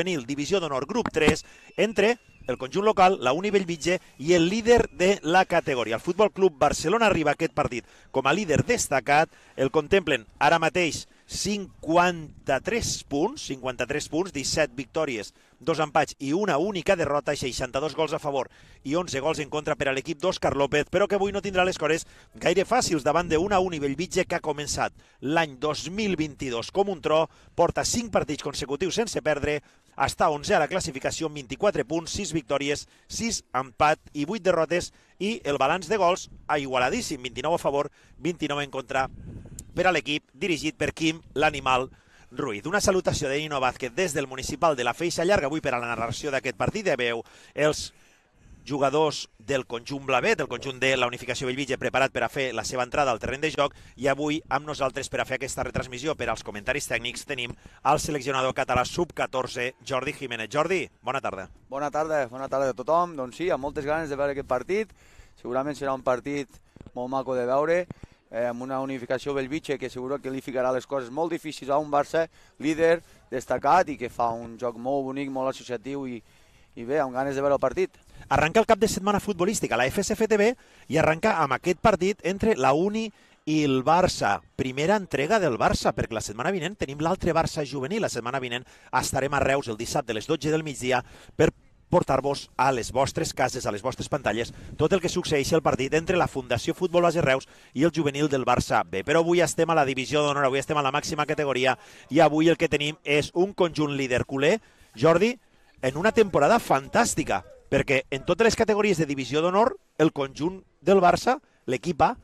juvenil Divisió d'Honor, grup 3, entre el conjunt local, la Uni Bellvitge i el líder de la categoria. El Futbol Club Barcelona arriba a aquest partit com a líder destacat. El contemplen ara mateix 53 punts, 53 punts, 17 victòries, dos empats i una única derrota, 62 gols a favor i 11 gols en contra per a l'equip d'Òscar López, però que avui no tindrà les cores gaire fàcils davant d'una Uni Bellvitge que ha començat l'any 2022 com un tro, porta 5 partits consecutius sense perdre, està 11 a la classificació amb 24 punts, 6 victòries, 6 empat i 8 derrotes i el balanç de gols ha igualadíssim, 29 a favor, 29 en contra per a l'equip dirigit per Quim, l'animal Ruiz. Una salutació de Nino Vázquez des del municipal de la Feixa Llarga, avui per a la narració d'aquest partit de veu els jugadors del conjunt blavet, del conjunt de la Unificació Bellvitge, preparat per a fer la seva entrada al terreny de joc, i avui amb nosaltres per a fer aquesta retransmissió per als comentaris tècnics tenim el seleccionador català sub-14, Jordi Jiménez. Jordi, bona tarda. Bona tarda, bona tarda a tothom. Doncs sí, amb moltes ganes de veure aquest partit. Segurament serà un partit molt maco de veure, eh, amb una unificació Bellvitge que segur que li ficarà les coses molt difícils a un Barça líder, destacat i que fa un joc molt bonic, molt associatiu i, i bé, amb ganes de veure el partit. Arrenca el cap de setmana futbolística la FSFTB i arrenca amb aquest partit entre la Uni i el Barça. Primera entrega del Barça, perquè la setmana vinent tenim l'altre Barça juvenil. La setmana vinent estarem a Reus el dissabte a les 12 del migdia per portar-vos a les vostres cases, a les vostres pantalles, tot el que succeeixi al partit entre la Fundació Futbol Base Reus i el juvenil del Barça B. Però avui estem a la divisió d'honor, avui estem a la màxima categoria i avui el que tenim és un conjunt líder culer, Jordi, en una temporada fantàstica perquè en totes les categories de divisió d'honor, el conjunt del Barça, l'equipa,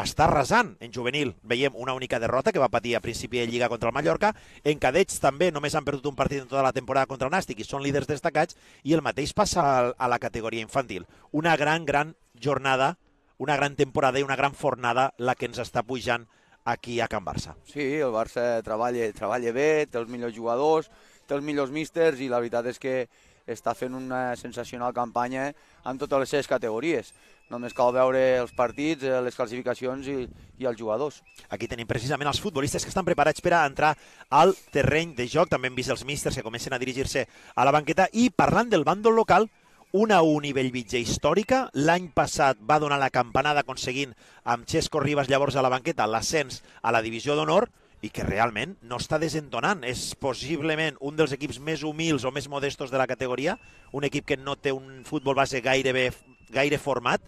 està arrasant en juvenil. Veiem una única derrota que va patir a principi de Lliga contra el Mallorca. En cadets també només han perdut un partit en tota la temporada contra el Nàstic i són líders destacats. I el mateix passa a la categoria infantil. Una gran, gran jornada, una gran temporada i una gran fornada la que ens està pujant aquí a Can Barça. Sí, el Barça treballa, treballa bé, té els millors jugadors, té els millors místers i la veritat és que està fent una sensacional campanya en totes les seves categories. Només cal veure els partits, eh, les classificacions i, i els jugadors. Aquí tenim precisament els futbolistes que estan preparats per a entrar al terreny de joc. També hem vist els místers que comencen a dirigir-se a la banqueta. I parlant del bàndol local, una a nivell i històrica. L'any passat va donar la campanada aconseguint amb Xesco Ribas llavors a la banqueta l'ascens a la divisió d'honor i que realment no està desentonant. És possiblement un dels equips més humils o més modestos de la categoria, un equip que no té un futbol base bé, gaire format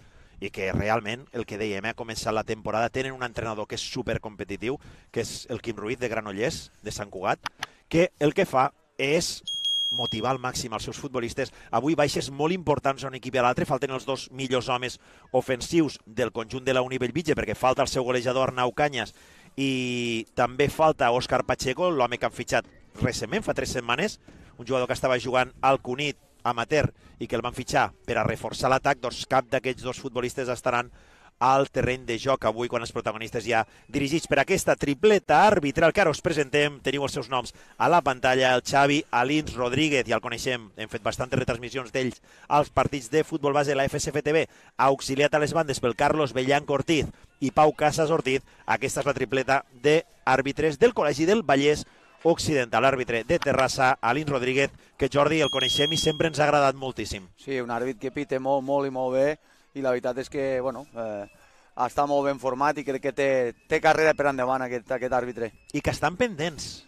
i que realment, el que dèiem, eh, ha començat la temporada, tenen un entrenador que és supercompetitiu, que és el Quim Ruiz de Granollers, de Sant Cugat, que el que fa és motivar al màxim els seus futbolistes. Avui baixes molt importants a un equip i a l'altre, falten els dos millors homes ofensius del conjunt de la Bitge, perquè falta el seu golejador Arnau Canyes i també falta Òscar Pacheco, l'home que han fitxat recentment, fa tres setmanes, un jugador que estava jugant al Cunit amateur i que el van fitxar per a reforçar l'atac, doncs cap d'aquests dos futbolistes estaran al terreny de joc avui quan els protagonistes ja dirigits per aquesta tripleta arbitral que ara us presentem. Teniu els seus noms a la pantalla, el Xavi Alins Rodríguez, ja el coneixem, hem fet bastantes retransmissions d'ells als partits de futbol base de la FSFTV, auxiliat a les bandes pel Carlos Bellán Cortiz i Pau Casas Ortiz. Aquesta és la tripleta d'àrbitres del Col·legi del Vallès Occidental, l'àrbitre de Terrassa, Alins Rodríguez, que Jordi el coneixem i sempre ens ha agradat moltíssim. Sí, un àrbit que pite molt, molt i molt bé, i la veritat és que, bueno, eh, està molt ben format i crec que té, té carrera per endavant aquest, aquest àrbitre. I que estan pendents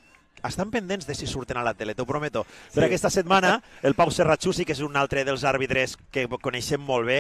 estan pendents de si surten a la tele, t'ho prometo. Però sí. aquesta setmana, el Pau Serratxusi, que és un altre dels àrbitres que coneixem molt bé,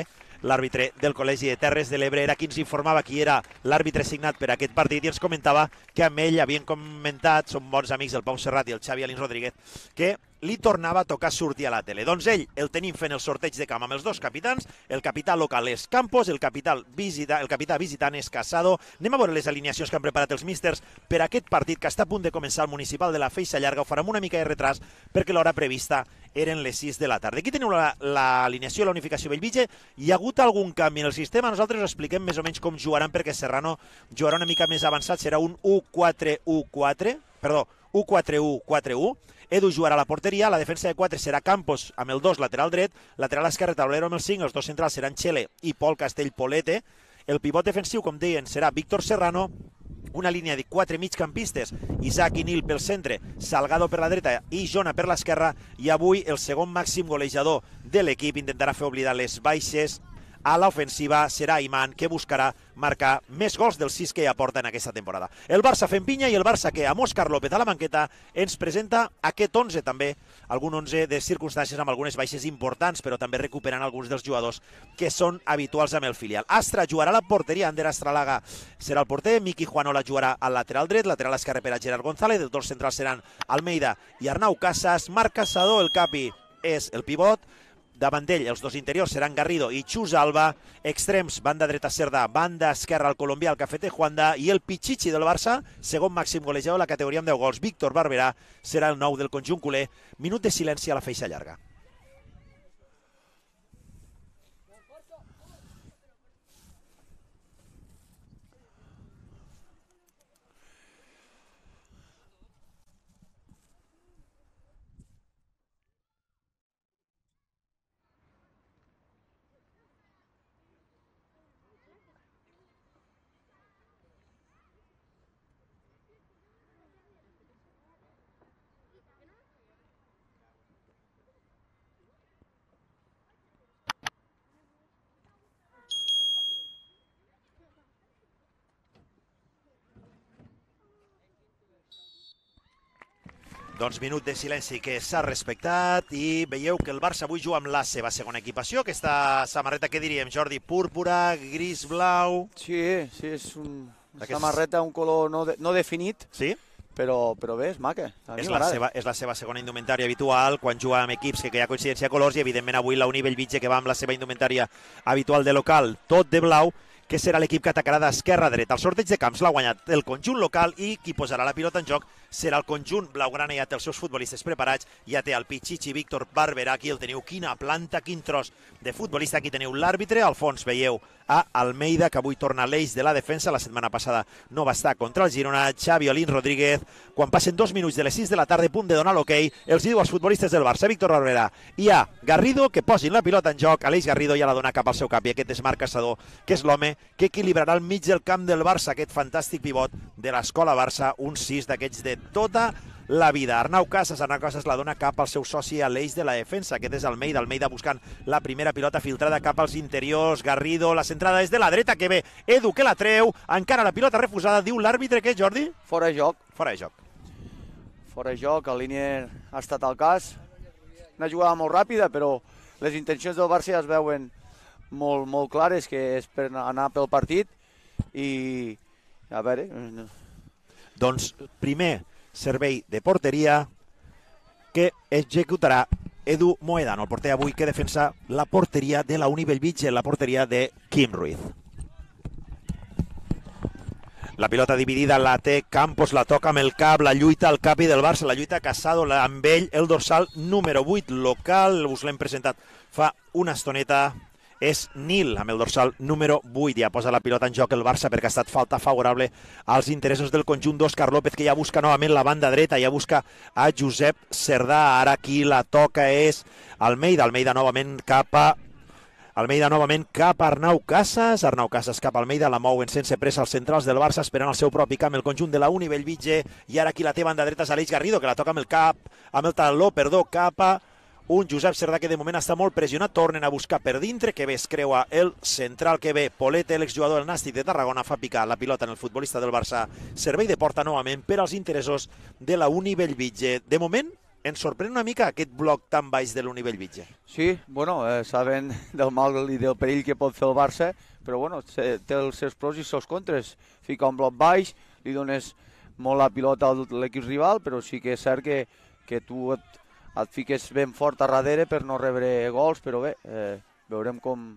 l'àrbitre del Col·legi de Terres de l'Ebre, era qui ens informava qui era l'àrbitre signat per aquest partit i ens comentava que amb ell havien comentat, són bons amics el Pau Serrat i el Xavi Alins Rodríguez, que li tornava a tocar sortir a la tele. Doncs ell el tenim fent el sorteig de camp amb els dos capitans, el capità local és Campos, el, capital visita, el capità visitant és Casado. Anem a veure les alineacions que han preparat els místers per a aquest partit que està a punt de començar el municipal de la Feixa Llarga. Ho farem una mica de retras perquè l'hora prevista eren les 6 de la tarda. Aquí teniu l'alineació, la, la unificació Bellvitge. Hi ha hagut algun canvi en el sistema? Nosaltres expliquem més o menys com jugaran perquè Serrano jugarà una mica més avançat. Serà un 1-4-1-4, perdó, 1-4-1-4-1 Edu jugarà a la porteria, la defensa de 4 serà Campos amb el 2, lateral dret, lateral esquerre Tablero amb el 5, els dos centrals seran Xele i Pol Castell Polete, el pivot defensiu, com deien, serà Víctor Serrano, una línia de 4 migcampistes, Isaac i Nil pel centre, Salgado per la dreta i Jona per l'esquerra, i avui el segon màxim golejador de l'equip intentarà fer oblidar les baixes a l'ofensiva serà Iman que buscarà marcar més gols dels sis que ja en aquesta temporada. El Barça fent vinya i el Barça que amb Òscar López a la banqueta ens presenta aquest 11 també, algun 11 de circumstàncies amb algunes baixes importants, però també recuperant alguns dels jugadors que són habituals amb el filial. Astra jugarà a la porteria, Ander Astralaga serà el porter, Miqui Juanola jugarà al lateral dret, lateral esquerre per a Gerard González, els dos centrals seran Almeida i Arnau Casas, Marc Casador, el capi és el pivot, davant d'ell els dos interiors seran Garrido i Xus Alba, extrems, banda dreta Cerdà, banda esquerra el colombià, el Cafete Juanda i el Pichichi del Barça, segon màxim golejador de la categoria amb 10 gols, Víctor Barberà, serà el nou del conjunt culer, minut de silenci a la feixa llarga. Doncs minut de silenci que s'ha respectat i veieu que el Barça avui juga amb la seva segona equipació, aquesta samarreta, que diríem, Jordi? Púrpura, gris, blau... Sí, sí, és un... Aquest... samarreta, un color no, de, no definit, sí? però, però bé, és maca. És la, seva, és la seva segona indumentària habitual, quan juga amb equips que, que hi ha coincidència de colors, i evidentment avui la Unibel Vitge, que va amb la seva indumentària habitual de local, tot de blau, que serà l'equip que atacarà d'esquerra a dreta. El sorteig de camps l'ha guanyat el conjunt local i qui posarà la pilota en joc serà el conjunt blaugrana. Ja té els seus futbolistes preparats, ja té el Pichichi Víctor Barberà, aquí el teniu, quina planta, quin tros de futbolista. Aquí teniu l'àrbitre, al fons veieu a Almeida, que avui torna a l'eix de la defensa. La setmana passada no va estar contra el Girona. Xavi Olín Rodríguez, quan passen dos minuts de les 6 de la tarda, punt de donar l'hoquei, okay, els diu als futbolistes del Barça, Víctor Barberà i a Garrido, que posin la pilota en joc. Aleix Garrido ja la dona cap al seu cap i aquest és Marc Caçador, que és l'home que equilibrarà al mig del camp del Barça aquest fantàstic pivot de l'escola Barça, un 6 d'aquests de tota la vida. Arnau Casas, Arnau Casas la dona cap al seu soci a l'eix de la defensa, aquest és Almeida, Meida buscant la primera pilota filtrada cap als interiors, Garrido, la centrada és de la dreta que ve Edu que la treu, encara la pilota refusada, diu l'àrbitre que és Jordi? Fora de joc. Fora de joc. Fora de joc, el línier ha estat el cas, una jugada molt ràpida, però les intencions del Barça ja es veuen molt, molt clares que és per anar pel partit i a veure... Doncs primer servei de porteria que executarà Edu Moedano, el porter avui que defensa la porteria de la Uni Bellvitge, la porteria de Kim Ruiz. La pilota dividida la té Campos, la toca amb el cap, la lluita al cap i del Barça, la lluita Casado amb ell, el dorsal número 8 local, us l'hem presentat fa una estoneta és Nil, amb el dorsal número 8. Ja posa la pilota en joc el Barça perquè ha estat falta favorable als interessos del conjunt d'Òscar López, que ja busca novament la banda dreta, ja busca a Josep Cerdà. Ara qui la toca és Almeida. Almeida novament cap a Almeida novament cap a Arnau Casas, Arnau Casas cap a Almeida, la mouen sense pressa als centrals del Barça, esperant el seu propi camp, el conjunt de la Uni Bellvitge, i ara aquí la té banda dreta és Aleix Garrido, que la toca amb el cap, amb el taló, perdó, cap a un Josep Cerdà que de moment està molt pressionat, tornen a buscar per dintre, que bé es creua el central que ve, Polet, l'exjugador del Nàstic de Tarragona, fa picar la pilota en el futbolista del Barça, servei de porta novament per als interessos de la Uni Bellvitge. De moment, ens sorprèn una mica aquest bloc tan baix de l'Uni Bellvitge. Sí, bueno, eh, saben del mal i del perill que pot fer el Barça, però bueno, té els seus pros i els seus contres. Fica un bloc baix, li dones molt la pilota a l'equip rival, però sí que és cert que, que tu et, et fiques ben fort a darrere per no rebre gols, però bé, eh, veurem com,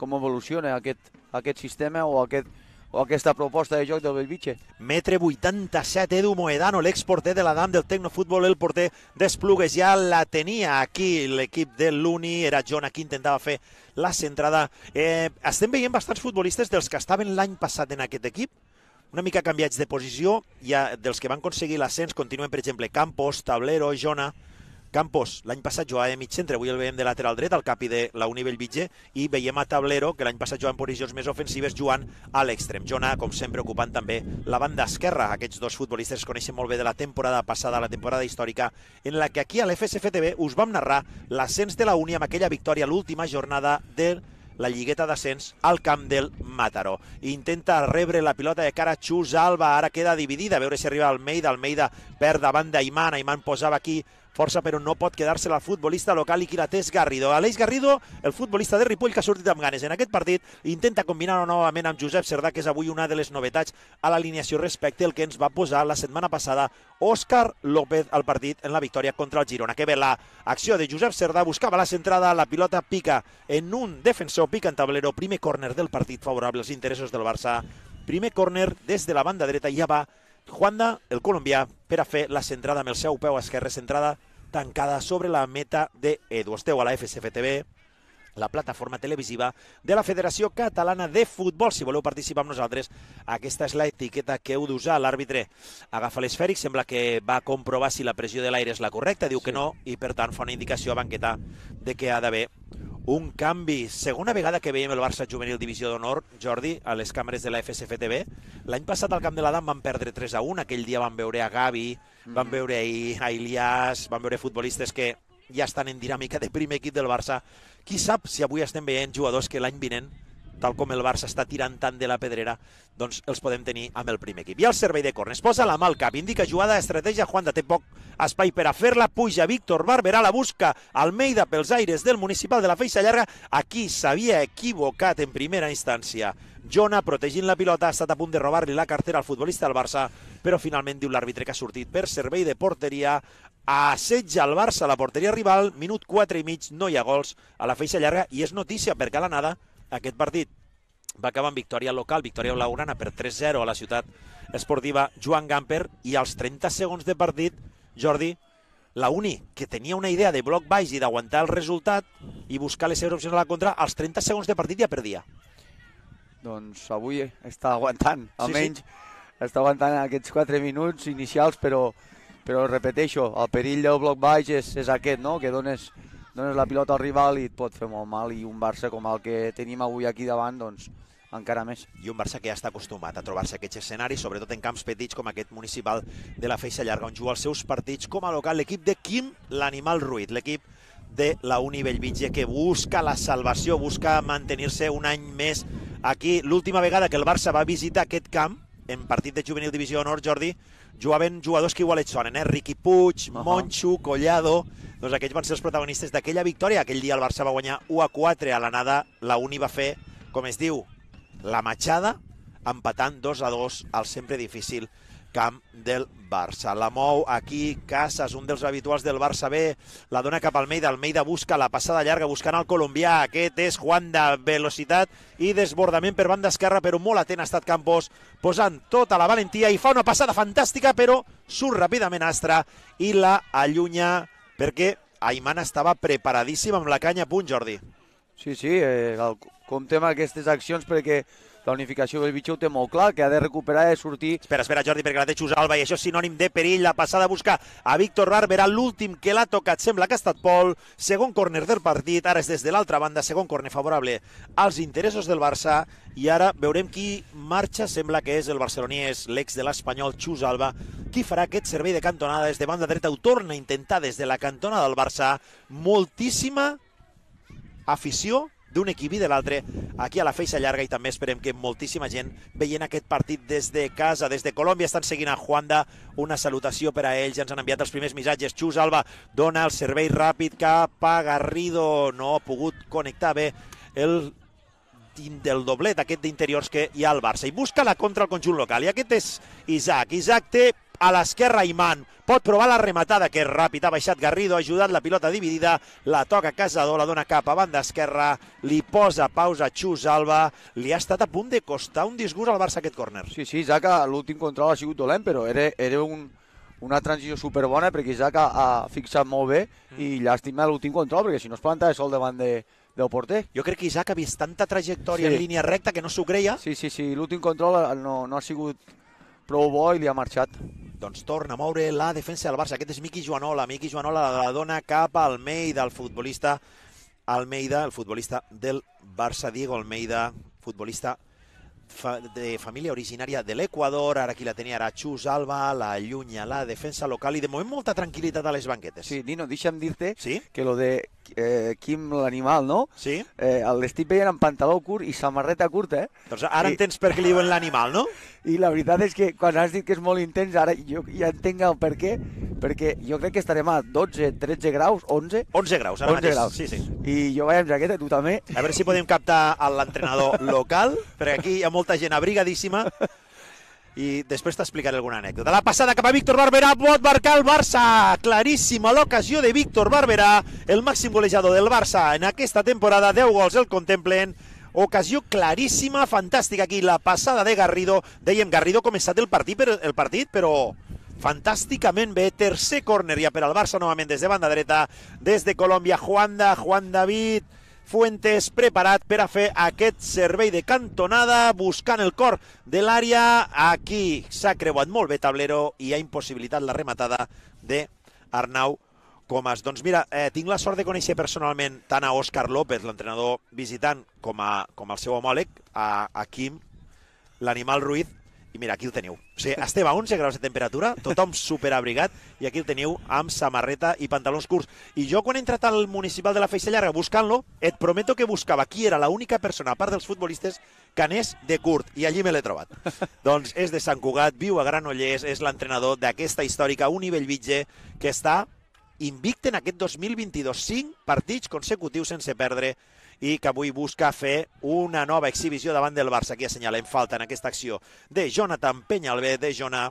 com evoluciona aquest, aquest sistema o aquest, o aquesta proposta de joc del Bellvitge. Metre 87, Edu Moedano, l'exporter de la DAM del Tecnofutbol, el porter d'Esplugues ja la tenia aquí l'equip de l'Uni, era Jona qui intentava fer la centrada. Eh, estem veient bastants futbolistes dels que estaven l'any passat en aquest equip, una mica canviats de posició, ja dels que van aconseguir l'ascens continuen, per exemple, Campos, Tablero, Jona, Campos, l'any passat jugava de mig centre, avui el veiem de lateral dret, al capi de la Unibel Vitge, i veiem a Tablero, que l'any passat jugava en posicions més ofensives, jugant a l'extrem. Jona, com sempre, ocupant també la banda esquerra. Aquests dos futbolistes es coneixen molt bé de la temporada passada, la temporada històrica, en la que aquí a l'FSFTV us vam narrar l'ascens de la Uni amb aquella victòria l'última jornada de la lligueta d'ascens al camp del Mataró. Intenta rebre la pilota de cara a Xus Alba, ara queda dividida, a veure si arriba Almeida, Almeida perd davant d'Aiman, Aiman posava aquí força però no pot quedar-se la futbolista local i qui la té és Garrido. Aleix Garrido, el futbolista de Ripoll que ha sortit amb ganes en aquest partit, intenta combinar-ho novament amb Josep Cerdà, que és avui una de les novetats a l'alineació respecte al que ens va posar la setmana passada Òscar López al partit en la victòria contra el Girona. Que bé la acció de Josep Cerdà, buscava la centrada, la pilota pica en un defensor, pica en tablero, primer córner del partit favorable als interessos del Barça, primer córner des de la banda dreta i ja va Juanda, el colombià, per a fer la centrada amb el seu peu esquerre, centrada tancada sobre la meta d'Edu. Esteu a la FCFTV, la plataforma televisiva de la Federació Catalana de Futbol. Si voleu participar amb nosaltres, aquesta és l'etiqueta que heu d'usar. L'àrbitre agafa l'esfèric, sembla que va comprovar si la pressió de l'aire és la correcta, diu sí. que no, i per tant fa una indicació a banqueta de que ha d'haver un canvi. Segona vegada que veiem el Barça juvenil divisió d'honor, Jordi, a les càmeres de la FSFTV. L'any passat al Camp de l'Adam van perdre 3 a 1. Aquell dia van veure a Gavi, van mhm. veure a Ilias, van veure futbolistes que ja estan en dinàmica de primer equip del Barça. Qui sap si avui estem veient jugadors que l'any vinent tal com el Barça està tirant tant de la pedrera, doncs els podem tenir amb el primer equip. I el servei de cornes posa la mà al cap, indica jugada d'estratègia, Juan de té poc espai per a fer-la, puja Víctor Barberà, la busca Almeida pels aires del municipal de la Feixa Llarga, aquí s'havia equivocat en primera instància. Jona, protegint la pilota, ha estat a punt de robar-li la cartera al futbolista del Barça, però finalment diu l'àrbitre que ha sortit per servei de porteria, assetja el Barça a la porteria rival, minut 4 i mig, no hi ha gols a la feixa llarga i és notícia perquè a l'anada aquest partit va acabar amb victòria local, victòria blaugrana per 3-0 a la ciutat esportiva Joan Gamper i als 30 segons de partit, Jordi, la Uni, que tenia una idea de bloc baix i d'aguantar el resultat i buscar les seves opcions a la contra, als 30 segons de partit ja perdia. Doncs avui està aguantant, almenys sí, sí. està aguantant aquests 4 minuts inicials, però, però repeteixo, el perill del bloc baix és, és aquest, no? que dones dones la pilota al rival i et pot fer molt mal i un Barça com el que tenim avui aquí davant, doncs encara més. I un Barça que ja està acostumat a trobar-se aquests escenaris, sobretot en camps petits com aquest municipal de la Feixa Llarga, on juga els seus partits com a local l'equip de Quim, l'animal Ruiz, l'equip de la Uni Bellvitge, que busca la salvació, busca mantenir-se un any més aquí. L'última vegada que el Barça va visitar aquest camp, en partit de juvenil divisió honor, Jordi, jugaven jugadors que igual et sonen, eh? Riqui Puig, uh -huh. Monxo, Collado, doncs aquells van ser els protagonistes d'aquella victòria. Aquell dia el Barça va guanyar 1 a 4 a l'anada, la Uni va fer, com es diu, la matxada, empatant 2 a 2 al sempre difícil camp del Barça. La mou aquí, Casas, un dels habituals del Barça B, la dona cap al Meida, el Meida busca la passada llarga buscant el colombià, aquest és Juan de velocitat i desbordament per banda esquerra, però molt atent ha estat Campos, posant tota la valentia i fa una passada fantàstica, però surt ràpidament Astra i la allunya perquè Aimana estava preparadíssima amb la canya a punt, Jordi. Sí, sí, eh, el, comptem aquestes accions perquè la unificació Bitxo ho té molt clar, que ha de recuperar i sortir... Espera, espera, Jordi, perquè la té Xus Alba i això és sinònim de perill. La passada a buscar a Víctor Barberà, l'últim que l'ha tocat sembla que ha estat Pol. Segon córner del partit, ara és des de l'altra banda, segon córner favorable als interessos del Barça i ara veurem qui marxa, sembla que és el barceloní, és l'ex de l'Espanyol, Xus Alba, qui farà aquest servei de cantonada des de banda dreta, ho torna a intentar des de la cantona del Barça. Moltíssima afició d'un equip i de l'altre aquí a la feixa llarga i també esperem que moltíssima gent veient aquest partit des de casa, des de Colòmbia, estan seguint a Juanda, una salutació per a ells, ens han enviat els primers missatges, Xus Alba dona el servei ràpid cap a Garrido, no ha pogut connectar bé el del doblet aquest d'interiors que hi ha al Barça i busca la contra al conjunt local i aquest és Isaac, Isaac té a l'esquerra Iman, pot provar la rematada, que és ràpid, ha baixat Garrido, ha ajudat la pilota dividida, la toca Casador, la dona cap a banda esquerra, li posa pausa Xus Alba, li ha estat a punt de costar un disgust al Barça aquest córner. Sí, sí, Isaac, l'últim control ha sigut dolent, però era, era un, una transició superbona perquè Isaac ha, ha fixat molt bé mm. i llàstima l'últim control perquè si no es planta de sol davant de, del porter. Jo crec que Isaac ha vist tanta trajectòria sí. en línia recta que no s'ho creia. Sí, sí, sí. L'últim control no, no ha sigut prou bo i li ha marxat. Doncs torna a moure la defensa del Barça. Aquest és Miqui Joanola. Miqui Joanola la dona cap al Almeida, el futbolista Almeida, el futbolista del Barça, Diego Almeida, futbolista fa de família originària de l'Equador, ara aquí la tenia ara Xus Alba, la Llunya, la defensa local i de moment molta tranquil·litat a les banquetes. Sí, Nino, deixa'm dir-te sí? que lo de eh, Quim l'animal, no? Sí. Eh, L'estic veient amb pantaló curt i samarreta curta, eh? Doncs ara I... entens per què li diuen l'animal, no? I la veritat és que quan has dit que és molt intens, ara jo ja entenc el per què, perquè jo crec que estarem a 12, 13 graus, 11... 11 graus, ara 11 mateix. Graus. Sí, sí. I jo vaig amb jaqueta, tu també. A veure si podem captar l'entrenador local, perquè aquí hi ha molta gent abrigadíssima i després t'explicaré alguna anècdota. La passada cap a Víctor Barberà pot marcar el Barça. Claríssima l'ocasió de Víctor Barberà, el màxim golejador del Barça en aquesta temporada. 10 gols el contemplen. Ocasió claríssima, fantàstica aquí, la passada de Garrido. Dèiem, Garrido ha començat el partit, però, el partit, però fantàsticament bé. Tercer córner ja per al Barça novament des de banda dreta, des de Colòmbia. Juanda, Juan David, Fuentes preparat per a fer aquest servei de cantonada buscant el cor de l'àrea. Aquí s'ha creuat molt bé Tablero i ha impossibilitat la rematada de Arnau Comas. Doncs mira, eh, tinc la sort de conèixer personalment tant a Òscar López, l'entrenador visitant, com, a, com al seu homòleg, a, a Quim, l'animal Ruiz, i mira, aquí el teniu. O sigui, estem a 11 graus de temperatura, tothom superabrigat, i aquí el teniu amb samarreta i pantalons curts. I jo, quan he entrat al municipal de la Feixa Llarga buscant-lo, et prometo que buscava qui era l'única persona, a part dels futbolistes, que anés de curt, i allí me l'he trobat. doncs és de Sant Cugat, viu a Granollers, és l'entrenador d'aquesta històrica, un Bitge, que està invicten en aquest 2022, 5 partits consecutius sense perdre i que avui busca fer una nova exhibició davant del Barça. Aquí assenyalem falta en aquesta acció de Jonathan Peñalbé, de Jonà,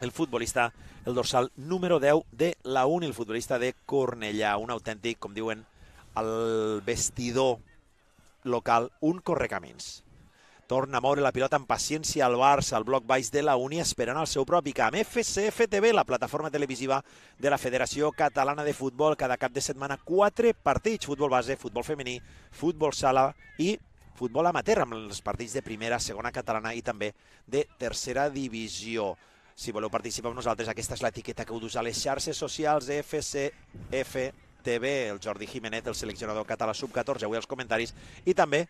el futbolista, el dorsal número 10 de la i el futbolista de Cornellà, un autèntic, com diuen, el vestidor local, un correcamins. Torna a moure la pilota amb paciència al Barça, al bloc baix de la Uni, esperant el seu propi camp. FCFTV, la plataforma televisiva de la Federació Catalana de Futbol, cada cap de setmana quatre partits, futbol base, futbol femení, futbol sala i futbol amateur amb els partits de primera, segona catalana i també de tercera divisió. Si voleu participar amb nosaltres, aquesta és l'etiqueta que heu d'usar a les xarxes socials FCFTV, el Jordi Jiménez, el seleccionador català sub-14, avui els comentaris, i també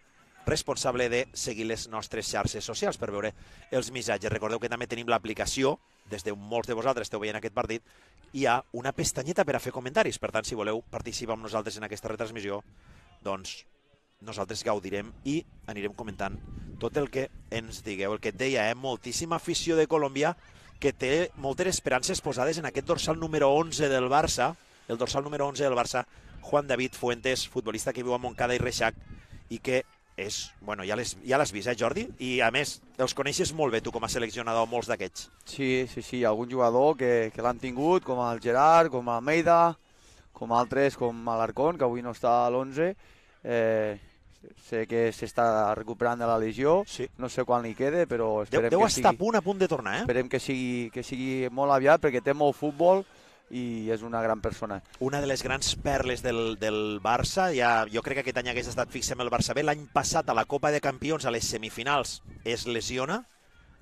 responsable de seguir les nostres xarxes socials per veure els missatges. Recordeu que també tenim l'aplicació, des de molts de vosaltres esteu veient aquest partit, hi ha una pestanyeta per a fer comentaris. Per tant, si voleu participar amb nosaltres en aquesta retransmissió, doncs nosaltres gaudirem i anirem comentant tot el que ens digueu. El que et deia, eh? moltíssima afició de Colòmbia que té moltes esperances posades en aquest dorsal número 11 del Barça, el dorsal número 11 del Barça, Juan David Fuentes, futbolista que viu a Moncada i Reixac i que és, bueno, ja l'has ja vist, eh, Jordi? I, a més, els coneixes molt bé, tu, com a seleccionador, molts d'aquests. Sí, sí, sí, algun jugador que, que l'han tingut, com el Gerard, com el Meida, com altres, com l'Arcon, que avui no està a l'11. Eh, sé que s'està recuperant de la lesió, sí. no sé quan li quede, però esperem deu, deu que estar a punt, a punt de tornar, eh? Esperem que sigui, que sigui molt aviat, perquè té molt futbol, i és una gran persona. Una de les grans perles del, del Barça, ja, jo crec que aquest any hagués estat fixe amb el Barça B, l'any passat a la Copa de Campions, a les semifinals, es lesiona,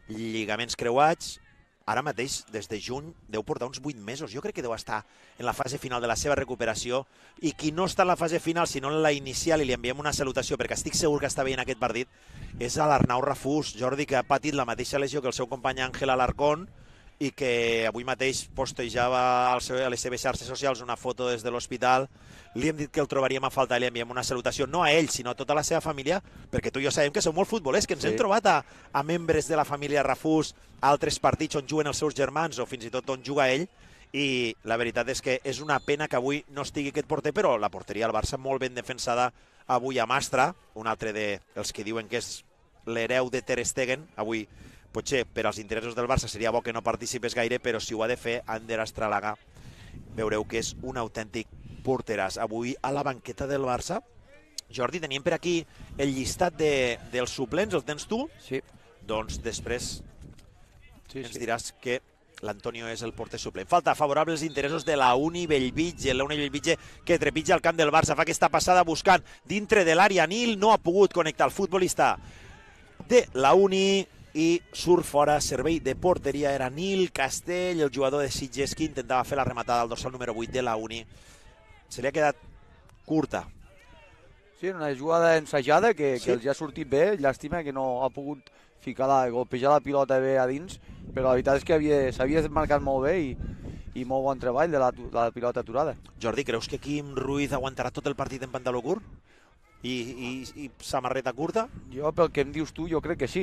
lligaments creuats, ara mateix, des de juny, deu portar uns 8 mesos. Jo crec que deu estar en la fase final de la seva recuperació i qui no està en la fase final, sinó en la inicial, i li enviem una salutació, perquè estic segur que està veient aquest partit, és l'Arnau Rafús, Jordi, que ha patit la mateixa lesió que el seu company Àngel Alarcón, i que avui mateix postejava al seu, a les seves xarxes socials una foto des de l'hospital. Li hem dit que el trobaríem a falta, li enviem una salutació, no a ell, sinó a tota la seva família, perquè tu i jo sabem que som molt futbolers, que ens sí. hem trobat a, a membres de la família Rafús, a altres partits on juguen els seus germans o fins i tot on juga ell, i la veritat és que és una pena que avui no estigui aquest porter, però la porteria del Barça molt ben defensada avui a Mastra, un altre dels de, els que diuen que és l'hereu de Ter Stegen, avui potser per als interessos del Barça seria bo que no participés gaire, però si ho ha de fer Ander Astralaga, veureu que és un autèntic porteràs. Avui a la banqueta del Barça, Jordi, teníem per aquí el llistat de, dels suplents, el tens tu? Sí. Doncs després sí, ens sí. diràs que l'Antonio és el porter suplent. Falta favorable interessos de la Uni Bellvitge, la Uni Bellvitge que trepitja el camp del Barça, fa aquesta passada buscant dintre de l'àrea. Nil no ha pogut connectar el futbolista de la Uni, i surt fora servei de porteria. Era Nil Castell, el jugador de Sitges, que intentava fer la rematada al dorsal número 8 de la Uni. Se li ha quedat curta. Sí, una jugada ensajada que, sí. que els ha sortit bé. Llàstima que no ha pogut ficar la, golpejar la pilota bé a dins, però la veritat és que s'havia marcat molt bé i, i molt bon treball de la, de la pilota aturada. Jordi, creus que Quim Ruiz aguantarà tot el partit en pantaló curt? i, i, i samarreta curta? Jo, pel que em dius tu, jo crec que sí.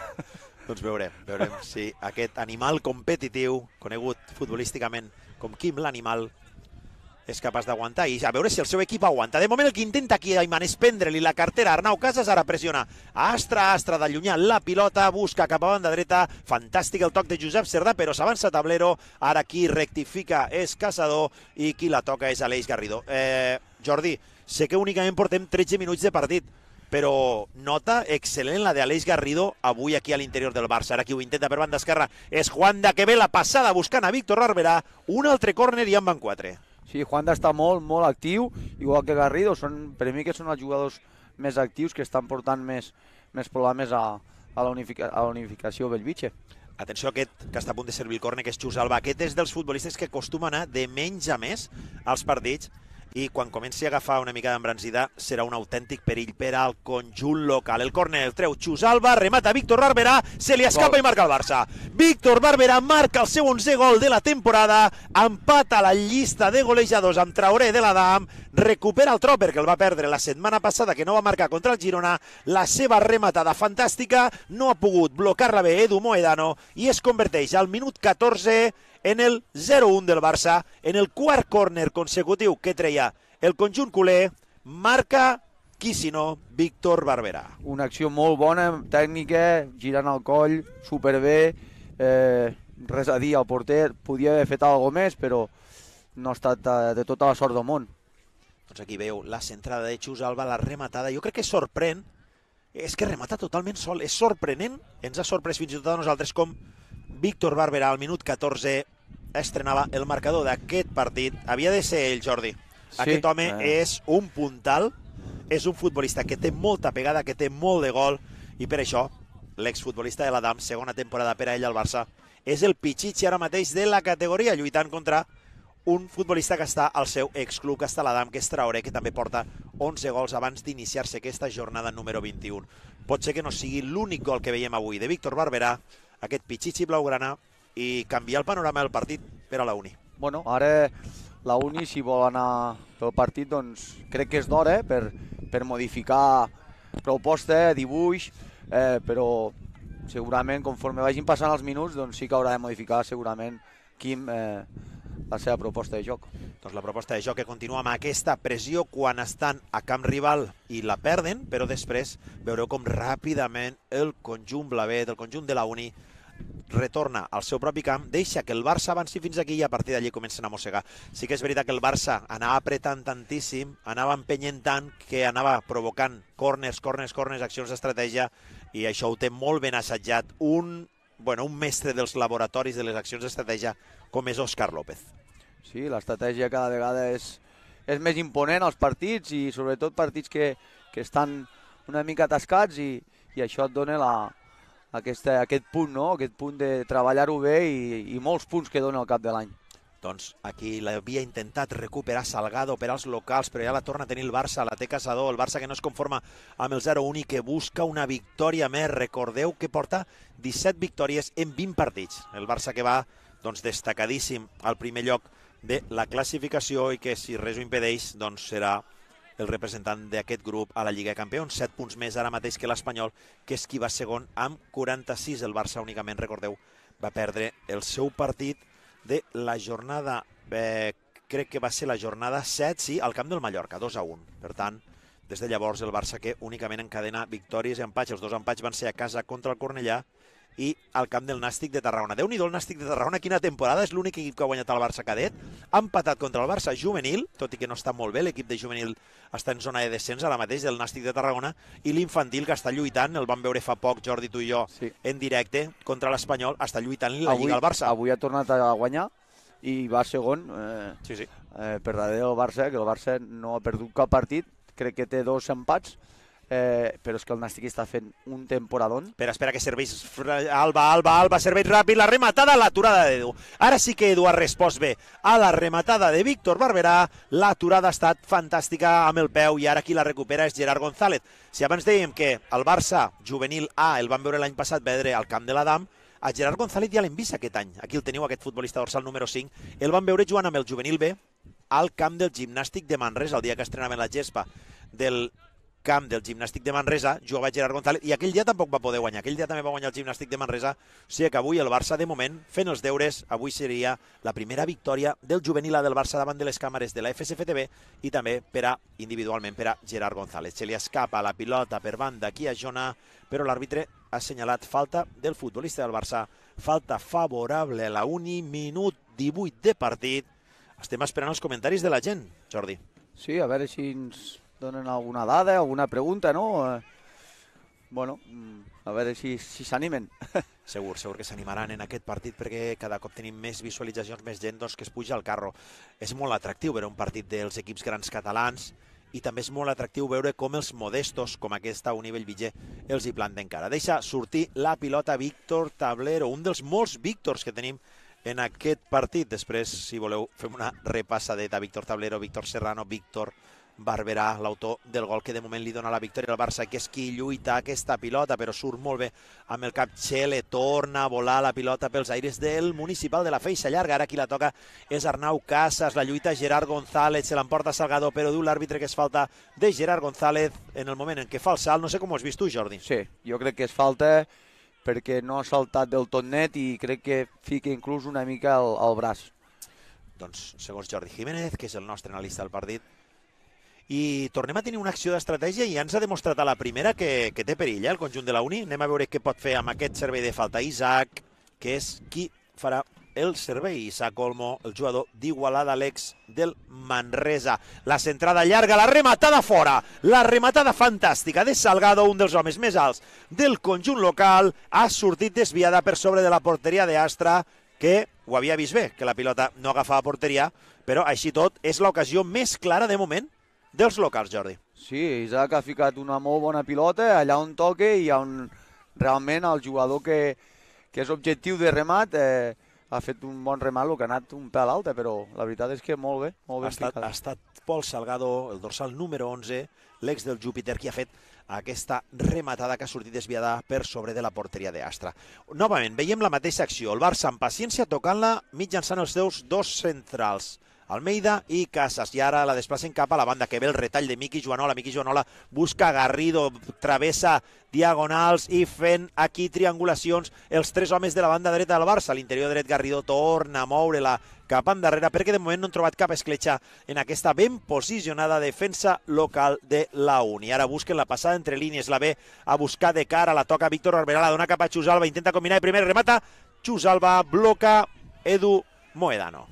doncs veurem, veurem si aquest animal competitiu, conegut futbolísticament com Kim l'animal, és capaç d'aguantar i a veure si el seu equip aguanta. De moment el que intenta aquí Aiman és prendre-li la cartera Arnau Casas, ara pressiona astra astra d'allunyar la pilota, busca cap a banda dreta, fantàstic el toc de Josep Cerdà, però s'avança tablero, ara qui rectifica és Casador i qui la toca és Aleix Garrido. Eh, Jordi, Sé que únicament portem 13 minuts de partit, però nota excel·lent la de Aleix Garrido avui aquí a l'interior del Barça. Ara qui ho intenta per banda esquerra és Juanda, que ve la passada buscant a Víctor Arberà. Un altre córner i en van quatre. Sí, Juanda està molt, molt actiu, igual que Garrido. Són, per mi que són els jugadors més actius que estan portant més, més problemes a, a la, unifica, a la unificació Bellvitge. Atenció a aquest que està a punt de servir el córner, que és Xus Alba. Aquest és dels futbolistes que acostuma a anar de menys a més als partits i quan comenci a agafar una mica d'embranzida serà un autèntic perill per al conjunt local. El córner el treu Alba, remata Víctor Barberà, se li escapa gol. i marca el Barça. Víctor Barberà marca el seu 11 gol de la temporada, empata la llista de golejadors amb Traoré de l'Adam, recupera el Tropper que el va perdre la setmana passada que no va marcar contra el Girona, la seva rematada fantàstica, no ha pogut blocar-la bé Edu Moedano i es converteix al minut 14 en el 0-1 del Barça, en el quart córner consecutiu que treia el conjunt culer, marca qui si no, Víctor Barberà. Una acció molt bona, tècnica, girant el coll, superbé, eh, res a dir al porter, podia haver fet alguna més, però no ha estat de, eh, de tota la sort del món. Doncs aquí veu la centrada de Xus Alba, la rematada, jo crec que sorprèn, és que remata totalment sol, és sorprenent, ens ha sorprès fins i tot a nosaltres com Víctor Barberà al minut 14 estrenava el marcador d'aquest partit. Havia de ser ell, Jordi. Sí, aquest home eh. és un puntal, és un futbolista que té molta pegada, que té molt de gol, i per això l'exfutbolista de l'Adam, segona temporada per a ell al Barça, és el pitxitxi ara mateix de la categoria, lluitant contra un futbolista que està al seu exclub, que està a l'Adam, que és Traoré, que també porta 11 gols abans d'iniciar-se aquesta jornada número 21. Pot ser que no sigui l'únic gol que veiem avui de Víctor Barberà, aquest pitxitxi blaugrana i canviar el panorama del partit per a la Uni. Bueno, ara la Uni, si vol anar pel partit, doncs crec que és d'hora eh, per, per modificar proposta, eh, dibuix, eh, però segurament conforme vagin passant els minuts doncs sí que haurà de modificar segurament Quim eh, la seva proposta de joc. Doncs la proposta de joc que continua amb aquesta pressió quan estan a camp rival i la perden, però després veureu com ràpidament el conjunt blavet, el conjunt de la Uni, retorna al seu propi camp, deixa que el Barça avanci fins aquí i a partir d'allí comencen a mossegar. Sí que és veritat que el Barça anava apretant tantíssim, anava empenyent tant que anava provocant corners, corners, corners, accions d'estratègia i això ho té molt ben assajat un, bueno, un mestre dels laboratoris de les accions d'estratègia com és Òscar López. Sí, l'estratègia cada vegada és, és més imponent als partits i sobretot partits que, que estan una mica atascats i, i això et dona la, aquesta, aquest punt, no? aquest punt de treballar-ho bé i, i molts punts que dona al cap de l'any. Doncs aquí l'havia intentat recuperar Salgado per als locals, però ja la torna a tenir el Barça, la té Casador, el Barça que no es conforma amb el 0-1 i que busca una victòria més. Recordeu que porta 17 victòries en 20 partits. El Barça que va doncs, destacadíssim al primer lloc de la classificació i que si res ho impedeix doncs serà el representant d'aquest grup a la Lliga de Campions, 7 punts més ara mateix que l'Espanyol, que és qui va segon amb 46. El Barça únicament, recordeu, va perdre el seu partit de la jornada, eh, crec que va ser la jornada 7, sí, al camp del Mallorca, 2 a 1. Per tant, des de llavors el Barça que únicament encadena victòries i empats. Els dos empats van ser a casa contra el Cornellà i al camp del Nàstic de Tarragona. déu nhi el Nàstic de Tarragona, quina temporada, és l'únic equip que ha guanyat el Barça cadet, ha empatat contra el Barça juvenil, tot i que no està molt bé, l'equip de juvenil està en zona de descens ara mateix del Nàstic de Tarragona, i l'infantil que està lluitant, el vam veure fa poc Jordi tu i jo sí. en directe contra l'Espanyol, està lluitant la avui, Lliga al Barça. Avui ha tornat a guanyar i va segon, eh, sí, sí. Eh, per darrere del Barça, eh, que el Barça no ha perdut cap partit, crec que té dos empats, eh, però és que el Nàstic està fent un temporadón. Però espera, que serveix Alba, Alba, Alba, serveix ràpid, la rematada, l'aturada d'Edu. Ara sí que Edu ha respost bé a la rematada de Víctor Barberà, l'aturada ha estat fantàstica amb el peu i ara qui la recupera és Gerard González. Si abans dèiem que el Barça juvenil A el van veure l'any passat vedre al camp de l'Adam, a Gerard González ja l'hem vist aquest any. Aquí el teniu, aquest futbolista dorsal número 5. El van veure jugant amb el juvenil B al camp del gimnàstic de Manresa el dia que estrenaven la gespa del camp del gimnàstic de Manresa, jugava Gerard González, i aquell dia tampoc va poder guanyar. Aquell dia també va guanyar el gimnàstic de Manresa, o sigui que avui el Barça, de moment, fent els deures, avui seria la primera victòria del juvenil del Barça davant de les càmeres de la FSFTB i també per a, individualment per a Gerard González. Se li escapa la pilota per banda aquí a Jona, però l'àrbitre ha assenyalat falta del futbolista del Barça, falta favorable a la uni, minut 18 de partit. Estem esperant els comentaris de la gent, Jordi. Sí, a veure si ens donen alguna dada, alguna pregunta, no? Eh, bueno, mm, a veure si s'animen. Si Segur, segur que s'animaran en aquest partit perquè cada cop tenim més visualitzacions, més gent doncs, que es puja al carro. És molt atractiu veure un partit dels equips grans catalans i també és molt atractiu veure com els modestos, com aquesta un nivell Viger, els hi planten cara. Deixa sortir la pilota Víctor Tablero, un dels molts Víctors que tenim en aquest partit. Després, si voleu, fem una repassadeta. Víctor Tablero, Víctor Serrano, Víctor Barberà, l'autor del gol que de moment li dona la victòria al Barça, que és qui lluita aquesta pilota, però surt molt bé amb el cap Xele, torna a volar la pilota pels aires del municipal de la Feixa Llarga, ara qui la toca és Arnau Casas, la lluita Gerard González, se l'emporta Salgado, però diu l'àrbitre que és falta de Gerard González en el moment en què fa el salt, no sé com ho has vist tu, Jordi. Sí, jo crec que és falta perquè no ha saltat del tot net i crec que fica inclús una mica al, al braç. Doncs, segons Jordi Jiménez, que és el nostre analista del partit, i tornem a tenir una acció d'estratègia i ja ens ha demostrat a la primera que, que té perill eh, el conjunt de la Uni. Anem a veure què pot fer amb aquest servei de falta Isaac, que és qui farà el servei Isaac Olmo, el jugador d'Igualada, l'ex del Manresa. La centrada llarga, la rematada fora, la rematada fantàstica de Salgado, un dels homes més alts del conjunt local, ha sortit desviada per sobre de la porteria d'Astra, que ho havia vist bé, que la pilota no agafava porteria, però així tot és l'ocasió més clara de moment dels locals, Jordi. Sí, Isaac ha ficat una molt bona pilota allà on toque i on realment el jugador que, que és objectiu de remat eh, ha fet un bon remat, el que ha anat un pèl alta, eh, però la veritat és que molt bé, molt ben ha estat, ficat. Ha estat Pol Salgado, el dorsal número 11, l'ex del Júpiter, qui ha fet aquesta rematada que ha sortit desviada per sobre de la porteria d'Astra. Novament, veiem la mateixa acció, el Barça amb paciència tocant-la mitjançant els seus dos centrals. Almeida i Casas. I ara la desplacen cap a la banda, que ve el retall de Miqui Joanola. Miqui Joanola busca Garrido, travessa diagonals i fent aquí triangulacions els tres homes de la banda dreta del Barça. L'interior dret Garrido torna a moure-la cap endarrere perquè de moment no han trobat cap escletxa en aquesta ben posicionada defensa local de la Uni. Ara busquen la passada entre línies, la ve a buscar de cara, la toca Víctor Barberà, la dona cap a Xusalba, intenta combinar i primer remata, Xusalba bloca Edu Moedano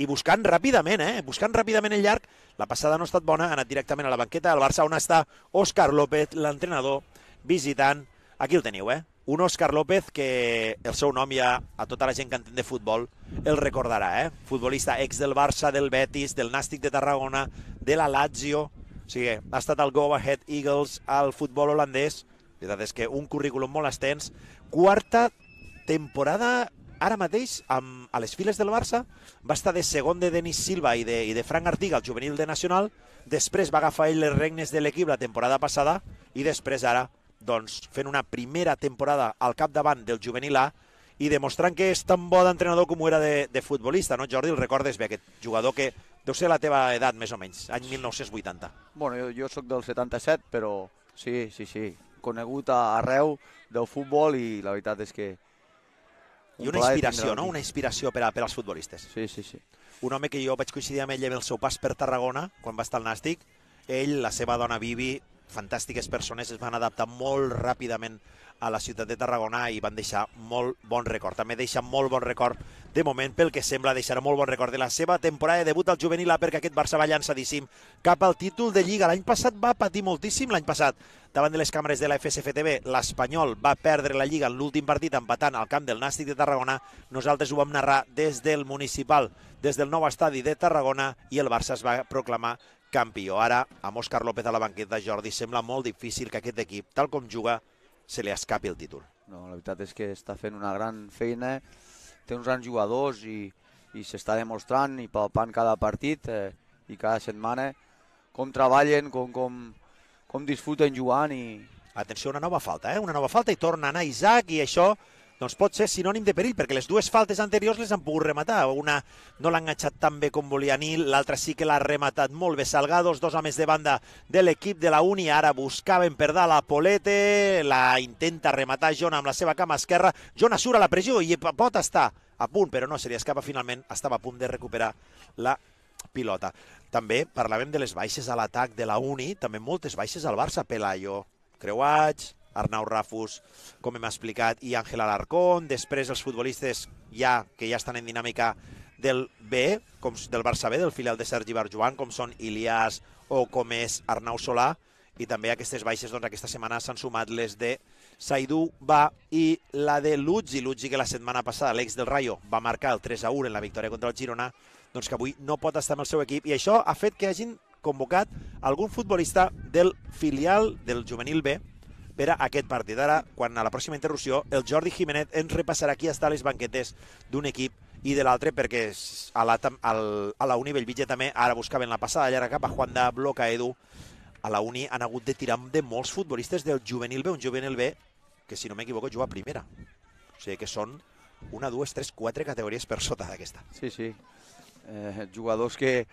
i buscant ràpidament, eh? buscant ràpidament el llarg. La passada no ha estat bona, ha anat directament a la banqueta del Barça, on està Òscar López, l'entrenador, visitant. Aquí el teniu, eh? Un Òscar López que el seu nom ja a tota la gent que entén de futbol el recordarà, eh? Futbolista ex del Barça, del Betis, del Nàstic de Tarragona, de la Lazio, o sigui, ha estat el Go Ahead Eagles al futbol holandès. La veritat és que un currículum molt extens. Quarta temporada ara mateix, amb, a les files del Barça, va estar de segon de Denis Silva i de, i de Frank Artiga, el juvenil de Nacional, després va agafar ell les regnes de l'equip la temporada passada i després ara, doncs, fent una primera temporada al capdavant del juvenil A i demostrant que és tan bo d'entrenador com ho era de, de futbolista, no, Jordi? El recordes bé, aquest jugador que deu ser la teva edat, més o menys, any 1980. Bueno, jo, jo sóc del 77, però sí, sí, sí, conegut arreu del futbol i la veritat és que i una inspiració, no? Una inspiració per, a, per als futbolistes. Sí, sí, sí. Un home que jo vaig coincidir amb ell amb el seu pas per Tarragona, quan va estar al Nàstic, ell, la seva dona Vivi, fantàstiques persones es van adaptar molt ràpidament a la ciutat de Tarragona i van deixar molt bon record. També deixa molt bon record de moment, pel que sembla, deixarà molt bon record de la seva temporada de debut al juvenil A perquè aquest Barça va llançadíssim cap al títol de Lliga. L'any passat va patir moltíssim, l'any passat, davant de les càmeres de la FSFTV, l'Espanyol va perdre la Lliga en l'últim partit empatant al camp del Nàstic de Tarragona. Nosaltres ho vam narrar des del municipal, des del nou estadi de Tarragona i el Barça es va proclamar campió. Ara, amb Òscar López a la banqueta, Jordi, sembla molt difícil que aquest equip, tal com juga, se li escapi el títol. No, la veritat és que està fent una gran feina, té uns grans jugadors i, i s'està demostrant i palpant cada partit eh, i cada setmana com treballen, com, com, com disfruten jugant i... Atenció, una nova falta, eh? Una nova falta i torna a anar Isaac i això doncs pot ser sinònim de perill, perquè les dues faltes anteriors les han pogut rematar. Una no l'ha enganxat tan bé com volia Nil, l'altra sí que l'ha rematat molt bé. Salgados, dos homes de banda de l'equip de la Uni, ara buscaven per dalt a Polete, la intenta rematar Jona amb la seva cama esquerra. Jona surt a la pressió i pot estar a punt, però no, se li escapa finalment, estava a punt de recuperar la pilota. També parlàvem de les baixes a l'atac de la Uni, també moltes baixes al Barça, Pelayo, Creuats, Arnau Rafus, com hem explicat, i Àngel Alarcón. Després els futbolistes ja que ja estan en dinàmica del B, com del Barça B, del filial de Sergi Barjuan, com són Ilias o com és Arnau Solà, i també aquestes baixes, doncs aquesta setmana s'han sumat les de Saidu va i la de Luzzi, Luzzi que la setmana passada l'ex del Rayo va marcar el 3 a 1 en la victòria contra el Girona, doncs que avui no pot estar amb el seu equip i això ha fet que hagin convocat algun futbolista del filial del juvenil B per a aquest partit. Ara, quan a la pròxima interrupció, el Jordi Jiménez ens repassarà qui està a les banquetes d'un equip i de l'altre perquè a la, a la Uni Bellvitge també ara buscaven la passada llarga cap a Juan de Bloca Edu. A la Uni han hagut de tirar de molts futbolistes del juvenil B, un juvenil B que, si no m'equivoco, juga a primera. O sigui que són una, dues, tres, quatre categories per sota d'aquesta. Sí, sí. Eh, jugadors que,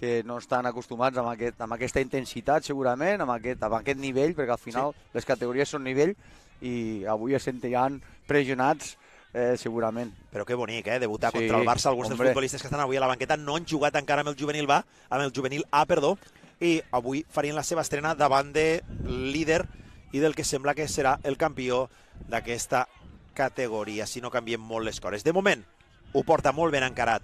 que no estan acostumats amb, aquest, amb aquesta intensitat segurament, amb aquest, amb aquest nivell, perquè al final sí. les categories són nivell i avui es sentien pressionats eh, segurament. Però que bonic, eh, debutar sí, contra el Barça. Alguns hombre. dels futbolistes que estan avui a la banqueta no han jugat encara amb el juvenil B, amb el juvenil A, perdó, i avui farien la seva estrena davant de líder i del que sembla que serà el campió d'aquesta categoria, si no canvien molt les coses. De moment, ho porta molt ben encarat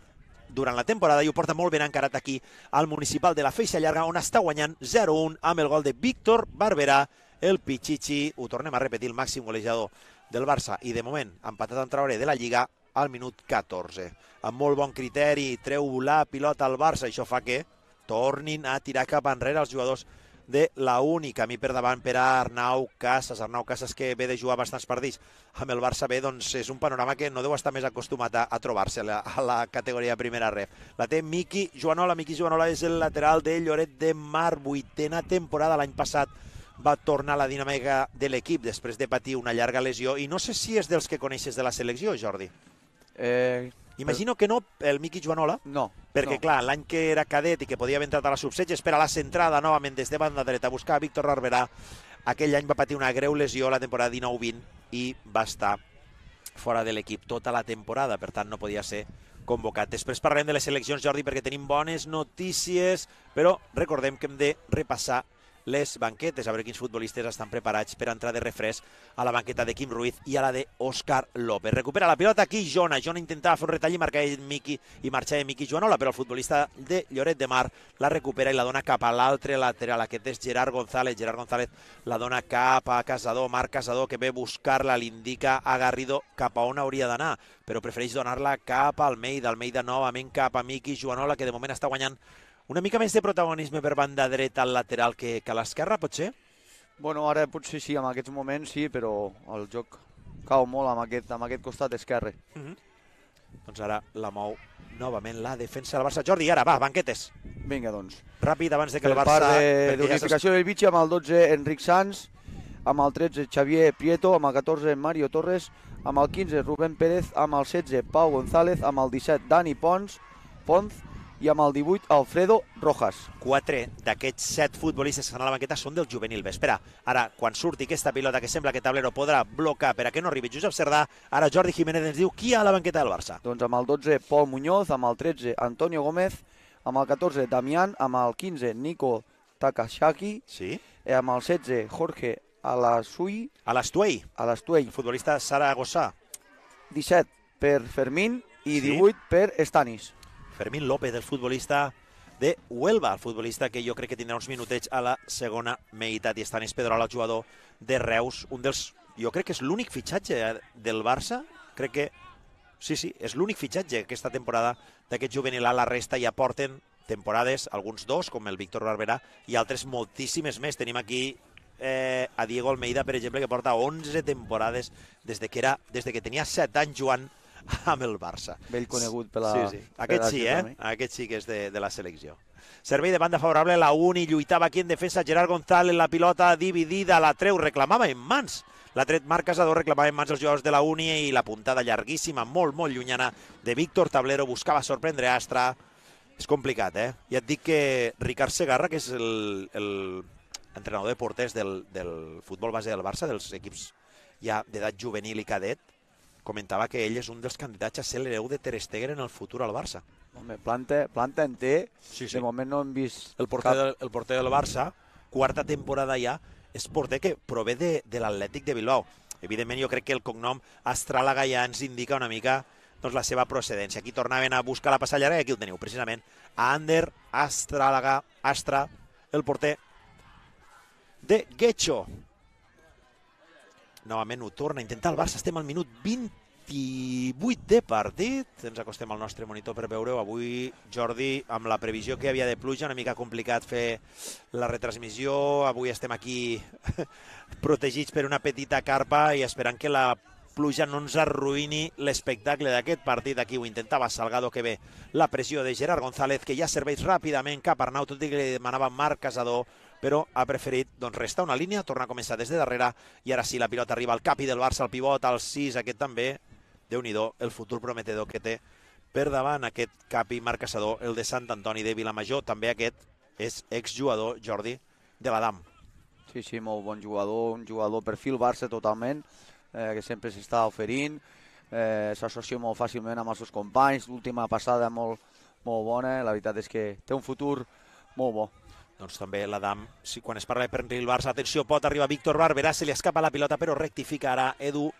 durant la temporada i ho porta molt ben encarat aquí al municipal de la Feixa Llarga, on està guanyant 0-1 amb el gol de Víctor Barberà, el Pichichi, ho tornem a repetir, el màxim golejador del Barça i de moment empatat en Traoré de la Lliga al minut 14. Amb molt bon criteri, treu la pilota al Barça, això fa que tornin a tirar cap enrere els jugadors de la única. A mi per davant per a Arnau Casas. Arnau Casas que ve de jugar bastants partits amb el Barça B, doncs és un panorama que no deu estar més acostumat a, a trobar-se a, a la categoria primera ref. La té Miqui Joanola. Miqui Joanola és el lateral de Lloret de Mar, vuitena temporada l'any passat va tornar a la dinàmica de l'equip després de patir una llarga lesió i no sé si és dels que coneixes de la selecció, Jordi. Eh, Imagino que no el Miqui Joanola. No. Perquè, no. clar, l'any que era cadet i que podia haver entrat a la subsetge, espera la centrada novament des de banda dreta a buscar a Víctor Barberà. Aquell any va patir una greu lesió la temporada 19-20 i va estar fora de l'equip tota la temporada, per tant no podia ser convocat. Després parlarem de les seleccions, Jordi, perquè tenim bones notícies, però recordem que hem de repassar les banquetes, a veure quins futbolistes estan preparats per entrar de refresc a la banqueta de Quim Ruiz i a la d'Òscar López. Recupera la pilota aquí Jona, Jona intentava fer un retall i marcava Miqui i marxava Miqui Joanola, però el futbolista de Lloret de Mar la recupera i la dona cap a l'altre lateral, aquest és Gerard González, Gerard González la dona cap a Casador, Marc Casador que ve a buscar-la, l'indica a Garrido cap a on hauria d'anar, però prefereix donar-la cap al Almeida, Almeida novament cap a Miqui Joanola que de moment està guanyant una mica més de protagonisme per banda dreta al lateral que, que a l'esquerra, potser? Bueno, ara potser sí, en aquests moments sí, però el joc cau molt amb aquest, amb aquest costat esquerre. Mhm. Doncs ara la mou novament la defensa del Barça. Jordi, ara, va, banquetes. Vinga, doncs. Ràpid, abans de que el Barça... Per part d'unificació ja del Vichy, amb el 12, Enric Sanz, amb el 13, Xavier Prieto, amb el 14, Mario Torres, amb el 15, Rubén Pérez, amb el 16, Pau González, amb el 17, Dani Pons, Pons, i amb el 18 Alfredo Rojas. Quatre d'aquests set futbolistes que estan a la banqueta són del juvenil B. Espera, ara quan surti aquesta pilota que sembla que Tablero podrà blocar per a que no arribi Josep Cerdà, ara Jordi Jiménez ens diu qui ha a la banqueta del Barça. Doncs amb el 12 Pol Muñoz, amb el 13 Antonio Gómez, amb el 14 Damián, amb el 15 Nico Takashaki, sí. i eh, amb el 16 Jorge Alasui... Alastuei. Alastuei. Futbolista Saragossa. 17 per Fermín i sí. 18 per Stanis. Fermín López, el futbolista de Huelva, el futbolista que jo crec que tindrà uns minutets a la segona meitat, i Estanis Pedrol, el jugador de Reus, un dels, jo crec que és l'únic fitxatge eh, del Barça, crec que, sí, sí, és l'únic fitxatge aquesta temporada d'aquest juvenil a la resta i aporten temporades, alguns dos, com el Víctor Barberà, i altres moltíssimes més. Tenim aquí eh, a Diego Almeida, per exemple, que porta 11 temporades des de que, era, des de que tenia 7 anys jugant amb el Barça. Vell conegut per la... Sí, sí. Aquest sí, eh? Aquest sí que és de, de la selecció. Servei de banda favorable, la Uni lluitava aquí en defensa, Gerard González, la pilota dividida, la treu, reclamava en mans. La tret Marc Casador, reclamava en mans els jugadors de la Uni i la puntada llarguíssima, molt, molt llunyana de Víctor Tablero, buscava sorprendre Astra. És complicat, eh? Ja et dic que Ricard Segarra, que és el, el entrenador de porters del, del futbol base del Barça, dels equips ja d'edat juvenil i cadet, comentava que ell és un dels candidats a ser l'hereu de Ter Stegen en el futur al Barça. Home, planta, planta en té, sí, sí. de moment no hem vist... El porter, cap... del, el porter del Barça, quarta temporada ja, és porter que prové de, de l'Atlètic de Bilbao. Evidentment, jo crec que el cognom Astràlaga ja ens indica una mica doncs, la seva procedència. Aquí tornaven a buscar la passa llarga i aquí ho teniu, precisament. A Ander, Astràlaga, Astra, el porter de Getxo. Novament ho torna a intentar el Barça. Estem al minut 28 de partit. Ens acostem al nostre monitor per veure-ho. Avui, Jordi, amb la previsió que havia de pluja, una mica complicat fer la retransmissió. Avui estem aquí protegits per una petita carpa i esperant que la pluja no ens arruïni l'espectacle d'aquest partit. Aquí ho intentava Salgado, que ve la pressió de Gerard González, que ja serveix ràpidament cap Arnau, tot i que li demanava Marc Casador però ha preferit doncs, restar una línia, tornar a començar des de darrere, i ara sí, la pilota arriba al capi del Barça, al pivot, al 6, aquest també, déu nhi el futur prometedor que té per davant aquest capi marcassador, el de Sant Antoni de Vilamajor, també aquest és exjugador, Jordi, de l'Adam. Sí, sí, molt bon jugador, un jugador perfil Barça totalment, eh, que sempre s'està oferint, eh, s'associa molt fàcilment amb els seus companys, l'última passada molt, molt bona, eh, la veritat és que té un futur molt bo doncs també l'Adam, si quan es parla de el Barça, atenció, pot arribar Víctor Barberà, se li escapa la pilota, però rectifica ara Edu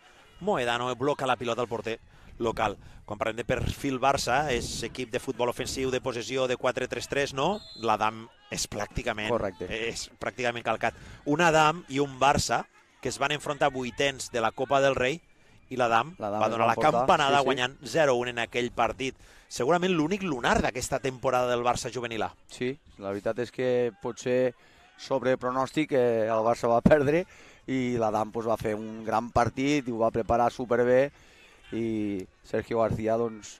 Moedano, eh, bloca la pilota al porter local. Quan parlem de perfil Barça, és equip de futbol ofensiu, de possessió, de 4-3-3, no? L'Adam és pràcticament, Correcte. és pràcticament calcat. Un Adam i un Barça, que es van enfrontar vuitens de la Copa del Rei, i l'Adam va donar la portar. campanada sí, sí. guanyant 0-1 en aquell partit. Segurament l'únic lunar d'aquesta temporada del Barça juvenil A. Sí, la veritat és que potser sobre pronòstic eh, el Barça va perdre i l'Adam pues, va fer un gran partit i ho va preparar superbé i Sergio García doncs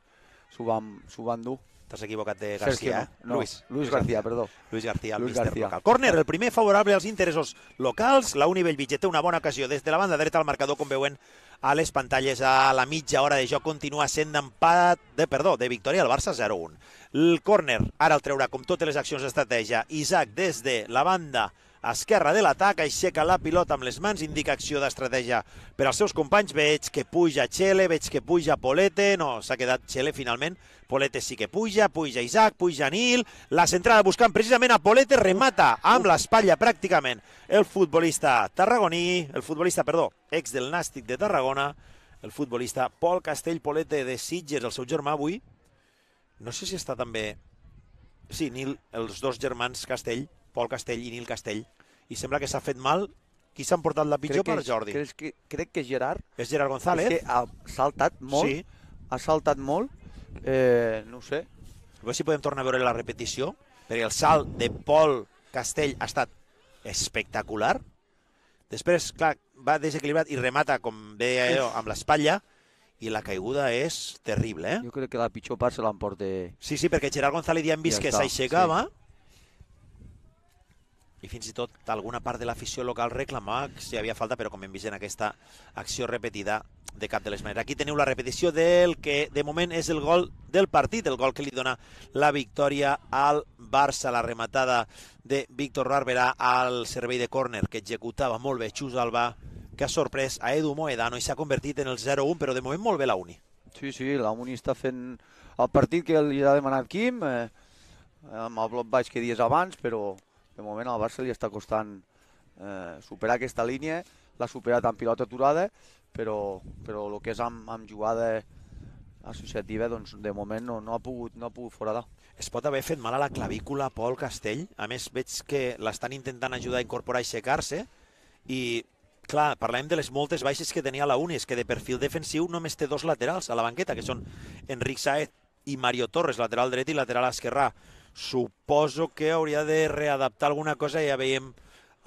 s'ho van, va endur. T'has equivocat de García, Sergio, eh? no, Luis. Luis García, perdó. Luis García, el Luis García. local. Corner, el primer favorable als interessos locals. La Unibell Bellvitge té una bona ocasió des de la banda dreta al marcador, com veuen a les pantalles a la mitja hora de joc continua sent d'empat, de, perdó, de victòria al Barça 0-1. El córner ara el treurà com totes les accions d'estratègia Isaac des de la banda esquerra de l'atac, aixeca la pilota amb les mans, indica acció d'estratègia per als seus companys. Veig que puja Chele, veig que puja Polete, no, s'ha quedat Chele finalment. Polete sí que puja, puja Isaac, puja Nil, la centrada buscant precisament a Polete, remata amb l'espatlla pràcticament el futbolista tarragoní, el futbolista, perdó, ex del Nàstic de Tarragona, el futbolista Pol Castell Polete de Sitges, el seu germà avui, no sé si està també... Sí, Nil, els dos germans Castell, Pol Castell i Nil Castell, i sembla que s'ha fet mal. Qui s'ha portat la pitjor crec per Jordi? Crec que, crec que és Gerard. És Gerard González. És que ha saltat molt, sí. ha saltat molt, eh, no sé. A veure si podem tornar a veure la repetició, perquè el salt de Pol Castell ha estat espectacular. Després, clar, va desequilibrat i remata, com deia jo, amb l'espatlla, i la caiguda és terrible, eh? Jo crec que la pitjor part se l'emporta... Sí, sí, perquè Gerard González ja hem vist ja que s'aixecava, sí i fins i tot alguna part de l'afició local reclama que si hi havia falta, però com hem vist en aquesta acció repetida, de cap de les maneres. Aquí teniu la repetició del que de moment és el gol del partit, el gol que li dona la victòria al Barça, la rematada de Víctor Barberà al servei de córner que executava molt bé Xus Alba, que ha sorprès a Edu Moedano i s'ha convertit en el 0-1, però de moment molt bé la Uni. Sí, sí, la Uni està fent el partit que li ha demanat Quim, eh, amb el bloc baix que dies abans, però de moment al Barça li està costant eh, superar aquesta línia, l'ha superat amb pilota aturada, però, però el que és amb, amb jugada associativa, doncs de moment no, no ha pogut, no ha pogut foradar. Es pot haver fet mal a la clavícula Pol Castell? A més, veig que l'estan intentant ajudar a incorporar i aixecar-se i, clar, parlem de les moltes baixes que tenia la Unis, que de perfil defensiu només té dos laterals a la banqueta, que són Enric Saez i Mario Torres, lateral dret i lateral esquerrà suposo que hauria de readaptar alguna cosa, ja veiem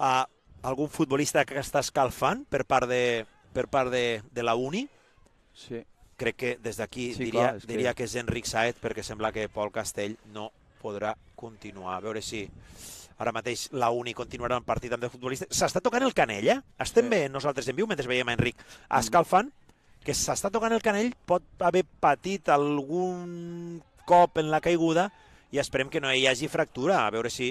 a algun futbolista que està escalfant per part de, per part de, de la Uni. Sí. Crec que des d'aquí sí, diria, clar, diria que... que és Enric Saet perquè sembla que Pol Castell no podrà continuar. A veure si ara mateix la Uni continuarà en partit amb de futbolista. S'està tocant el canell, eh? Estem sí. bé nosaltres en viu mentre veiem a Enric mm. escalfant, mm. que s'està tocant el canell, pot haver patit algun cop en la caiguda, i esperem que no hi hagi fractura, a veure si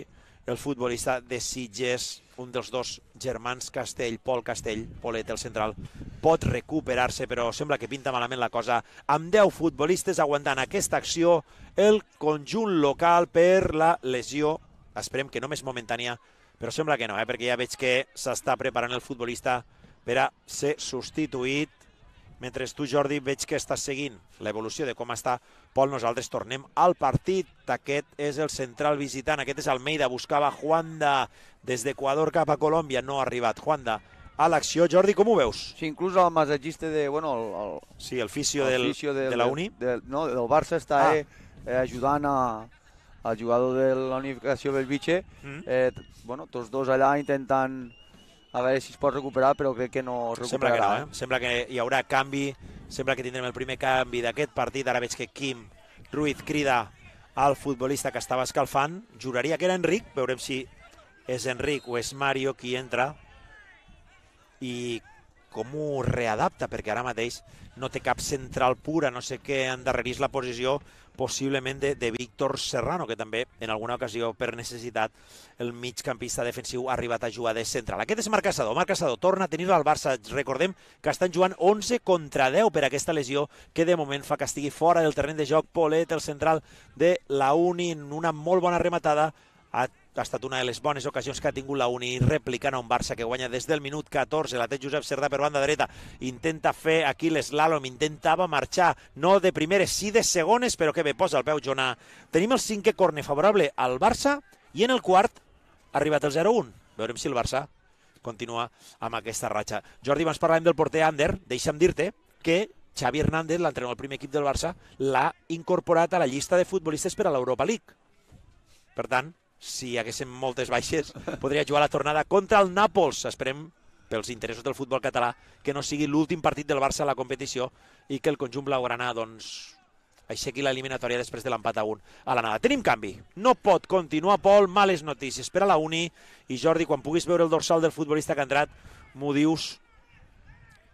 el futbolista de Sitges, un dels dos germans Castell, Pol Castell, Polet, el central, pot recuperar-se, però sembla que pinta malament la cosa. Amb 10 futbolistes aguantant aquesta acció, el conjunt local per la lesió, esperem que només momentània, però sembla que no, eh? perquè ja veig que s'està preparant el futbolista per a ser substituït mentre tu, Jordi, veig que estàs seguint l'evolució de com està Pol, nosaltres tornem al partit. Aquest és el central visitant, aquest és Almeida, buscava Juanda des d'Equador cap a Colòmbia, no ha arribat Juanda a l'acció. Jordi, com ho veus? Sí, inclús el massatgista de... Bueno, el, el, sí, el fisio, el del, fisio del, de la Uni. Del, no, del Barça està ah. eh, eh ajudant a, el jugador de la unificació Belviche, mm. eh, bueno, tots dos allà intentant a veure si es pot recuperar, però crec que no es recuperarà. Sembla que no, eh? eh? Sembla que hi haurà canvi, sembla que tindrem el primer canvi d'aquest partit. Ara veig que Quim Ruiz crida al futbolista que estava escalfant. Juraria que era Enric, veurem si és Enric o és Mario qui entra i com ho readapta, perquè ara mateix no té cap central pura, no sé què endarrerís la posició possiblement de, de Víctor Serrano, que també en alguna ocasió per necessitat el migcampista defensiu ha arribat a jugar de central. Aquest és Marc Casado. Marc Casado torna a tenir-lo al Barça. Recordem que estan jugant 11 contra 10 per aquesta lesió que de moment fa que estigui fora del terreny de joc. Polet, el central de la Uni, en una molt bona rematada ha ha estat una de les bones ocasions que ha tingut la Uni replicant a un Barça que guanya des del minut 14, la té Josep Cerdà per banda dreta, intenta fer aquí l'eslàlom, intentava marxar no de primeres, sí de segones, però que bé posa el peu Jonà. Tenim el cinquè corne favorable al Barça i en el quart ha arribat el 0-1. Veurem si el Barça continua amb aquesta ratxa. Jordi, abans parlàvem del porter Ander, deixa'm dir-te que Xavi Hernández, l'entrenador del primer equip del Barça, l'ha incorporat a la llista de futbolistes per a l'Europa League. Per tant, si hi haguessin moltes baixes, podria jugar la tornada contra el Nàpols. Esperem pels interessos del futbol català que no sigui l'últim partit del Barça a la competició i que el conjunt blaugrana doncs, aixequi l'eliminatòria després de l'empat a 1 a l'anada. Tenim canvi. No pot continuar, Pol, males notícies per a la Uni. I Jordi, quan puguis veure el dorsal del futbolista que ha entrat, m'ho dius,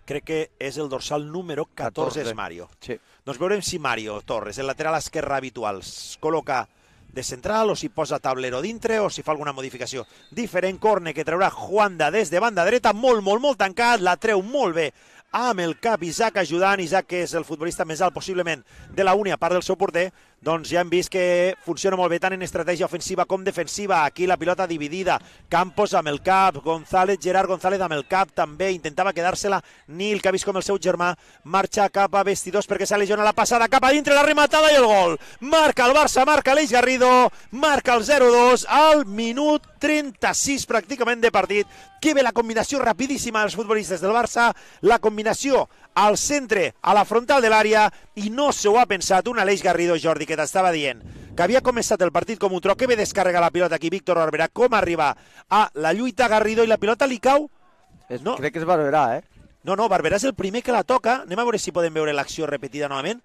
crec que és el dorsal número 14, 14. és Mario. Sí. Doncs veurem si Mario Torres, el lateral esquerre habitual, es col·loca de central o si posa tablero dintre o si fa alguna modificació diferent. Corne que traurà Juanda des de banda dreta, molt, molt, molt tancat, la treu molt bé amb el cap Isaac ajudant, Isaac que és el futbolista més alt possiblement de la Uni, a part del seu porter, doncs ja hem vist que funciona molt bé tant en estratègia ofensiva com defensiva. Aquí la pilota dividida, Campos amb el cap, González, Gerard González amb el cap també, intentava quedar-se-la Nil, que ha vist com el seu germà marxa cap a vestidors perquè s'ha lesionat la passada, cap a dintre la rematada i el gol. Marca el Barça, marca l'Eix Garrido, marca el 0-2 al minut 36 pràcticament de partit. Que ve la combinació rapidíssima dels futbolistes del Barça, la combinació al centre, a la frontal de l'àrea, i no se ho ha pensat un Aleix Garrido, Jordi, que t'estava dient que havia començat el partit com un troc, que ve descarrega la pilota aquí Víctor Barberà, com arriba a la lluita Garrido i la pilota li cau... És, no. Crec que és Barberà, eh? No, no, Barberà és el primer que la toca. Anem a veure si podem veure l'acció repetida novament.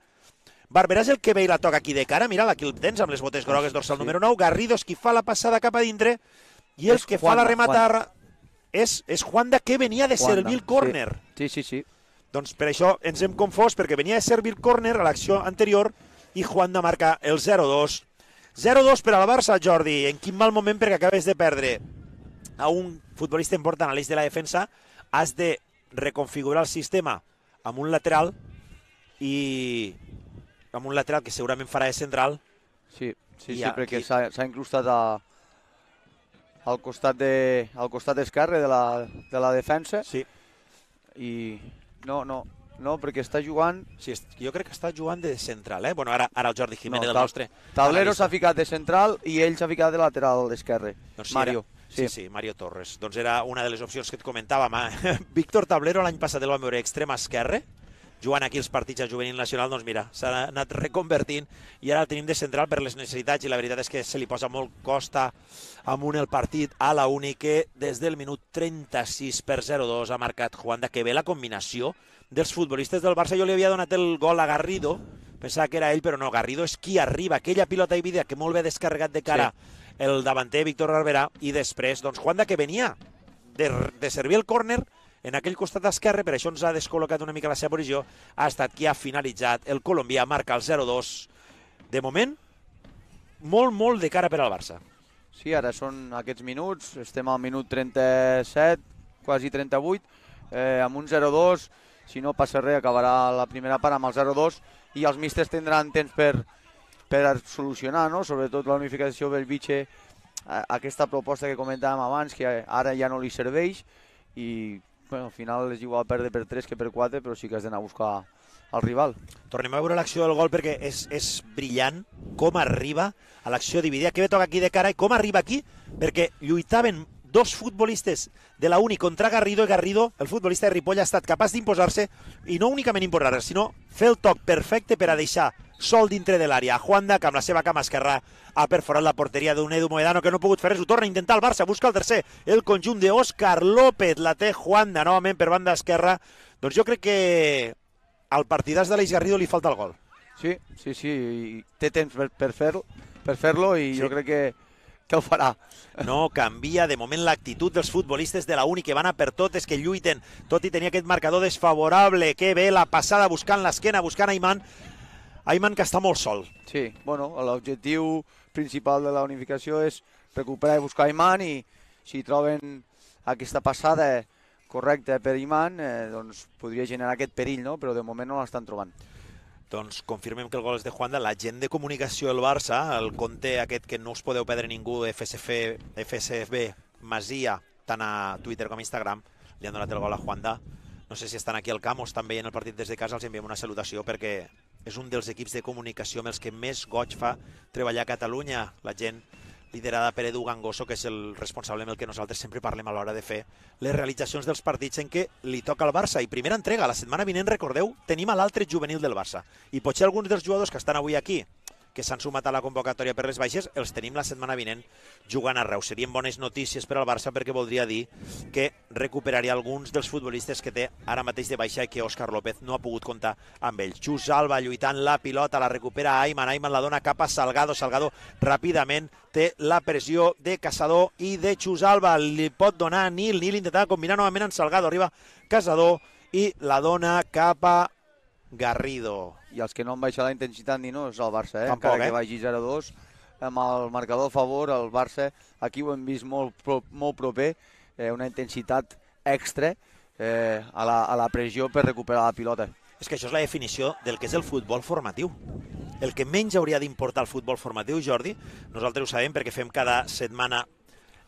Barberà és el que ve i la toca aquí de cara. Mira, aquí el tens amb les botes grogues ah, dorsal sí. número 9. Garrido és qui fa la passada cap a dintre i el és que Juan, fa la rematar Juan. és, és Juanda que venia de Juan, servir el córner. Sí, sí, sí. sí. Doncs per això ens hem confós, perquè venia a servir córner a l'acció anterior i Juan de marcar el 0-2. 0-2 per al Barça, Jordi. En quin mal moment perquè acabes de perdre a un futbolista important a l'eix de la defensa. Has de reconfigurar el sistema amb un lateral i amb un lateral que segurament farà de central. Sí, sí, sí, aquí... perquè s'ha incrustat a, al costat, de, al costat esquerre de la, de la defensa. Sí. I, no, no, no, perquè està jugant... Sí, jo crec que està jugant de central, eh? Bueno, ara, ara el Jordi Jiménez no, del nostre... Tablero s'ha ficat de central i ell s'ha ficat de lateral d'esquerre, No, doncs sí, Mario. Era... Sí. sí, sí, Mario Torres. Doncs era una de les opcions que et comentàvem. Eh? Víctor Tablero l'any passat el va veure extrem esquerre, jugant aquí els partits a juvenil nacional, doncs mira, s'ha anat reconvertint i ara el tenim de central per les necessitats i la veritat és que se li posa molt costa amunt el partit a la Uni que des del minut 36 per 0-2 ha marcat Juanda, que ve la combinació dels futbolistes del Barça. Jo li havia donat el gol a Garrido, pensava que era ell, però no, Garrido és qui arriba, aquella pilota i vida que molt bé descarregat de cara sí. el davanter Víctor Barberà i després, doncs, Juanda, que venia de, de servir el córner, en aquell costat esquerre, per això ens ha descol·locat una mica la seva posició, ha estat qui ha finalitzat. El colombià marca el 0-2. De moment, molt, molt de cara per al Barça. Sí, ara són aquests minuts, estem al minut 37, quasi 38, eh, amb un 0-2, si no passa res acabarà la primera part amb el 0-2 i els mistres tindran temps per, per solucionar, no? sobretot la unificació del Bitxe, aquesta proposta que comentàvem abans, que ara ja no li serveix, i bueno, al final és igual perdre per 3 que per 4, però sí que has d'anar a buscar el rival. Tornem a veure l'acció del gol perquè és, és brillant com arriba a l'acció dividida. Que ve toca aquí de cara i com arriba aquí, perquè lluitaven dos futbolistes de la Uni contra Garrido, i Garrido, el futbolista de Ripoll, ha estat capaç d'imposar-se, i no únicament imposar-se, sinó fer el toc perfecte per a deixar sol dintre de l'àrea. Juanda, que amb la seva cama esquerra ha perforat la porteria d'un Edu Moedano que no ha pogut fer res. Ho torna a intentar el Barça, busca el tercer. El conjunt de López, la té Juanda novament per banda esquerra. Doncs jo crec que al partidàs de l'Eix Garrido li falta el gol. Sí, sí, sí, té temps per, per fer-lo per fer i sí. jo crec que que ho farà? No canvia de moment l'actitud dels futbolistes de la Uni, que van a per totes, que lluiten, tot i tenir aquest marcador desfavorable. Que ve la passada buscant l'esquena, buscant Aiman. Aiman que està molt sol. Sí, bueno, l'objectiu principal de la unificació és recuperar i buscar Aiman i si troben aquesta passada correcta per Iman, eh, doncs podria generar aquest perill, no? però de moment no l'estan trobant. Doncs confirmem que el gol és de Juanda. gent de comunicació del Barça, el conte aquest que no us podeu perdre ningú, FSF, FSFB, Masia, tant a Twitter com a Instagram, li han donat el gol a Juanda. No sé si estan aquí al camp o estan veient el partit des de casa, els enviem una salutació perquè és un dels equips de comunicació amb els que més goig fa treballar a Catalunya. La gent liderada per Edu Gangoso, que és el responsable amb el que nosaltres sempre parlem a l'hora de fer les realitzacions dels partits en què li toca al Barça. I primera entrega, la setmana vinent, recordeu, tenim a l'altre juvenil del Barça. I potser alguns dels jugadors que estan avui aquí que s'han sumat a la convocatòria per les baixes, els tenim la setmana vinent jugant a Reus. Serien bones notícies per al Barça perquè voldria dir que recuperaria alguns dels futbolistes que té ara mateix de baixa i que Òscar López no ha pogut comptar amb ells. Xus Alba lluitant la pilota, la recupera Aiman, Aiman la dona cap a Salgado, Salgado ràpidament té la pressió de Casador i de Xusalba. Li pot donar Nil. Nil intentava combinar novament en Salgado. Arriba Casador i la dona cap a Garrido. I els que no han baixat la intensitat ni no és el Barça, eh? Tampoc, Encara eh? que vagi 0-2 amb el marcador a favor, el Barça, aquí ho hem vist molt, molt proper, eh, una intensitat extra eh, a, la, a la pressió per recuperar la pilota. És que això és la definició del que és el futbol formatiu. El que menys hauria d'importar el futbol formatiu, Jordi, nosaltres ho sabem perquè fem cada setmana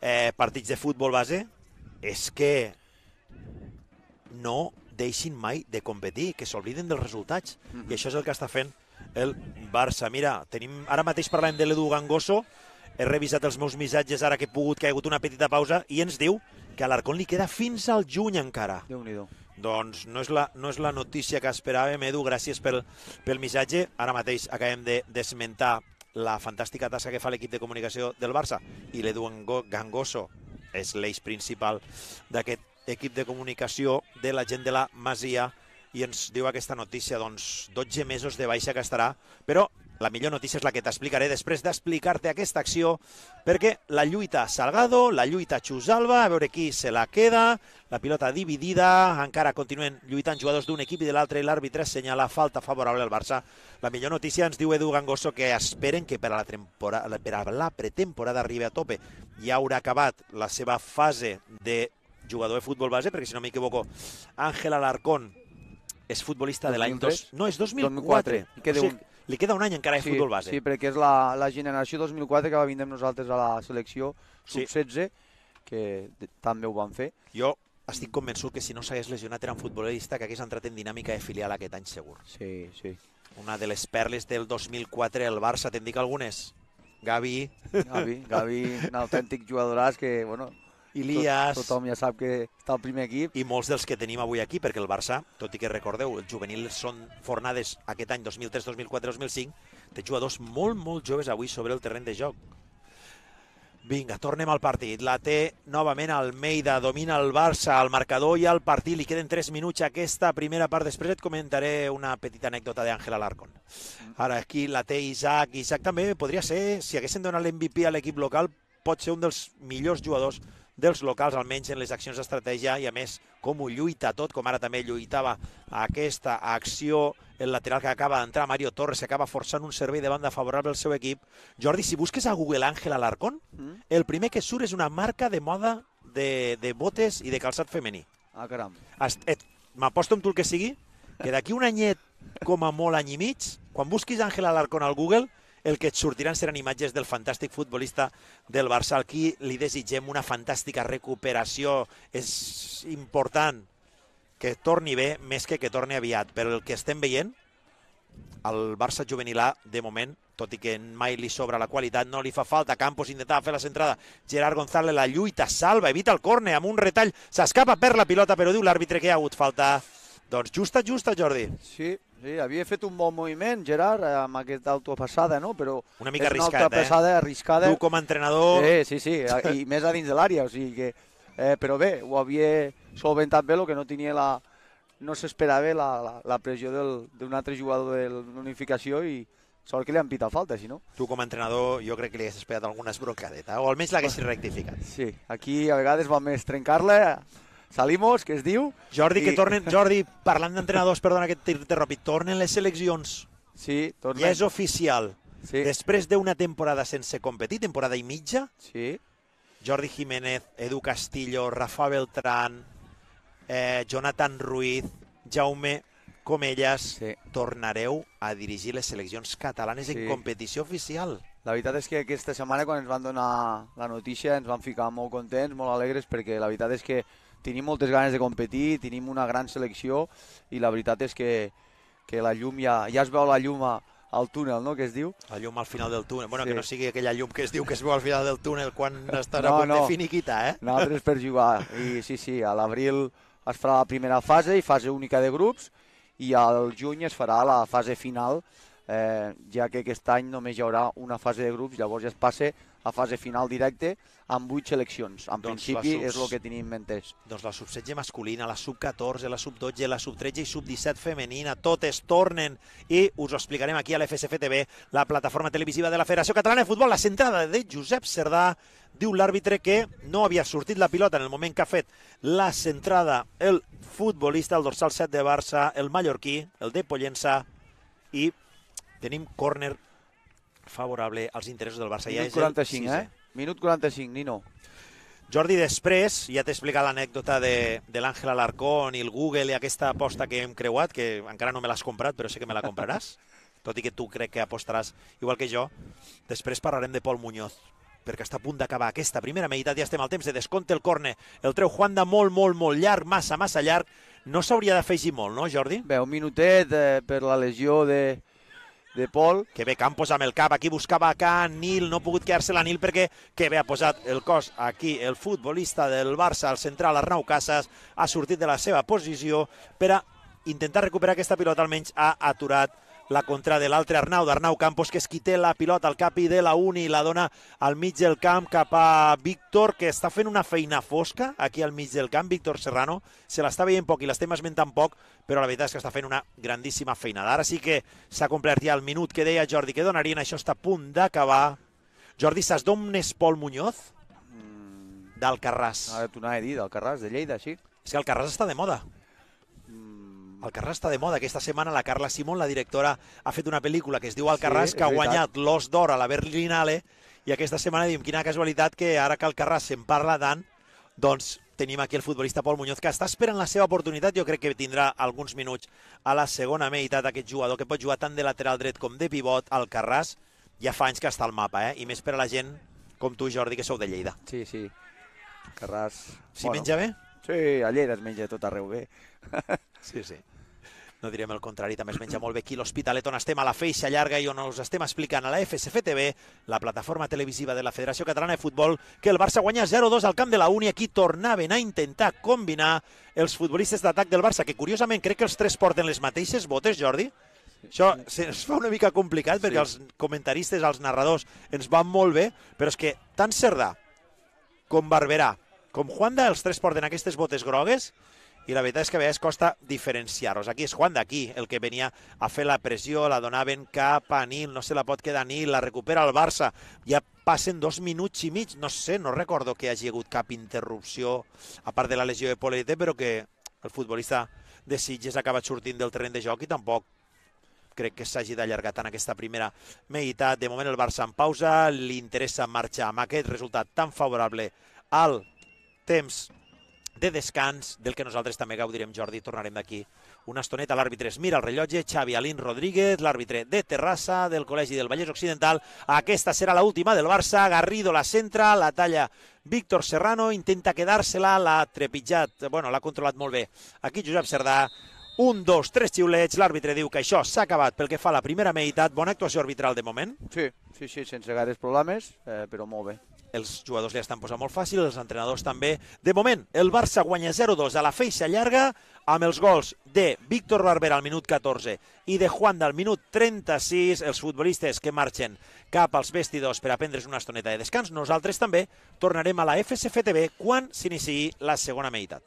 eh, partits de futbol base, és que no deixin mai de competir, que s'obliden dels resultats. Mm -hmm. I això és el que està fent el Barça. Mira, tenim, ara mateix parlem de l'Edu Gangoso, he revisat els meus missatges ara que he pogut, que ha hagut una petita pausa, i ens diu que a l'Arcon li queda fins al juny encara. déu nhi doncs no és la, no és la notícia que esperàvem, Edu, gràcies pel, pel missatge. Ara mateix acabem de d'esmentar la fantàstica tasca que fa l'equip de comunicació del Barça i l'Edu Gangoso és l'eix principal d'aquest equip de comunicació de la gent de la Masia i ens diu aquesta notícia, doncs 12 mesos de baixa que estarà, però la millor notícia és la que t'explicaré després d'explicar-te aquesta acció, perquè la lluita Salgado, la lluita Xusalba, a veure qui se la queda, la pilota dividida, encara continuen lluitant jugadors d'un equip i de l'altre, i l'àrbitre assenyala falta favorable al Barça. La millor notícia ens diu Edu Gangoso que esperen que per a la, temporada, per a la pretemporada arribi a tope. Ja haurà acabat la seva fase de jugador de futbol base, perquè si no m'equivoco, Àngel Alarcón és futbolista 2003? de l'any... No, és 2004. 2004. I queda o sigui, un li queda un any encara de sí, futbol base. Sí, perquè és la, la generació 2004 que va vindre amb nosaltres a la selecció sub-16, sí. que també ho van fer. Jo estic convençut que si no s'hagués lesionat era un futbolista que hagués entrat en dinàmica de filial aquest any segur. Sí, sí. Una de les perles del 2004 el Barça, te'n dic algunes? Gavi. Gavi, Gavi, un autèntic jugadoràs que, bueno, Ilias... Tot, tothom ja sap que està el primer equip. I molts dels que tenim avui aquí, perquè el Barça, tot i que recordeu, el juvenil són fornades aquest any 2003, 2004, 2005, té jugadors molt, molt joves avui sobre el terreny de joc. Vinga, tornem al partit. La té novament Almeida, domina el Barça, el marcador i el partit. Li queden 3 minuts a aquesta primera part. Després et comentaré una petita anècdota d'Àngel Alarcón. Ara aquí la té Isaac. Isaac també podria ser, si haguessin donat l'MVP a l'equip local, pot ser un dels millors jugadors dels locals, almenys en les accions d'estratègia, i a més com ho lluita tot, com ara també lluitava aquesta acció, el lateral que acaba d'entrar, Mario Torres, que acaba forçant un servei de banda favorable al seu equip. Jordi, si busques a Google Ángel Alarcón, mm. el primer que surt és una marca de moda de, de botes i de calçat femení. Ah, caram. M'aposto amb tu el que sigui, que d'aquí un anyet com a molt any i mig, quan busquis Àngel Alarcón al Google, el que et sortiran seran imatges del fantàstic futbolista del Barça, al qui li desitgem una fantàstica recuperació. És important que torni bé, més que que torni aviat. Però el que estem veient, el Barça juvenil A, de moment, tot i que mai li sobra la qualitat, no li fa falta. Campos intentava fer la centrada. Gerard González la lluita, salva, evita el corne amb un retall. S'escapa, per la pilota, però diu l'àrbitre que hi ha hagut falta doncs justa, justa, Jordi. Sí, sí, havia fet un bon moviment, Gerard, eh, amb aquesta autopassada, no? Però una mica és una autopassada eh? arriscada. Tu com a entrenador... Sí, sí, sí, i més a dins de l'àrea, o sigui que... Eh, però bé, ho havia solventat bé, el que no tenia la... No s'esperava la, la, la pressió d'un altre jugador de l'unificació i, Sort que li han pitat falta, si no. Tu com a entrenador jo crec que li has esperat alguna esbroncadeta, o almenys l'haguessis rectificat. Sí, aquí a vegades va més trencar-la Salimos, que es diu... Jordi, I... que tornen, Jordi, parlant d'entrenadors, perdona que t'interrompi, tornen les seleccions. Sí, tornen. I és oficial. Sí. Després d'una temporada sense competir, temporada i mitja, sí. Jordi Jiménez, Edu Castillo, Rafa Beltrán, eh, Jonathan Ruiz, Jaume Comellas, sí. tornareu a dirigir les seleccions catalanes sí. en competició oficial. La veritat és que aquesta setmana, quan ens van donar la notícia, ens van ficar molt contents, molt alegres, perquè la veritat és que tenim moltes ganes de competir, tenim una gran selecció i la veritat és que, que la llum ja, ja es veu la llum a, al túnel, no?, que es diu. La llum al final del túnel. Bueno, sí. que no sigui aquella llum que es diu que es veu al final del túnel quan està no, a punt no. de finiquita, eh? Nosaltres per jugar. I sí, sí, a l'abril es farà la primera fase i fase única de grups i al juny es farà la fase final, eh, ja que aquest any només hi haurà una fase de grups, llavors ja es passe a fase final directe amb 8 seleccions. En doncs principi subs... és el que tenim mentes. Doncs la sub-16 masculina, la sub-14, la sub-12, la sub-13 i sub-17 femenina, totes tornen i us ho explicarem aquí a l'FSFTV, TV, la plataforma televisiva de la Federació Catalana de Futbol, la centrada de Josep Cerdà, diu l'àrbitre que no havia sortit la pilota en el moment que ha fet la centrada el futbolista, el dorsal 7 de Barça, el mallorquí, el de Pollença, i tenim córner favorable als interessos del Barça. Minut 45, ja el... sí, eh? Minut 45, Nino. Jordi, després, ja t'he explicat l'anècdota de, de l'Àngel Alarcón i el Google i aquesta aposta que hem creuat, que encara no me l'has comprat, però sé que me la compraràs, tot i que tu crec que apostaràs igual que jo. Després parlarem de Pol Muñoz, perquè està a punt d'acabar aquesta primera meitat, ja estem al temps de descompte el corne, el treu Juan de molt, molt, molt llarg, massa, massa llarg, no s'hauria d'afegir molt, no, Jordi? Bé, un minutet eh, per la lesió de, de Pol. Que bé, Campos amb el cap, aquí buscava Can, Nil, no ha pogut quedar-se la Nil perquè que bé ha posat el cos aquí el futbolista del Barça, el central Arnau Casas, ha sortit de la seva posició per a intentar recuperar aquesta pilota, almenys ha aturat la contra de l'altre Arnau, d'Arnau Campos, que és qui té la pilota al cap i de la uni, la dona al mig del camp cap a Víctor, que està fent una feina fosca aquí al mig del camp, Víctor Serrano, se l'està veient poc i l'estem esmentant poc, però la veritat és que està fent una grandíssima feina. Ara sí que s'ha complert ja el minut que deia Jordi que donarien, això està a punt d'acabar. Jordi, saps d'on és Pol Muñoz? Mm. Del Carràs. Ara ah, t'ho anava a dir, Carràs, de Lleida, sí. És que el Carràs està de moda. Alcarràs està de moda. Aquesta setmana la Carla Simón, la directora, ha fet una pel·lícula que es diu Alcarràs, sí, que ha guanyat l'os d'or a la Berlinale, i aquesta setmana diem quina casualitat que ara que Alcarràs se'n parla tant, doncs tenim aquí el futbolista Pol Muñoz, que està esperant la seva oportunitat. Jo crec que tindrà alguns minuts a la segona meitat aquest jugador, que pot jugar tant de lateral dret com de pivot, Carràs, Ja fa anys que està al mapa, eh? I més per a la gent com tu, Jordi, que sou de Lleida. Sí, sí. Carràs... Si bueno, menja bé? Sí, a Lleida es menja tot arreu bé. sí, sí no direm el contrari, també es menja molt bé aquí l'Hospitalet on estem a la feixa llarga i on us estem explicant a la FSFTV, la plataforma televisiva de la Federació Catalana de Futbol, que el Barça guanya 0-2 al camp de la Uni, aquí tornaven a intentar combinar els futbolistes d'atac del Barça, que curiosament crec que els tres porten les mateixes botes, Jordi, això es fa una mica complicat sí. perquè els comentaristes, els narradors, ens van molt bé, però és que tant Cerdà com Barberà com Juanda, els tres porten aquestes botes grogues, i la veritat és que a vegades costa diferenciar-los. Aquí és Juan d'aquí el que venia a fer la pressió, la donaven cap a Nil, no se la pot quedar Nil, la recupera el Barça, ja passen dos minuts i mig, no sé, no recordo que hi hagi hagut cap interrupció, a part de la lesió de Polite, però que el futbolista de Sitges ha acabat sortint del terreny de joc i tampoc crec que s'hagi d'allargar tant aquesta primera meitat. De moment el Barça en pausa, li interessa marxar amb aquest resultat tan favorable al temps de descans, del que nosaltres també gaudirem, Jordi. Tornarem d'aquí una estoneta. L'àrbitre es mira el rellotge, Xavi Alín Rodríguez, l'àrbitre de Terrassa, del Col·legi del Vallès Occidental. Aquesta serà la última del Barça. Garrido la centra, la talla Víctor Serrano, intenta quedar-se-la, l'ha trepitjat, bueno, l'ha controlat molt bé. Aquí Josep Cerdà, un, dos, tres xiulets, l'àrbitre diu que això s'ha acabat pel que fa a la primera meitat. Bona actuació arbitral de moment. Sí, sí, sí, sense gaires problemes, eh, però molt bé els jugadors li estan posant molt fàcil, els entrenadors també. De moment, el Barça guanya 0-2 a la feixa llarga amb els gols de Víctor Barbera al minut 14 i de Juan del minut 36, els futbolistes que marxen cap als vestidors per a prendre's una estoneta de descans. Nosaltres també tornarem a la FSFTV quan s'iniciï la segona meitat.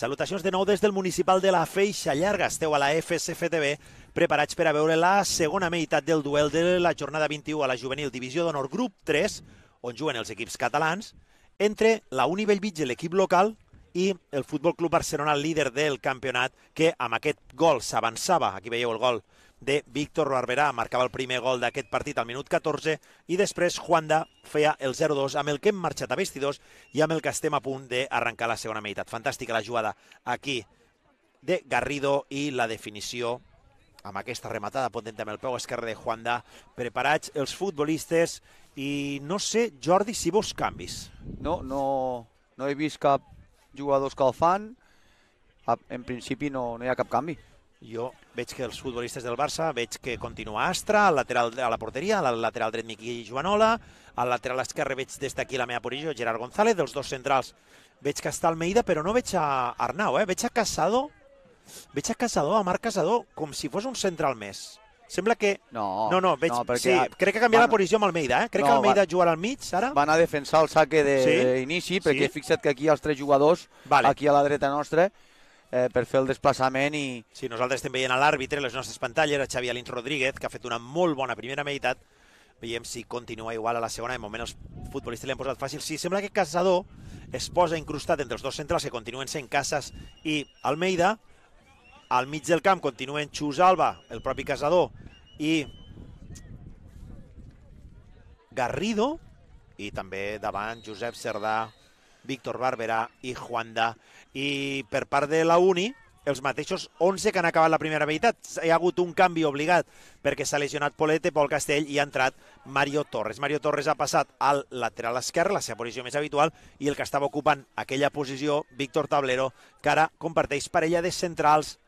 Salutacions de nou des del municipal de la Feixa Llarga. Esteu a la FSFTV preparats per a veure la segona meitat del duel de la jornada 21 a la juvenil divisió d'honor grup 3, on juguen els equips catalans, entre la Uni i l'equip local, i el Futbol Club Barcelona, líder del campionat, que amb aquest gol s'avançava. Aquí veieu el gol de Víctor Barberà. Marcava el primer gol d'aquest partit al minut 14 i després Juanda feia el 0-2 amb el que hem marxat a vestidors i amb el que estem a punt d'arrencar la segona meitat. Fantàstica la jugada aquí de Garrido i la definició amb aquesta rematada potent amb el peu esquerre de Juanda. Preparats els futbolistes i no sé, Jordi, si vols canvis. No, no, no he vist cap jugadors que el fan. En principi no, no hi ha cap canvi. Jo veig que els futbolistes del Barça, veig que continua Astra, al lateral a la porteria, al lateral dret Miqui Joanola, al lateral esquerre veig des d'aquí la meva posició Gerard González, dels dos centrals veig que està Almeida, però no veig a Arnau, eh? veig a Casado, veig a Casado, a Marc Casado, com si fos un central més. Sembla que... No, no, no, veig... no perquè... Sí, crec que ha canviat van... la posició amb Almeida, eh? Crec no, que Almeida va... jugarà al mig, ara. Van a defensar el saque d'inici, de... sí? inici, perquè sí? fixa't que aquí els tres jugadors, vale. aquí a la dreta nostra, eh, per fer el desplaçament i... Sí, nosaltres estem veient a l'àrbitre, les nostres pantalles, a Xavi Alins Rodríguez, que ha fet una molt bona primera meitat. Veiem si continua igual a la segona. En moment els futbolistes l'han posat fàcil. Sí, sembla que Casador es posa incrustat entre els dos centrals que continuen sent Casas i Almeida. Al mig del camp continuen Xus Alba, el propi Casador, i Garrido, i també davant Josep Cerdà, Víctor Barberà i Juanda i per part de la Uni, els mateixos 11 que han acabat la primera meitat. Hi ha hagut un canvi obligat perquè s'ha lesionat Polete, Pol Castell i ha entrat Mario Torres. Mario Torres ha passat al lateral esquerre, la seva posició més habitual, i el que estava ocupant aquella posició, Víctor Tablero, que ara comparteix parella de centrals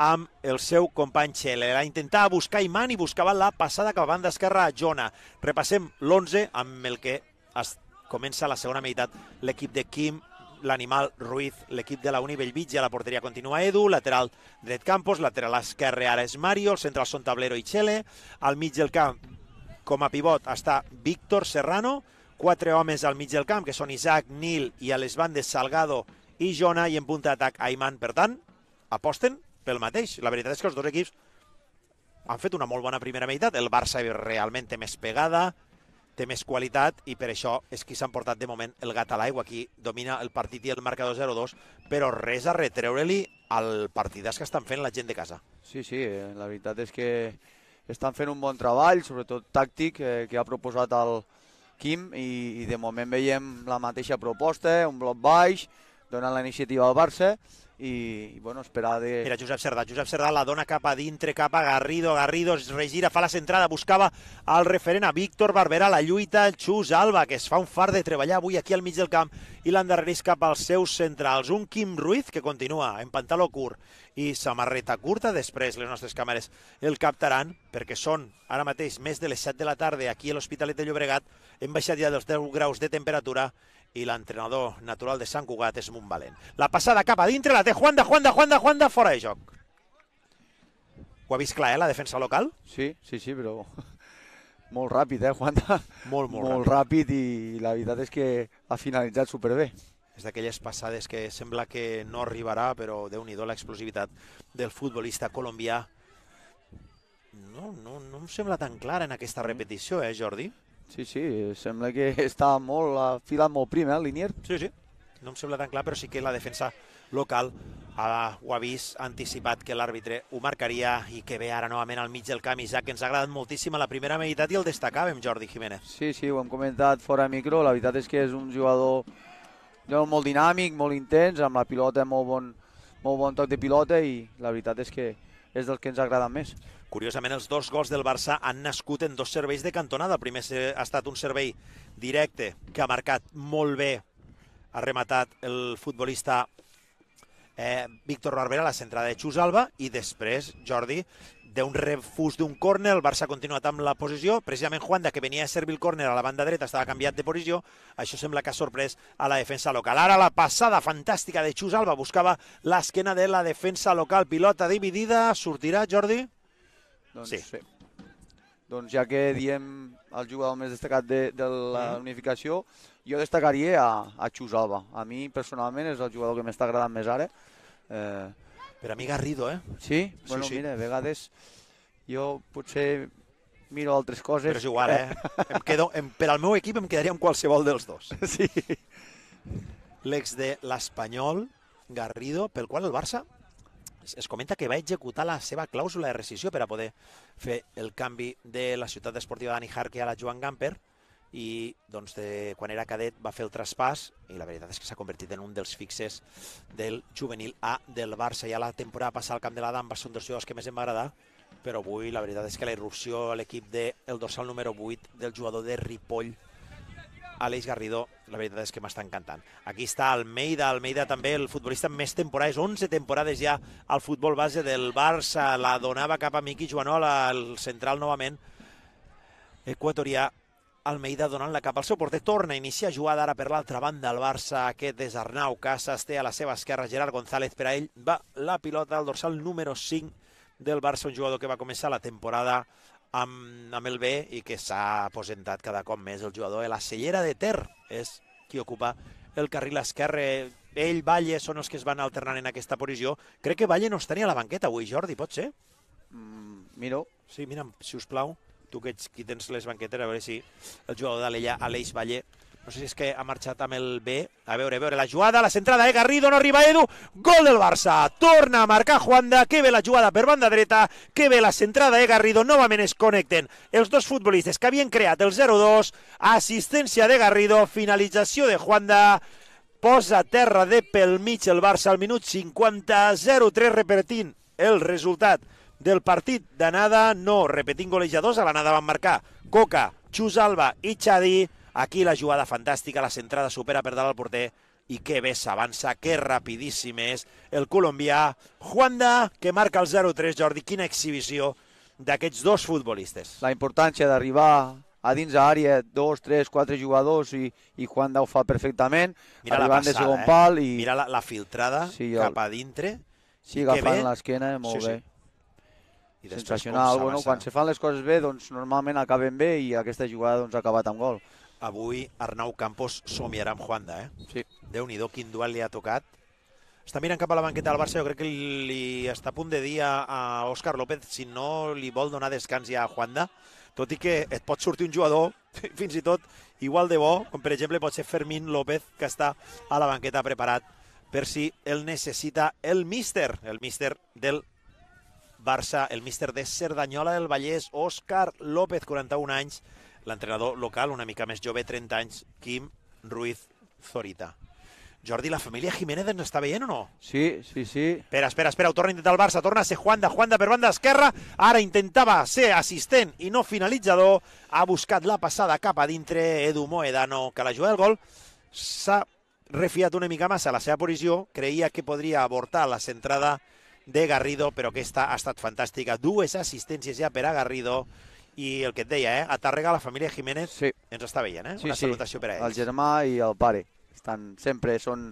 amb el seu company Xele. Va intentar buscar Iman i buscava la passada que va d'esquerra a Jona. Repassem l'11 amb el que es comença la segona meitat l'equip de Kim l'animal Ruiz, l'equip de la Uni Bellvitge, a la porteria continua Edu, lateral dret Campos, lateral esquerre ara és Mario, el central són Tablero i Chele, al mig del camp com a pivot està Víctor Serrano, quatre homes al mig del camp, que són Isaac, Nil i a les bandes Salgado i Jona, i en punta d'atac Aiman. Per tant, aposten pel mateix. La veritat és que els dos equips han fet una molt bona primera meitat. El Barça realment té més pegada, té més qualitat i per això és qui s'ha portat de moment el gat a l'aigua. Aquí domina el partit i el marcador 0-2, però res a retreure-li al partidàs que estan fent la gent de casa. Sí, sí, eh, la veritat és que estan fent un bon treball, sobretot tàctic, eh, que ha proposat el Quim i, i de moment veiem la mateixa proposta, eh, un bloc baix, donant la iniciativa al Barça i, i bueno, esperar de... Mira, Josep Cerdà, Josep Cerdà la dona cap a dintre, cap a Garrido, Garrido es regira, fa la centrada, buscava el referent a Víctor Barberà, la lluita, el Xus Alba, que es fa un far de treballar avui aquí al mig del camp i l'endarrerís cap als seus centrals. Un Quim Ruiz que continua en pantaló curt i samarreta curta, després les nostres càmeres el captaran, perquè són ara mateix més de les 7 de la tarda aquí a l'Hospitalet de Llobregat, hem baixat ja dels 10 graus de temperatura i l'entrenador natural de Sant Cugat és Montvalent. La passada cap a dintre, la té Juan de Juan de Juan de Juan de fora de joc. Ho ha vist clar, eh, la defensa local? Sí, sí, sí, però molt ràpid, eh, Juan? Molt, molt, molt ràpid. ràpid i la veritat és que ha finalitzat superbé. És d'aquelles passades que sembla que no arribarà, però déu nhi la explosivitat del futbolista colombià. No, no, no em sembla tan clara en aquesta mm. repetició, eh, Jordi? Sí, sí, sembla que està molt afilat molt prim, eh, Linier? Sí, sí, no em sembla tan clar, però sí que la defensa local ha, ho ha vist, ha anticipat que l'àrbitre ho marcaria i que ve ara novament al mig del camp, Isaac, que ens ha agradat moltíssim a la primera meitat i el destacàvem, Jordi Jiménez. Sí, sí, ho hem comentat fora micro, la veritat és que és un jugador molt dinàmic, molt intens, amb la pilota molt bon, molt bon toc de pilota i la veritat és que és del que ens agrada més. Curiosament, els dos gols del Barça han nascut en dos serveis de cantonada. El primer ha estat un servei directe que ha marcat molt bé, ha rematat el futbolista eh, Víctor Barbera, a la centrada de Alba, i després, Jordi, d'un refús d'un córner, el Barça ha continuat amb la posició, precisament Juanda, que venia a servir el córner a la banda dreta, estava canviat de posició, això sembla que ha sorprès a la defensa local. Ara la passada fantàstica de Xus Alba buscava l'esquena de la defensa local, pilota dividida, sortirà Jordi? Doncs sí. sí. Doncs ja que diem el jugador més destacat de, de la mm. unificació, jo destacaria a, a Xus Alba. A mi, personalment, és el jugador que m'està agradant més ara. Eh, per a mi Garrido, eh? Sí? Bueno, sí, sí. mira, a vegades jo potser miro altres coses... Però és igual, eh? em quedo, em, per al meu equip em quedaria amb qualsevol dels dos. Sí. L'ex de l'Espanyol, Garrido, pel qual el Barça es comenta que va executar la seva clàusula de rescisió per a poder fer el canvi de la ciutat esportiva d'Anijarque a la Joan Gamper, i doncs, de, quan era cadet va fer el traspàs i la veritat és que s'ha convertit en un dels fixes del juvenil A del Barça. Ja la temporada passada al Camp de l'Adam va ser un dels jugadors que més em va agradar, però avui la veritat és que la irrupció a l'equip del dorsal número 8 del jugador de Ripoll Aleix Garrido, la veritat és que m'està encantant. Aquí està Almeida, Almeida també el futbolista amb més temporades, 11 temporades ja al futbol base del Barça, la donava cap a Miqui Joanola, el central novament equatorià, Almeida donant la cap al seu porter, torna a iniciar jugada ara per l'altra banda el Barça, aquest és Arnau Casas, té a la seva esquerra Gerard González, per a ell va la pilota al dorsal número 5 del Barça, un jugador que va començar la temporada amb, amb el B i que s'ha aposentat cada cop més el jugador la Cellera de Ter, és qui ocupa el carril esquerre. Ell, Valle, són els que es van alternant en aquesta posició. Crec que Valle no estaria a la banqueta avui, Jordi, pot ser? Mm, miro. Sí, mira, si us plau tu que ets qui tens les banquetes, a veure si el jugador de l'Ella, Aleix Valle, no sé si és que ha marxat amb el B. A veure, a veure, la jugada, la centrada, eh? Garrido, no arriba Edu, gol del Barça. Torna a marcar Juanda, que ve la jugada per banda dreta, que ve la centrada, eh? Garrido, novament es connecten els dos futbolistes que havien creat el 0-2, assistència de Garrido, finalització de Juanda, posa terra de pel mig el Barça al minut 50, 0-3 repetint el resultat del partit. D'anada, no. Repetint golejadors, a l'anada van marcar Coca, Xus Alba i Xadi. Aquí la jugada fantàstica, la centrada supera per dalt al porter i que bé s'avança, que rapidíssim és el colombià Juanda, que marca el 0-3, Jordi. Quina exhibició d'aquests dos futbolistes. La importància d'arribar a dins àrea, dos, tres, quatre jugadors i, i Juanda ho fa perfectament, Mira arribant passada, de segon eh? pal. I... Mira la, la filtrada sí, el... cap a dintre. Sí, agafant l'esquena, molt sí, sí. bé i sensacional. Bueno, quan se fan les coses bé, doncs normalment acaben bé i aquesta jugada doncs, ha acabat amb gol. Avui Arnau Campos somiarà amb Juanda, eh? Sí. Déu-n'hi-do quin duel li ha tocat. Està mirant cap a la banqueta del Barça, jo crec que li està a punt de dir a, a Òscar López si no li vol donar descans ja a Juanda, tot i que et pot sortir un jugador fins i tot igual de bo, com per exemple pot ser Fermín López, que està a la banqueta preparat per si el necessita el míster, el míster del Barça, el míster de Cerdanyola del Vallès, Òscar López, 41 anys, l'entrenador local, una mica més jove, 30 anys, Quim Ruiz Zorita. Jordi, la família Jiménez ens està veient o no? Sí, sí, sí. Espera, espera, espera, ho torna a intentar el Barça, torna a ser Juanda, Juanda per banda esquerra, ara intentava ser assistent i no finalitzador, ha buscat la passada cap a dintre, Edu Moedano, que la juga el gol, s'ha refiat una mica massa a la seva posició, creia que podria avortar la centrada de Garrido, però aquesta ha estat fantàstica. Dues assistències ja per a Garrido, i el que et deia, eh? a Tàrrega la família Jiménez sí. ens està veient, eh? Sí, una salutació per a ells. El germà i el pare, estan, sempre són,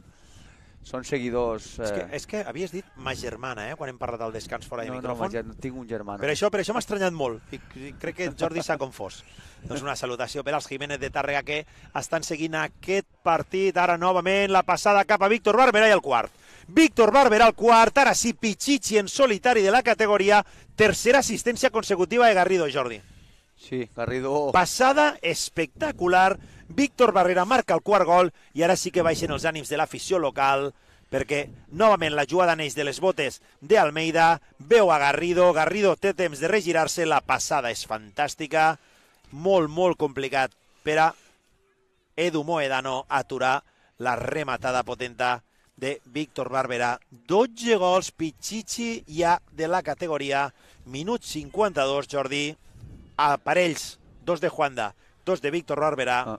són seguidors... Eh... És, que, eh. és que havies dit ma germana, eh? quan hem parlat del descans fora no, micròfon. No, no, tinc un germà. No. Per això, per això m'ha estranyat molt. I crec que Jordi s'ha confós. doncs una salutació per als Jiménez de Tàrrega que estan seguint aquest partit. Ara, novament, la passada cap a Víctor Barberà i el quart. Víctor Barberà al quart, ara sí Pichichi en solitari de la categoria, tercera assistència consecutiva de Garrido, Jordi. Sí, Garrido... Passada espectacular, Víctor Barrera marca el quart gol i ara sí que baixen els ànims de l'afició local perquè novament la jugada neix de les botes d'Almeida, veu a Garrido, Garrido té temps de regirar-se, la passada és fantàstica, molt, molt complicat per a Edu Moedano aturar la rematada potenta de Víctor Barberà. 12 gols, Pichichi ja de la categoria. Minut 52, Jordi. A parells, dos de Juanda, dos de Víctor Barberà. Ah.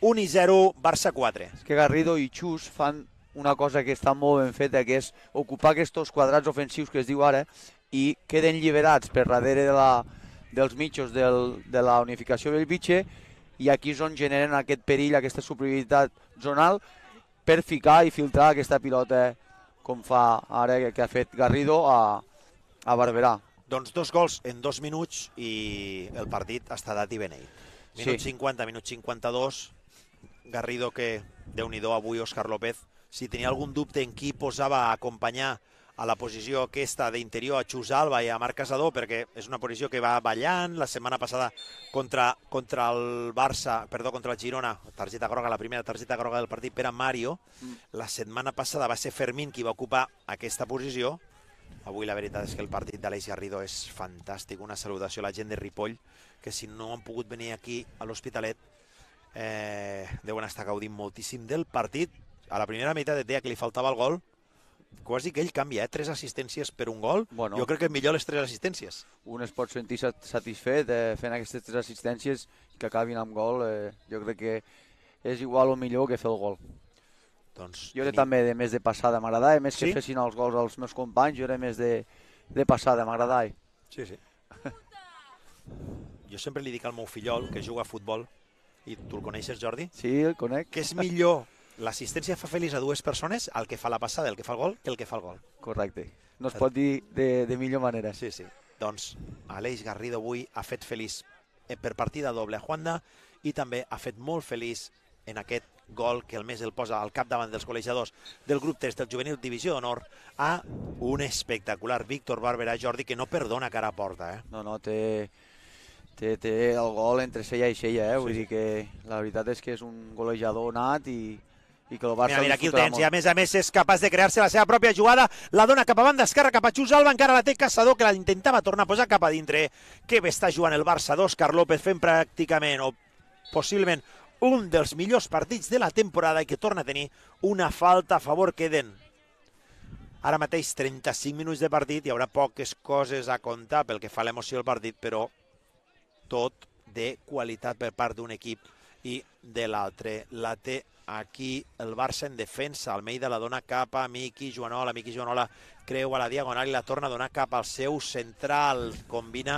1 i 0, Barça 4. És que Garrido i Xus fan una cosa que està molt ben feta, que és ocupar aquests quadrats ofensius que es diu ara i queden lliberats per darrere de la, dels mitjos del, de la unificació del bitxe i aquí és on generen aquest perill, aquesta superioritat zonal per ficar i filtrar aquesta pilota com fa ara que ha fet Garrido a, a Barberà. Doncs dos gols en dos minuts i el partit està dat i beneït. Minut sí. 50, minut 52, Garrido que, déu nhi avui Òscar López, si tenia algun dubte en qui posava a acompanyar a la posició aquesta d'interior a Xus Alba i a Marc Casadó, perquè és una posició que va ballant. La setmana passada contra, contra el Barça, perdó, contra el Girona, targeta groga, la primera targeta groga del partit per a Mario. La setmana passada va ser Fermín qui va ocupar aquesta posició. Avui la veritat és que el partit d'Aleix Garrido és fantàstic. Una salutació a la gent de Ripoll, que si no han pogut venir aquí a l'Hospitalet, eh, deuen estar gaudint moltíssim del partit. A la primera meitat et deia que li faltava el gol, quasi que ell canvia, eh? tres assistències per un gol. Bueno, jo crec que millor les tres assistències. Un es pot sentir satisfet eh, fent aquestes tres assistències que acabin amb gol. Eh, jo crec que és igual o millor que fer el gol. Doncs, jo era tenia... també de més de passada, m'agradava eh, més sí? que fessin els gols als meus companys, jo era més de, de passada, m'agradava. Eh. Sí, sí. jo sempre li dic al meu fillol, que juga a futbol, i tu el coneixes, Jordi? Sí, el conec. Que és millor l'assistència fa feliç a dues persones, el que fa la passada, el que fa el gol, que el que fa el gol. Correcte. No es pot dir de, de millor manera. Sí, sí. Doncs Aleix Garrido avui ha fet feliç eh, per partida doble a Juanda i també ha fet molt feliç en aquest gol que el més el posa al capdavant dels col·legiadors del grup test del juvenil Divisió d'Honor a un espectacular Víctor Barberà Jordi que no perdona cara a porta. Eh? No, no, té, té, té el gol entre cella i cella, eh? Sí. vull dir que la veritat és que és un golejador nat i, i que el Barça mira, mira, aquí el tens, molt. i a més a més és capaç de crear-se la seva pròpia jugada, la dona cap a banda esquerra, cap a Xus Alba, encara la té Caçador, que la intentava tornar a posar cap a dintre. Que bé està jugant el Barça d'Òscar López, fent pràcticament, o possiblement, un dels millors partits de la temporada i que torna a tenir una falta a favor. que den ara mateix 35 minuts de partit, hi haurà poques coses a contar pel que fa a l'emoció del partit, però tot de qualitat per part d'un equip i de l'altre. La té Aquí el Barça en defensa, Almeida la dona cap a Miqui Joanola, Miqui Joanola creu a la diagonal i la torna a donar cap al seu central, combina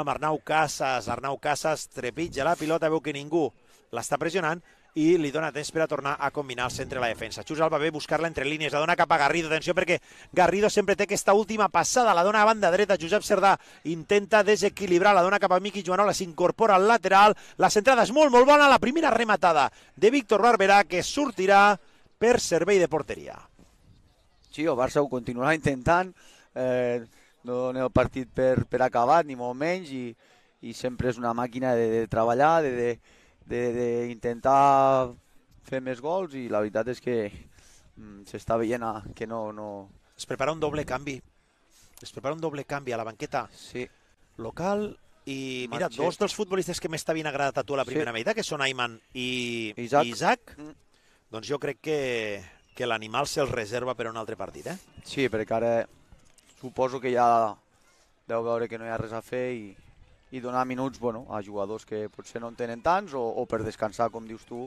amb Arnau Casas, Arnau Casas trepitja la pilota, veu que ningú l'està pressionant, i li dona temps per a tornar a combinar el centre de la defensa. Xus Alba ve buscar-la entre línies, la dona cap a Garrido, atenció perquè Garrido sempre té aquesta última passada, la dona a banda dreta, Josep Cerdà intenta desequilibrar, la dona cap a Miqui Joanola, s'incorpora al lateral, la centrada és molt, molt bona, la primera rematada de Víctor Barberà que sortirà per servei de porteria. Sí, el Barça ho continuarà intentant, eh, no dona el partit per, per acabat, ni molt menys, i, i sempre és una màquina de, de treballar, de, de, d'intentar fer més gols i la veritat és que mm, s'està veient a, que no, no... Es prepara un doble canvi. Es prepara un doble canvi a la banqueta sí. local i mira, Marxet. dos dels futbolistes que més t'havien agradat a tu a la primera sí. meitat, que són Ayman i Isaac, Isaac mm. doncs jo crec que, que l'animal se'l reserva per un altre partit, eh? Sí, perquè ara suposo que ja deu veure que no hi ha res a fer i, i donar minuts bueno, a jugadors que potser no en tenen tants o, o per descansar, com dius tu,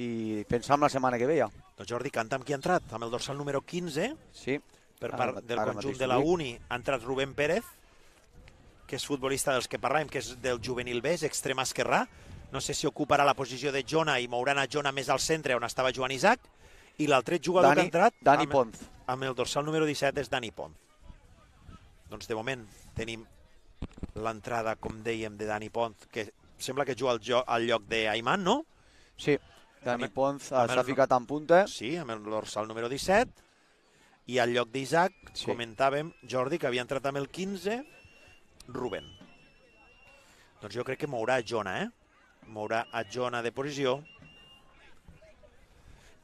i pensar en la setmana que ve ja. Doncs Jordi, canta amb qui ha entrat, amb el dorsal número 15, sí. per ara, part del ara conjunt de la Uni, ha entrat Rubén Pérez, que és futbolista dels que parlem, que és del juvenil B, és extrem esquerrà, no sé si ocuparà la posició de Jona i mouran a Jona més al centre on estava Joan Isaac, i l'altre jugador Dani, que ha entrat Dani amb, Pons. amb el dorsal número 17 és Dani Pons. Doncs de moment tenim l'entrada, com dèiem, de Dani Pont, que sembla que juga al, jo, al lloc d'Aiman, no? Sí, Dani Pont s'ha ficat en punta. Sí, amb el dorsal número 17. I al lloc d'Isaac, sí. comentàvem, Jordi, que havia entrat amb el 15, Ruben. Doncs jo crec que mourà a Jona, eh? Mourà a Jona de posició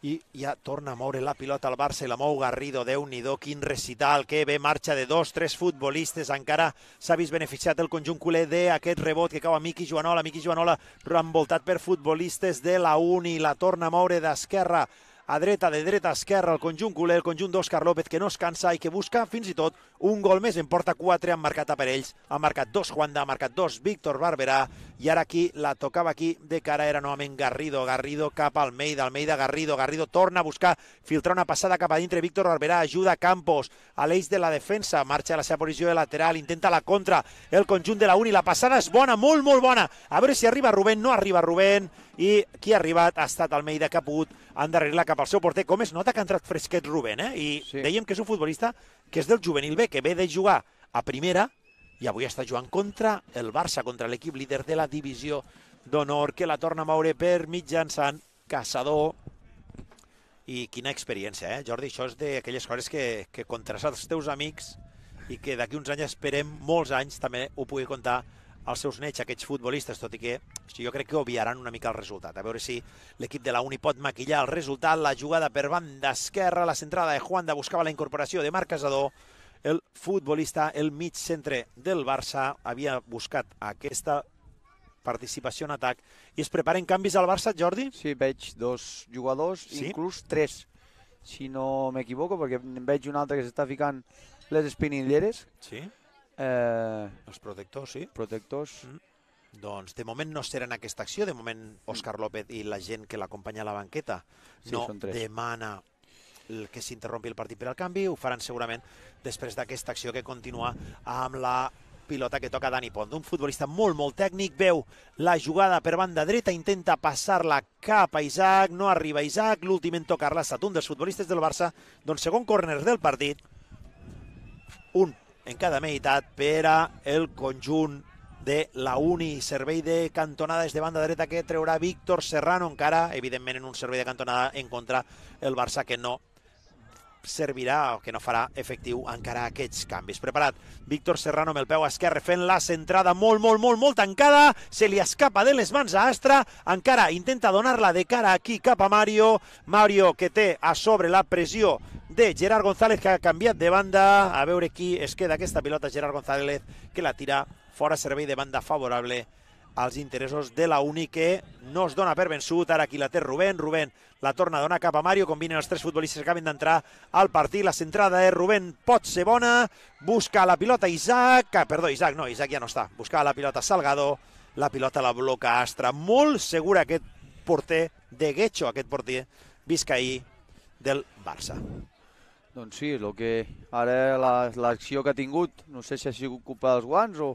i ja torna a moure la pilota al Barça i la mou Garrido, déu nhi quin recital, que bé marxa de dos, tres futbolistes, encara s'ha vist beneficiat el conjunt culer d'aquest rebot que cau a Miqui Joanola, Miqui Joanola envoltat per futbolistes de la Uni, la torna a moure d'esquerra a dreta, de dreta a esquerra, el conjunt culer, el conjunt d'Òscar López, que no es cansa i que busca fins i tot un gol més, en porta 4, han marcat a per ells, ha marcat dos Juanda, ha marcat dos Víctor Barberà, i ara aquí la tocava aquí, de cara era novament Garrido, Garrido cap al al Meida Garrido, Garrido torna a buscar, filtrar una passada cap a dintre, Víctor Barberà ajuda Campos, a l'eix de la defensa, marxa a la seva posició de lateral, intenta la contra, el conjunt de la Uni, la passada és bona, molt, molt bona, a veure si arriba Rubén, no arriba Rubén, i qui ha arribat ha estat Meida que ha pogut endarrerir-la cap al seu porter, com es nota que ha entrat fresquet Rubén, eh? i sí. dèiem que és un futbolista que és del juvenil B, que ve de jugar a primera i avui està jugant contra el Barça, contra l'equip líder de la divisió d'honor, que la torna a moure per mitjançant Caçador. I quina experiència, eh, Jordi? Això és d'aquelles coses que, que contres els teus amics i que d'aquí uns anys esperem molts anys també ho pugui contar els seus nets, aquests futbolistes, tot i que jo crec que obviaran una mica el resultat. A veure si l'equip de la Uni pot maquillar el resultat. La jugada per banda esquerra, la centrada de Juan buscava la incorporació de Marc Casador. El futbolista, el mig centre del Barça, havia buscat aquesta participació en atac i es preparen canvis al Barça, Jordi? Sí, veig dos jugadors, sí? inclús tres, si no m'equivoco, perquè veig un altre que s'està ficant les espinilleres. Sí Eh... Els protectors, sí. Protectors. Mm. Doncs de moment no seran aquesta acció, de moment Òscar López i la gent que l'acompanya a la banqueta sí, no demana que s'interrompi el partit per al canvi, ho faran segurament després d'aquesta acció que continua amb la pilota que toca Dani Pont, un futbolista molt, molt tècnic, veu la jugada per banda dreta, intenta passar-la cap a Isaac, no arriba Isaac, l'últim en tocar-la ha estat un dels futbolistes del Barça, doncs segon córner del partit, un en cada meitat per a el conjunt de la Uni. Servei de cantonada des de banda dreta que treurà Víctor Serrano, encara, evidentment, en un servei de cantonada en contra el Barça, que no servirà o que no farà efectiu encara aquests canvis. Preparat, Víctor Serrano amb el peu esquerre fent la centrada molt, molt, molt, molt tancada, se li escapa de les mans a Astra, encara intenta donar-la de cara aquí cap a Mario, Mario que té a sobre la pressió de Gerard González, que ha canviat de banda. A veure qui es queda aquesta pilota, Gerard González, que la tira fora servei de banda favorable als interessos de la Uni, que no es dona per vençut. Ara aquí la té Rubén. Rubén la torna a donar cap a Mario. Combinen els tres futbolistes que acaben d'entrar al partit. La centrada de Rubén pot ser bona. Busca la pilota Isaac. Ah, perdó, Isaac no, Isaac ja no està. Busca la pilota Salgado. La pilota la bloca Astra. Molt segura aquest porter de Guecho, aquest porter viscaí del Barça. Doncs sí, el que ara l'acció la, que ha tingut, no sé si ha sigut culpa dels guants o,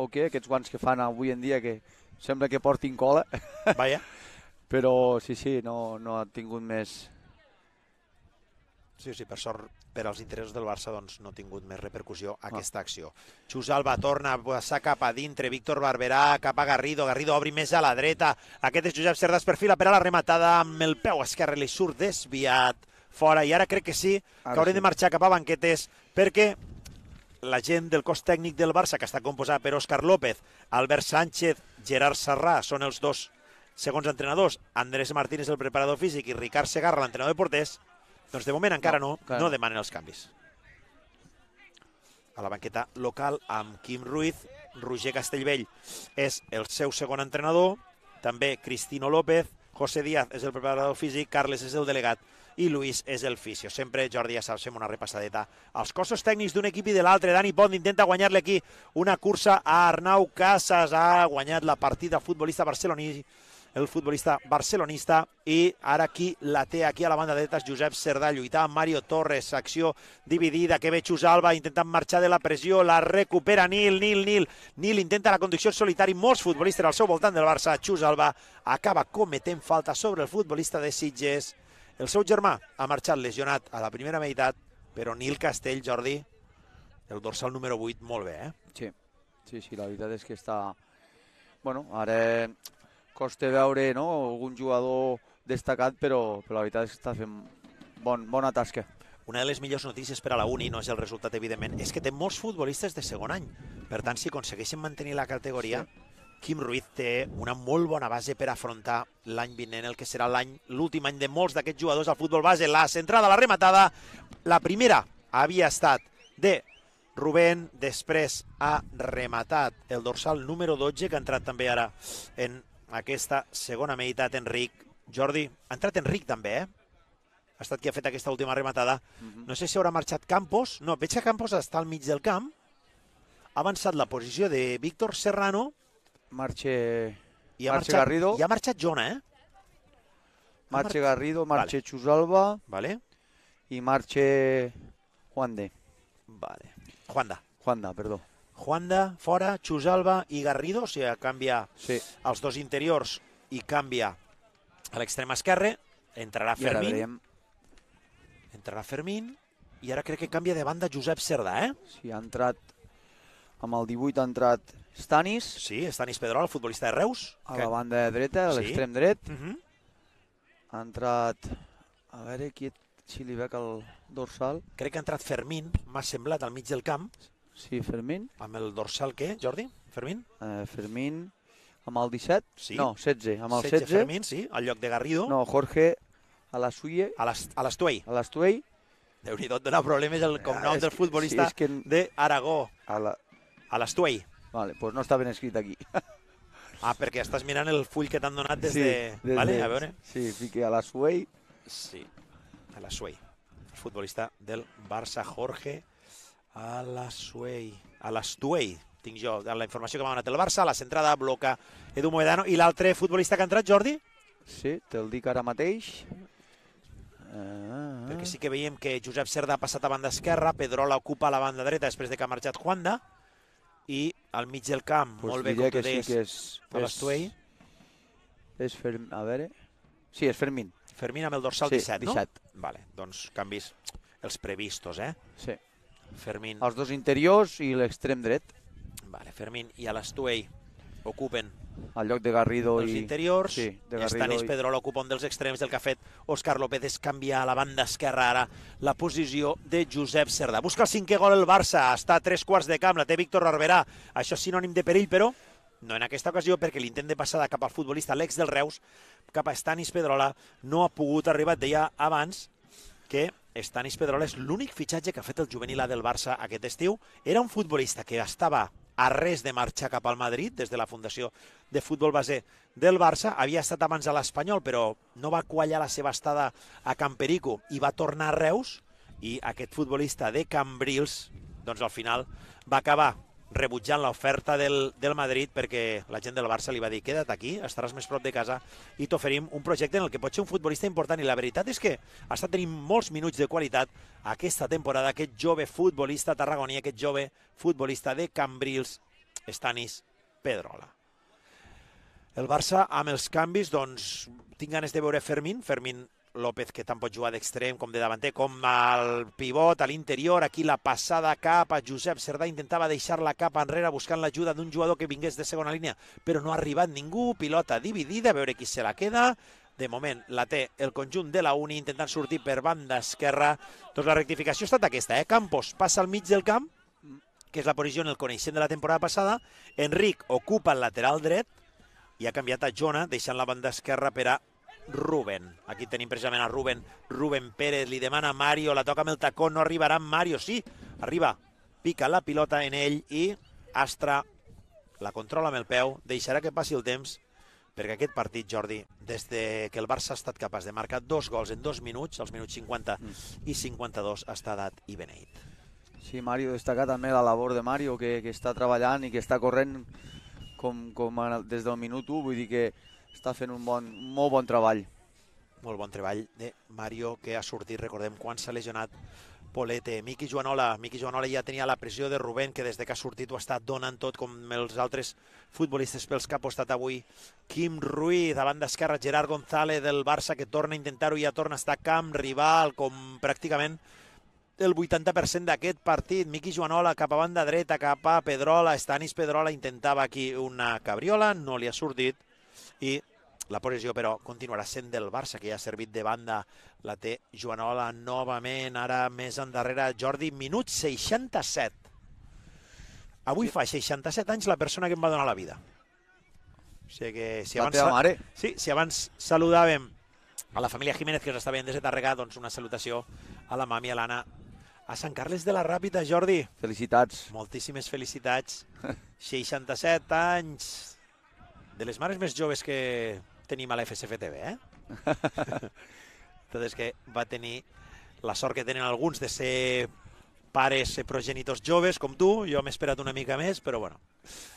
o què, aquests guants que fan avui en dia que sembla que portin cola. Vaja. Però sí, sí, no, no ha tingut més... Sí, sí, per sort, per als interessos del Barça doncs, no ha tingut més repercussió ah. aquesta acció. Xus Alba torna, passar cap a dintre, Víctor Barberà cap a Garrido, Garrido obri més a la dreta, aquest és Josep Cerdas, perfila per a la rematada amb el peu esquerre, li surt desviat fora, i ara crec que sí, ara que haurem sí. de marxar cap a banquetes, perquè la gent del cos tècnic del Barça, que està composada per Òscar López, Albert Sánchez, Gerard Serrà, són els dos segons entrenadors, Andrés Martínez, el preparador físic, i Ricard Segarra, l'entrenador de porters, doncs de moment encara no, no, no demanen els canvis. A la banqueta local, amb Quim Ruiz, Roger Castellvell és el seu segon entrenador, també Cristino López, José Díaz és el preparador físic, Carles és el delegat i Luis és el fisio. Sempre, Jordi, ja saps, fem una repassadeta als cossos tècnics d'un equip i de l'altre. Dani Pont intenta guanyar-li aquí una cursa a Arnau Casas. Ha guanyat la partida futbolista barceloní, el futbolista barcelonista i ara qui la té aquí a la banda dreta és Josep Cerdà, lluitar amb Mario Torres, acció dividida, que ve Xus Alba intentant marxar de la pressió, la recupera Nil, Nil, Nil, Nil intenta la conducció solitari, molts futbolistes al seu voltant del Barça, Xus Alba acaba cometent falta sobre el futbolista de Sitges, el seu germà ha marxat lesionat a la primera meitat, però Nil Castell, Jordi, el dorsal número 8, molt bé, eh? Sí, sí, sí la veritat és que està... Bueno, ara eh, costa veure no, algun jugador destacat, però, però la veritat és que està fent bon, bona tasca. Una de les millors notícies per a la Uni, no és el resultat, evidentment, és que té molts futbolistes de segon any. Per tant, si aconsegueixen mantenir la categoria, sí Quim Ruiz té una molt bona base per afrontar l'any vinent, el que serà l'any l'últim any de molts d'aquests jugadors al futbol base. La centrada, la rematada, la primera havia estat de Rubén, després ha rematat el dorsal número 12, que ha entrat també ara en aquesta segona meitat, Enric. Jordi, ha entrat Enric també, eh? Ha estat qui ha fet aquesta última rematada. Uh mhm. -huh. No sé si haurà marxat Campos. No, veig que Campos està al mig del camp. Ha avançat la posició de Víctor Serrano Marche, I ha marxat, Garrido. I ha marxat Jona, eh? Marche Garrido, Marche vale. Chusalba vale. i Marche Juande. Vale. Juanda. Juanda, perdó. Juanda, fora, Chusalba i Garrido, o sigui, canvia sí. els dos interiors i canvia a l'extrem esquerre, entrarà Fermín. Veiem... Entrarà Fermín i ara crec que canvia de banda Josep Cerdà, eh? Sí, ha entrat amb el 18 ha entrat Stanis. Sí, Stanis Pedrol, el futbolista de Reus. A que... la banda dreta, a l'extrem sí. dret. Uh mhm. -huh. Ha entrat... A veure qui... Si li veig el dorsal. Crec que ha entrat Fermín, m'ha semblat, al mig del camp. Sí, Fermín. Amb el dorsal què, Jordi? Fermín? Uh, Fermín amb el 17? Sí. No, 16. Amb el 16, 16. Fermín, sí, al lloc de Garrido. No, Jorge a la Suye. A l'Estuei. A l'Estuei. Déu-n'hi-do, et dona problemes el eh, cognom ah, del futbolista sí, que... d'Aragó. A la a l'Estuei. Vale, doncs pues no està ben escrit aquí. Ah, perquè estàs mirant el full que t'han donat des sí, de... Des vale, de... a veure. Sí, fique a l'Estuei. Sí, a l'Estuei. El futbolista del Barça, Jorge a l'Estuei. A l'Estuei, tinc jo, la informació que m'ha donat el Barça, la centrada bloca Edu Moedano. I l'altre futbolista que ha entrat, Jordi? Sí, te'l dic ara mateix. Ah. Perquè sí que veiem que Josep Cerda ha passat a banda esquerra, Pedrola ocupa la banda dreta després de que ha marxat Juanda i al mig del camp, pues molt bé com que sí que és, a l'Estuei. És Ferm... A veure... Sí, és Fermín. Fermín amb el dorsal sí, 17, no? 17. Vale, doncs canvis els previstos, eh? Sí. Fermín. Els dos interiors i l'extrem dret. Vale, Fermín i a l'Estuei ocupen al lloc de Garrido dels i... interiors sí, de Garrido Estanis i... Pedrol ocupa un dels extrems del que ha fet Òscar López és canviar a la banda esquerra ara la posició de Josep Cerdà busca el cinquè gol el Barça està a tres quarts de camp la té Víctor Barberà això és sinònim de perill però no en aquesta ocasió perquè l'intent de passada cap al futbolista l'ex del Reus cap a Estanis Pedrola no ha pogut arribar et deia abans que Estanis Pedrola és l'únic fitxatge que ha fet el juvenil A del Barça aquest estiu era un futbolista que estava a res de marxar cap al Madrid, des de la Fundació de Futbol Base del Barça. Havia estat abans a l'Espanyol, però no va quallar la seva estada a Camperico i va tornar a Reus, i aquest futbolista de Cambrils, doncs al final va acabar rebutjant l'oferta del, del Madrid perquè la gent del Barça li va dir queda't aquí, estaràs més prop de casa i t'oferim un projecte en el que pot ser un futbolista important i la veritat és que està estat tenint molts minuts de qualitat aquesta temporada aquest jove futbolista tarragoní, aquest jove futbolista de Cambrils, Stanis Pedrola. El Barça, amb els canvis, doncs, tinc ganes de veure Fermín. Fermín López, que tant pot jugar d'extrem com de davanter, com al pivot, a l'interior, aquí la passada cap a Josep Cerdà, intentava deixar la cap enrere buscant l'ajuda d'un jugador que vingués de segona línia, però no ha arribat ningú, pilota dividida, a veure qui se la queda, de moment la té el conjunt de la Uni intentant sortir per banda esquerra, doncs la rectificació ha estat aquesta, eh? Campos passa al mig del camp, que és la posició en el coneixent de la temporada passada, Enric ocupa el lateral dret, i ha canviat a Jona, deixant la banda esquerra per a Ruben. Aquí tenim precisament a Ruben. Ruben Pérez li demana a Mario, la toca amb el tacó, no arribarà Mario, sí, arriba, pica la pilota en ell i Astra la controla amb el peu, deixarà que passi el temps, perquè aquest partit, Jordi, des de que el Barça ha estat capaç de marcar dos gols en dos minuts, els minuts 50 mm. i 52, està dat i beneit. Sí, Mario, destacar també la labor de Mario, que, que està treballant i que està corrent com, com des del minut 1, vull dir que està fent un bon, molt bon treball. Molt bon treball de Mario, que ha sortit, recordem, quan s'ha lesionat Polete. Miqui Joanola, Miqui Joanola ja tenia la pressió de Rubén, que des de que ha sortit ho està donant tot, com els altres futbolistes pels que ha apostat avui. Quim Ruiz, davant d'esquerra, Gerard González del Barça, que torna a intentar-ho i ja torna a estar camp, rival, com pràcticament el 80% d'aquest partit. Miqui Joanola cap a banda dreta, cap a Pedrola, Estanis Pedrola intentava aquí una cabriola, no li ha sortit i la posició, però, continuarà sent del Barça, que ja ha servit de banda. La té Joanola novament, ara més endarrere Jordi, minut 67. Avui fa 67 anys la persona que em va donar la vida. O sigui que si abans, teva mare. Sí, si abans saludàvem a la família Jiménez, que us està veient des de Tarregà, doncs una salutació a la mami, a l'Anna, a Sant Carles de la Ràpita, Jordi. Felicitats. Moltíssimes felicitats. 67 anys de les mares més joves que tenim a la FSFTV, eh? Entonces, que va tenir la sort que tenen alguns de ser pares, ser progenitors joves com tu, jo m'he esperat una mica més, però bueno,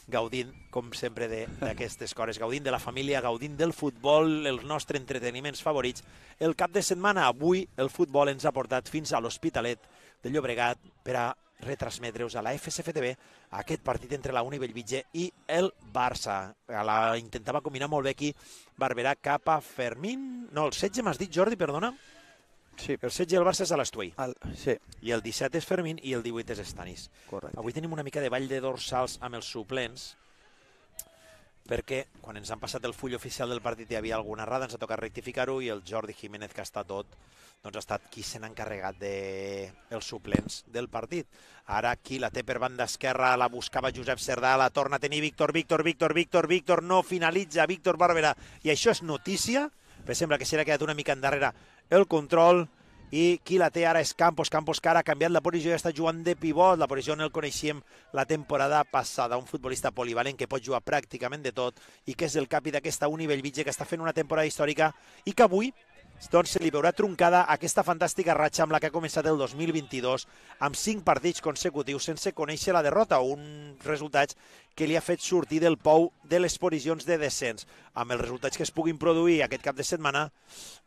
gaudint, com sempre, d'aquestes coses, gaudint de la família, gaudint del futbol, els nostres entreteniments favorits. El cap de setmana, avui, el futbol ens ha portat fins a l'Hospitalet de Llobregat per a retransmetre-us a la FSFTV aquest partit entre la Uni Bellvitge i el Barça. La intentava combinar molt bé aquí Barberà cap a Fermín. No, el 16 m'has dit, Jordi, perdona? Sí. El 16 del Barça és a l'Estuei. El... Sí. I el 17 és Fermín i el 18 és Estanis. Correcte. Avui tenim una mica de ball de dorsals amb els suplents, perquè quan ens han passat el full oficial del partit hi havia alguna errada, ens ha tocat rectificar-ho i el Jordi Jiménez, que està tot, doncs ha estat qui se n'ha encarregat de, dels suplents del partit. Ara aquí la té per banda esquerra, la buscava Josep Cerdà, la torna a tenir Víctor, Víctor, Víctor, Víctor, Víctor, no finalitza Víctor Barberà. I això és notícia, però sembla que s'era quedat una mica endarrere el control i qui la té ara és Campos, Campos que ara ha canviat la posició i està jugant de pivot, la posició on el coneixíem la temporada passada, un futbolista polivalent que pot jugar pràcticament de tot i que és el capi d'aquesta Bellvitge que està fent una temporada històrica i que avui doncs se li veurà truncada aquesta fantàstica ratxa amb la que ha començat el 2022, amb cinc partits consecutius sense conèixer la derrota, un resultat que li ha fet sortir del pou de les posicions de descens. Amb els resultats que es puguin produir aquest cap de setmana,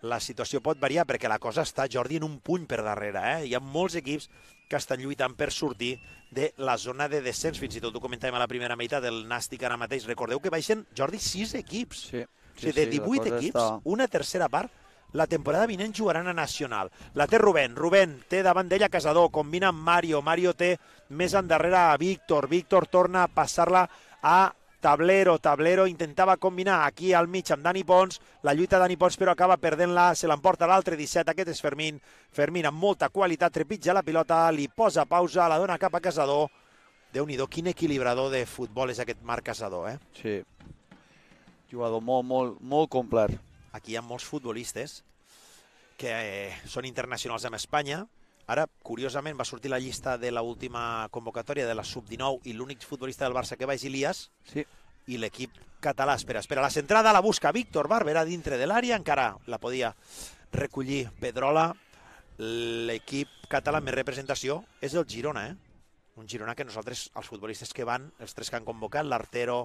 la situació pot variar, perquè la cosa està, Jordi, en un puny per darrere. Eh? Hi ha molts equips que estan lluitant per sortir de la zona de descens. Fins i tot ho comentàvem a la primera meitat del Nàstic ara mateix. Recordeu que baixen, Jordi, sis equips. Sí. sí sí, de 18 equips, està... una tercera part la temporada vinent jugaran a Nacional. La té Rubén, Rubén té davant d'ella Casador, combina amb Mario, Mario té més endarrere a Víctor, Víctor torna a passar-la a Tablero, Tablero intentava combinar aquí al mig amb Dani Pons, la lluita Dani Pons però acaba perdent-la, se l'emporta l'altre 17, aquest és Fermín, Fermín amb molta qualitat, trepitja la pilota, li posa pausa, la dona cap a Casador, déu nhi quin equilibrador de futbol és aquest Marc Casador, eh? Sí, jugador molt, molt, molt complet. Aquí hi ha molts futbolistes que eh, són internacionals amb Espanya. Ara, curiosament, va sortir la llista de l'última convocatòria de la Sub-19 i l'únic futbolista del Barça que va és Ilias. Sí. I l'equip català, espera, espera, la centrada la busca Víctor Barberà dintre de l'àrea, encara la podia recollir Pedrola. L'equip català amb més representació és el Girona, eh? un Girona que nosaltres, els futbolistes que van, els tres que han convocat, l'Artero,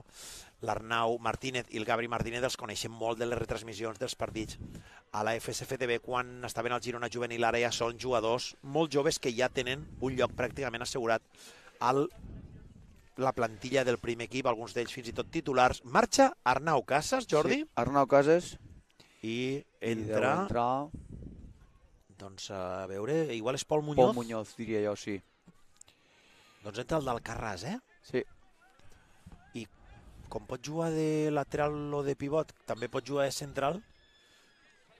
l'Arnau Martínez i el Gabri Martínez, els coneixem molt de les retransmissions dels partits a la FSFTB quan estaven al Girona Juvenil, ara ja són jugadors molt joves que ja tenen un lloc pràcticament assegurat al la plantilla del primer equip, alguns d'ells fins i tot titulars. Marxa Arnau Casas, Jordi? Sí, Arnau Casas. I entra... I entrar... Doncs a veure, igual és Pol Muñoz. Pol Muñoz, diria jo, sí. Doncs entra el d'Alcarràs, eh? Sí. I com pot jugar de lateral o de pivot, també pot jugar de central,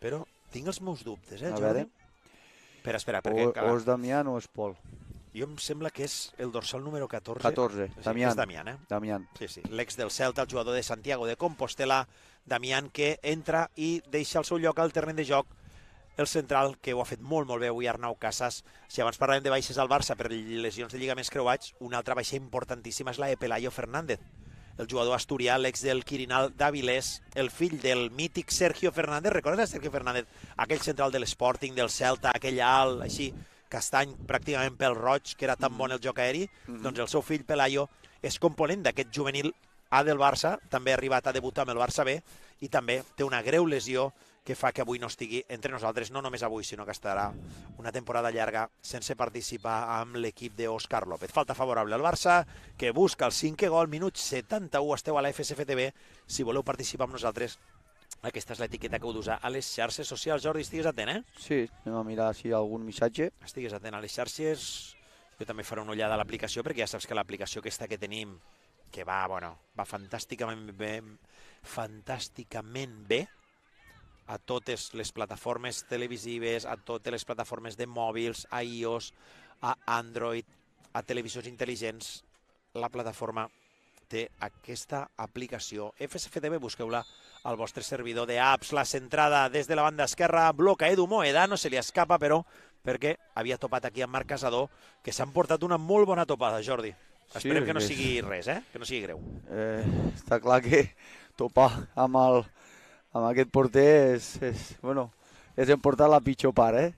però tinc els meus dubtes, eh, A Jordi? Veure. Espera, espera, perquè... O, o és Damián o és Pol. Jo em sembla que és el dorsal número 14. 14, sí, Damián. És Damián, eh? Damián. Sí, sí, l'ex del Celta, el jugador de Santiago de Compostela, Damián, que entra i deixa el seu lloc al terreny de joc el central que ho ha fet molt molt bé avui Arnau Casas. Si abans parlàvem de baixes al Barça per lesions de Lliga més creuats, una altra baixa importantíssima és la de Pelayo Fernández. El jugador asturià, l'ex del Quirinal d'Avilés, el fill del mític Sergio Fernández, recordes Sergio Fernández? Aquell central de l'Sporting, del Celta, aquell alt, així, castany, pràcticament pel roig, que era tan bon el joc aeri, mm -hmm. doncs el seu fill Pelayo és component d'aquest juvenil A del Barça, també ha arribat a debutar amb el Barça B i també té una greu lesió que fa que avui no estigui entre nosaltres, no només avui, sinó que estarà una temporada llarga sense participar amb l'equip d'Òscar López. Falta favorable al Barça, que busca el cinquè gol, minut 71, esteu a la FSFTV, si voleu participar amb nosaltres aquesta és l'etiqueta que heu d'usar a les xarxes socials. Jordi, estigues atent, eh? Sí, anem a mirar si hi ha algun missatge. Estigues atent a les xarxes. Jo també faré una ullada a l'aplicació, perquè ja saps que l'aplicació aquesta que tenim, que va, bueno, va fantàsticament bé, fantàsticament bé, a totes les plataformes televisives, a totes les plataformes de mòbils, a iOS, a Android, a televisors intel·ligents. La plataforma té aquesta aplicació. FSFTV, busqueu-la al vostre servidor de apps. La centrada des de la banda esquerra bloca Edu Moeda, no se li escapa, però perquè havia topat aquí amb Marc Casador, que s'han portat una molt bona topada, Jordi. Sí, que no sigui res, eh? que no sigui greu. Eh, està clar que topar amb el, amb aquest porter és, és, bueno, és emportar la pitjor part, eh?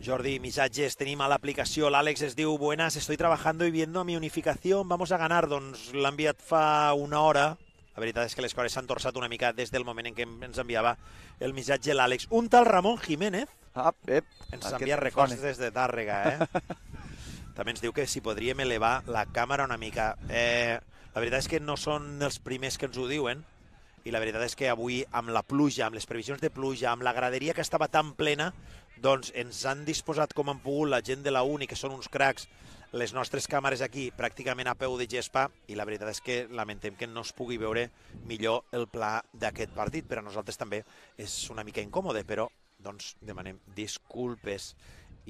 Jordi, missatges, tenim a l'aplicació, l'Àlex es diu Buenas, estoy trabajando y viendo mi unificación, vamos a ganar, doncs l'ha enviat fa una hora, la veritat és que les coses s'han torçat una mica des del moment en què ens enviava el missatge l'Àlex. Un tal Ramon Jiménez ah, ep, ens envia records des de Tàrrega, eh? També ens diu que si podríem elevar la càmera una mica. Eh, la veritat és que no són els primers que ens ho diuen, i la veritat és que avui amb la pluja, amb les previsions de pluja, amb la graderia que estava tan plena, doncs ens han disposat com han pogut la gent de la UNI, que són uns cracs, les nostres càmeres aquí pràcticament a peu de gespa i la veritat és que lamentem que no es pugui veure millor el pla d'aquest partit. Per a nosaltres també és una mica incòmode, però doncs demanem disculpes.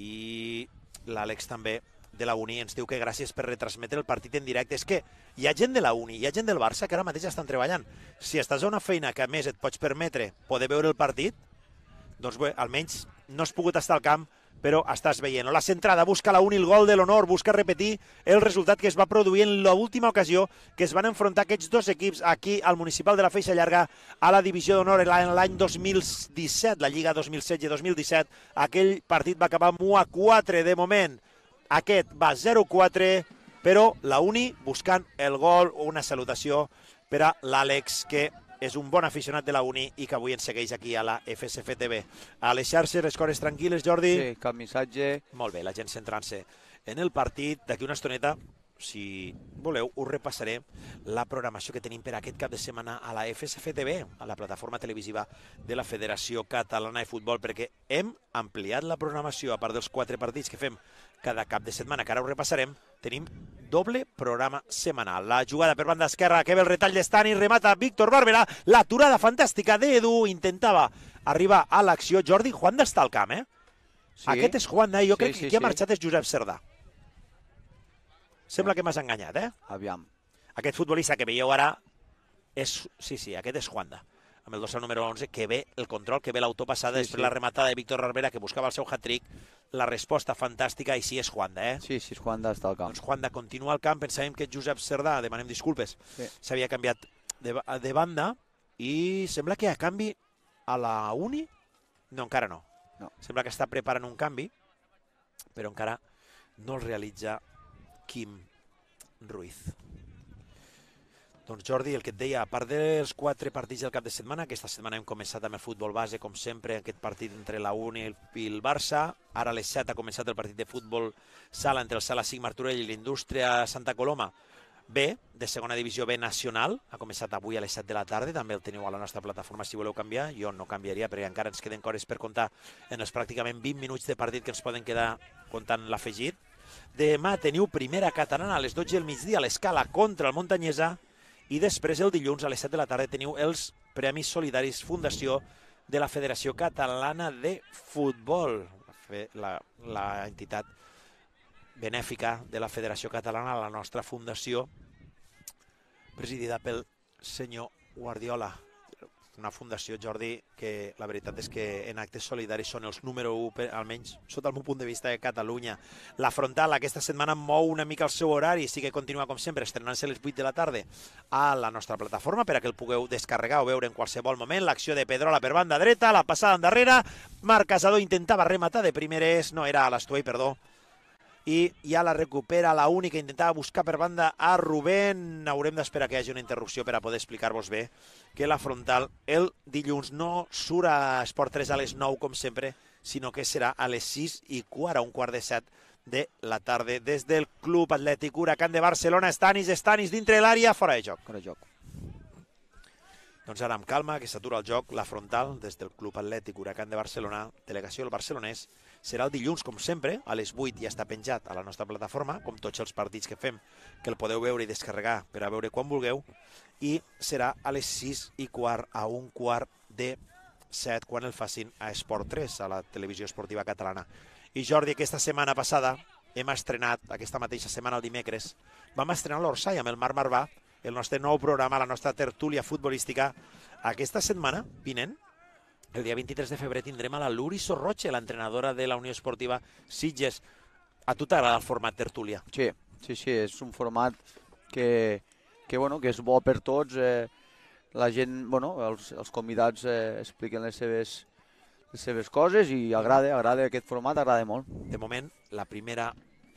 I l'Àlex també de la Uni ens diu que gràcies per retransmetre el partit en directe. És que hi ha gent de la Uni, hi ha gent del Barça que ara mateix estan treballant. Si estàs a una feina que a més et pots permetre poder veure el partit, doncs bé, almenys no has pogut estar al camp però estàs veient. La centrada busca la Uni, el gol de l'honor, busca repetir el resultat que es va produir en l'última ocasió que es van enfrontar aquests dos equips aquí al Municipal de la Feixa Llarga a la Divisió d'Honor en l'any 2017, la Lliga 2016-2017. Aquell partit va acabar amb 1 a 4 de moment aquest va 0-4, però la Uni buscant el gol o una salutació per a l'Àlex, que és un bon aficionat de la Uni i que avui ens segueix aquí a la FSFTV. TV. A les xarxes, les cores tranquil·les, Jordi? Sí, cap missatge. Molt bé, la gent centrant-se en el partit. D'aquí una estoneta, si voleu, us repassaré la programació que tenim per aquest cap de setmana a la FSFTV, TV, a la plataforma televisiva de la Federació Catalana de Futbol, perquè hem ampliat la programació, a part dels quatre partits que fem cada cap de setmana, que ara ho repassarem, tenim doble programa setmanal. La jugada per banda esquerra, que ve el retall i remata Víctor Barberà, l'aturada fantàstica d'Edu, intentava arribar a l'acció. Jordi, Juan d'estar al camp, eh? Sí. Aquest és Juan, eh? jo sí, crec sí, que qui sí. ha marxat és Josep Cerdà. Sembla que m'has enganyat, eh? Aviam. Aquest futbolista que veieu ara és... Sí, sí, aquest és Juanda amb el dorsal número 11, que ve el control, que ve l'autopassada, sí, després sí. la rematada de Víctor Rarbera, que buscava el seu hat-trick, la resposta fantàstica, i sí, és Juanda, eh? Sí, sí, és Juanda, està al camp. Doncs Juanda continua al camp, pensàvem que Josep Cerdà, demanem disculpes, s'havia sí. canviat de, de banda, i sembla que a canvi a la Uni, no, encara no. no. Sembla que està preparant un canvi, però encara no el realitza Quim Ruiz. Doncs Jordi, el que et deia, a part dels quatre partits del cap de setmana, aquesta setmana hem començat amb el futbol base, com sempre, aquest partit entre la Uni i el Barça. Ara a les 7 ha començat el partit de futbol sala entre el Sala Sigma Martorell i l'Indústria Santa Coloma. B, de segona divisió B nacional, ha començat avui a les 7 de la tarda, també el teniu a la nostra plataforma si voleu canviar, jo no canviaria perquè encara ens queden cores per comptar en els pràcticament 20 minuts de partit que ens poden quedar comptant l'afegit. Demà teniu primera catalana a les 12 del migdia a l'escala contra el Montañesa, i després, el dilluns, a les 7 de la tarda, teniu els Premis Solidaris Fundació de la Federació Catalana de Futbol, la, la entitat benèfica de la Federació Catalana, la nostra fundació, presidida pel senyor Guardiola una fundació, Jordi, que la veritat és que en actes solidaris són els número 1, almenys sota el meu punt de vista de Catalunya. La frontal aquesta setmana mou una mica el seu horari, sí que continua com sempre, estrenant-se a les 8 de la tarda a la nostra plataforma per que el pugueu descarregar o veure en qualsevol moment. L'acció de Pedrola per banda dreta, la passada endarrere, Marc Casador intentava rematar de primeres, no era a l'estoi, perdó, i ja la recupera la única, intentava buscar per banda a Rubén, haurem d'esperar que hi hagi una interrupció per a poder explicar-vos bé que la frontal el dilluns no surt a Esport 3 a les 9 com sempre, sinó que serà a les 6 i quart, a un quart de 7 de la tarda. Des del Club Atlètic Huracán de Barcelona, Estanis, Estanis, dintre l'àrea, fora de joc. Fora de joc. Doncs ara amb calma, que s'atura el joc, la frontal, des del Club Atlètic Huracán de Barcelona, delegació del barcelonès, serà el dilluns, com sempre, a les 8 ja està penjat a la nostra plataforma, com tots els partits que fem, que el podeu veure i descarregar per a veure quan vulgueu, i serà a les 6 i quart a un quart de 7 quan el facin a Esport 3, a la televisió esportiva catalana. I Jordi, aquesta setmana passada hem estrenat, aquesta mateixa setmana, el dimecres, vam estrenar l'Orsai amb el Marc Marvà, el nostre nou programa, la nostra tertúlia futbolística. Aquesta setmana, vinent, el dia 23 de febrer tindrem a la Luri Sorroche, l'entrenadora de la Unió Esportiva Sitges. A tu t'agrada el format tertúlia? Sí, sí, sí, és un format que, que, bueno, que és bo per tots. Eh, la gent, bueno, els, els convidats eh, expliquen les seves, les seves coses i agrada, agrada aquest format, agrada molt. De moment, la primera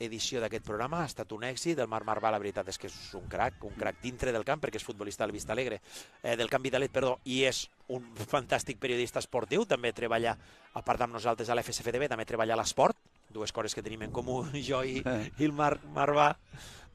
edició d'aquest programa. Ha estat un èxit. El Marc Marvà, la veritat és que és un crac, un crac dintre del camp, perquè és futbolista del Vista Alegre, eh, del Camp Vidalet, perdó, i és un fantàstic periodista esportiu. També treballa, a part amb nosaltres a la també treballa a l'esport, dues coses que tenim en comú, jo i, eh. i el Marc Marvà.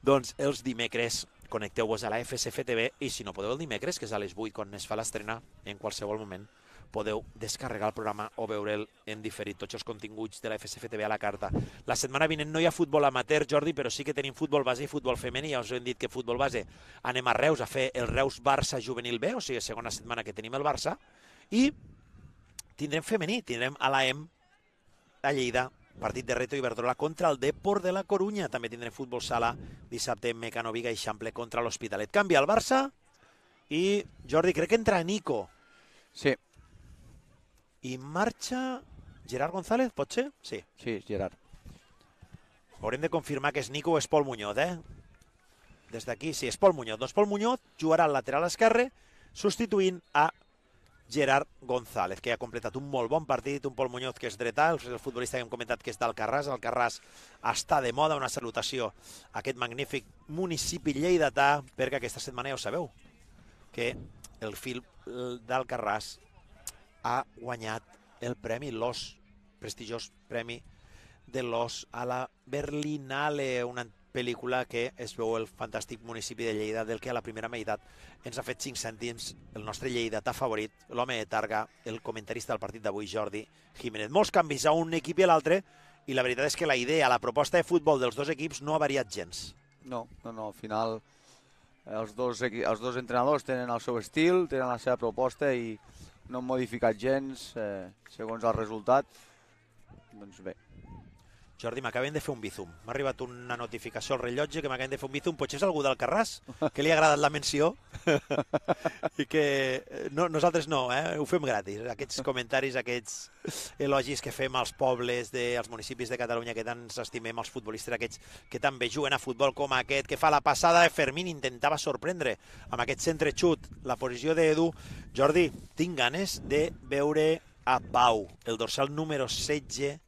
Doncs els dimecres connecteu-vos a la FSFTV i si no podeu el dimecres, que és a les 8 quan es fa l'estrena, en qualsevol moment podeu descarregar el programa o veure'l en diferit, tots els continguts de la FSFTV TV a la carta. La setmana vinent no hi ha futbol amateur, Jordi, però sí que tenim futbol base i futbol femení, ja us hem dit que futbol base anem a Reus a fer el Reus-Barça juvenil B, o sigui, segona setmana que tenim el Barça, i tindrem femení, tindrem a l'AM a Lleida, partit de Reto Iberdrola contra el Deport de la Corunya. També tindrem futbol sala dissabte Mecano Viga i Xample contra l'Hospitalet. Canvia el Barça i, Jordi, crec que entra Nico. Sí, Y marcha Gerard González, potser? Sí. Sí, Gerard. Haurem de confirmar que és Nico o és Pol Muñoz, eh? Des d'aquí, sí, és Pol Muñoz. Doncs Pol Muñoz jugarà al lateral esquerre, substituint a Gerard González, que ha completat un molt bon partit, un Pol Muñoz que és dretà, el futbolista que hem comentat que és d'Alcarràs, Alcarràs està de moda, una salutació a aquest magnífic municipi lleidatà, perquè aquesta setmana ja ho sabeu, que el fil d'Alcarràs ha guanyat el premi L'Os, prestigiós premi de l'Os a la Berlinale, una pel·lícula que es veu el fantàstic municipi de Lleida, del que a la primera meitat ens ha fet 5 cèntims el nostre lleidatà favorit, l'home de Targa, el comentarista del partit d'avui, Jordi Jiménez. Molts canvis a un equip i a l'altre, i la veritat és que la idea, la proposta de futbol dels dos equips no ha variat gens. No, no, no, al final eh, els dos, els dos entrenadors tenen el seu estil, tenen la seva proposta i, no han modificat gens eh, segons el resultat. Doncs bé, Jordi, m'acaben de fer un bizum. M'ha arribat una notificació al rellotge que m'acaben de fer un bizum. Potser és algú del Carràs, que li ha agradat la menció i que eh, no, nosaltres no, eh? ho fem gratis. Aquests comentaris, aquests elogis que fem als pobles, de, als municipis de Catalunya que tant s'estimem, els futbolistes aquests que tan bé juguen a futbol com aquest, que fa la passada, de Fermín intentava sorprendre amb aquest centre xut la posició d'Edu. Jordi, tinc ganes de veure a Pau, el dorsal número 16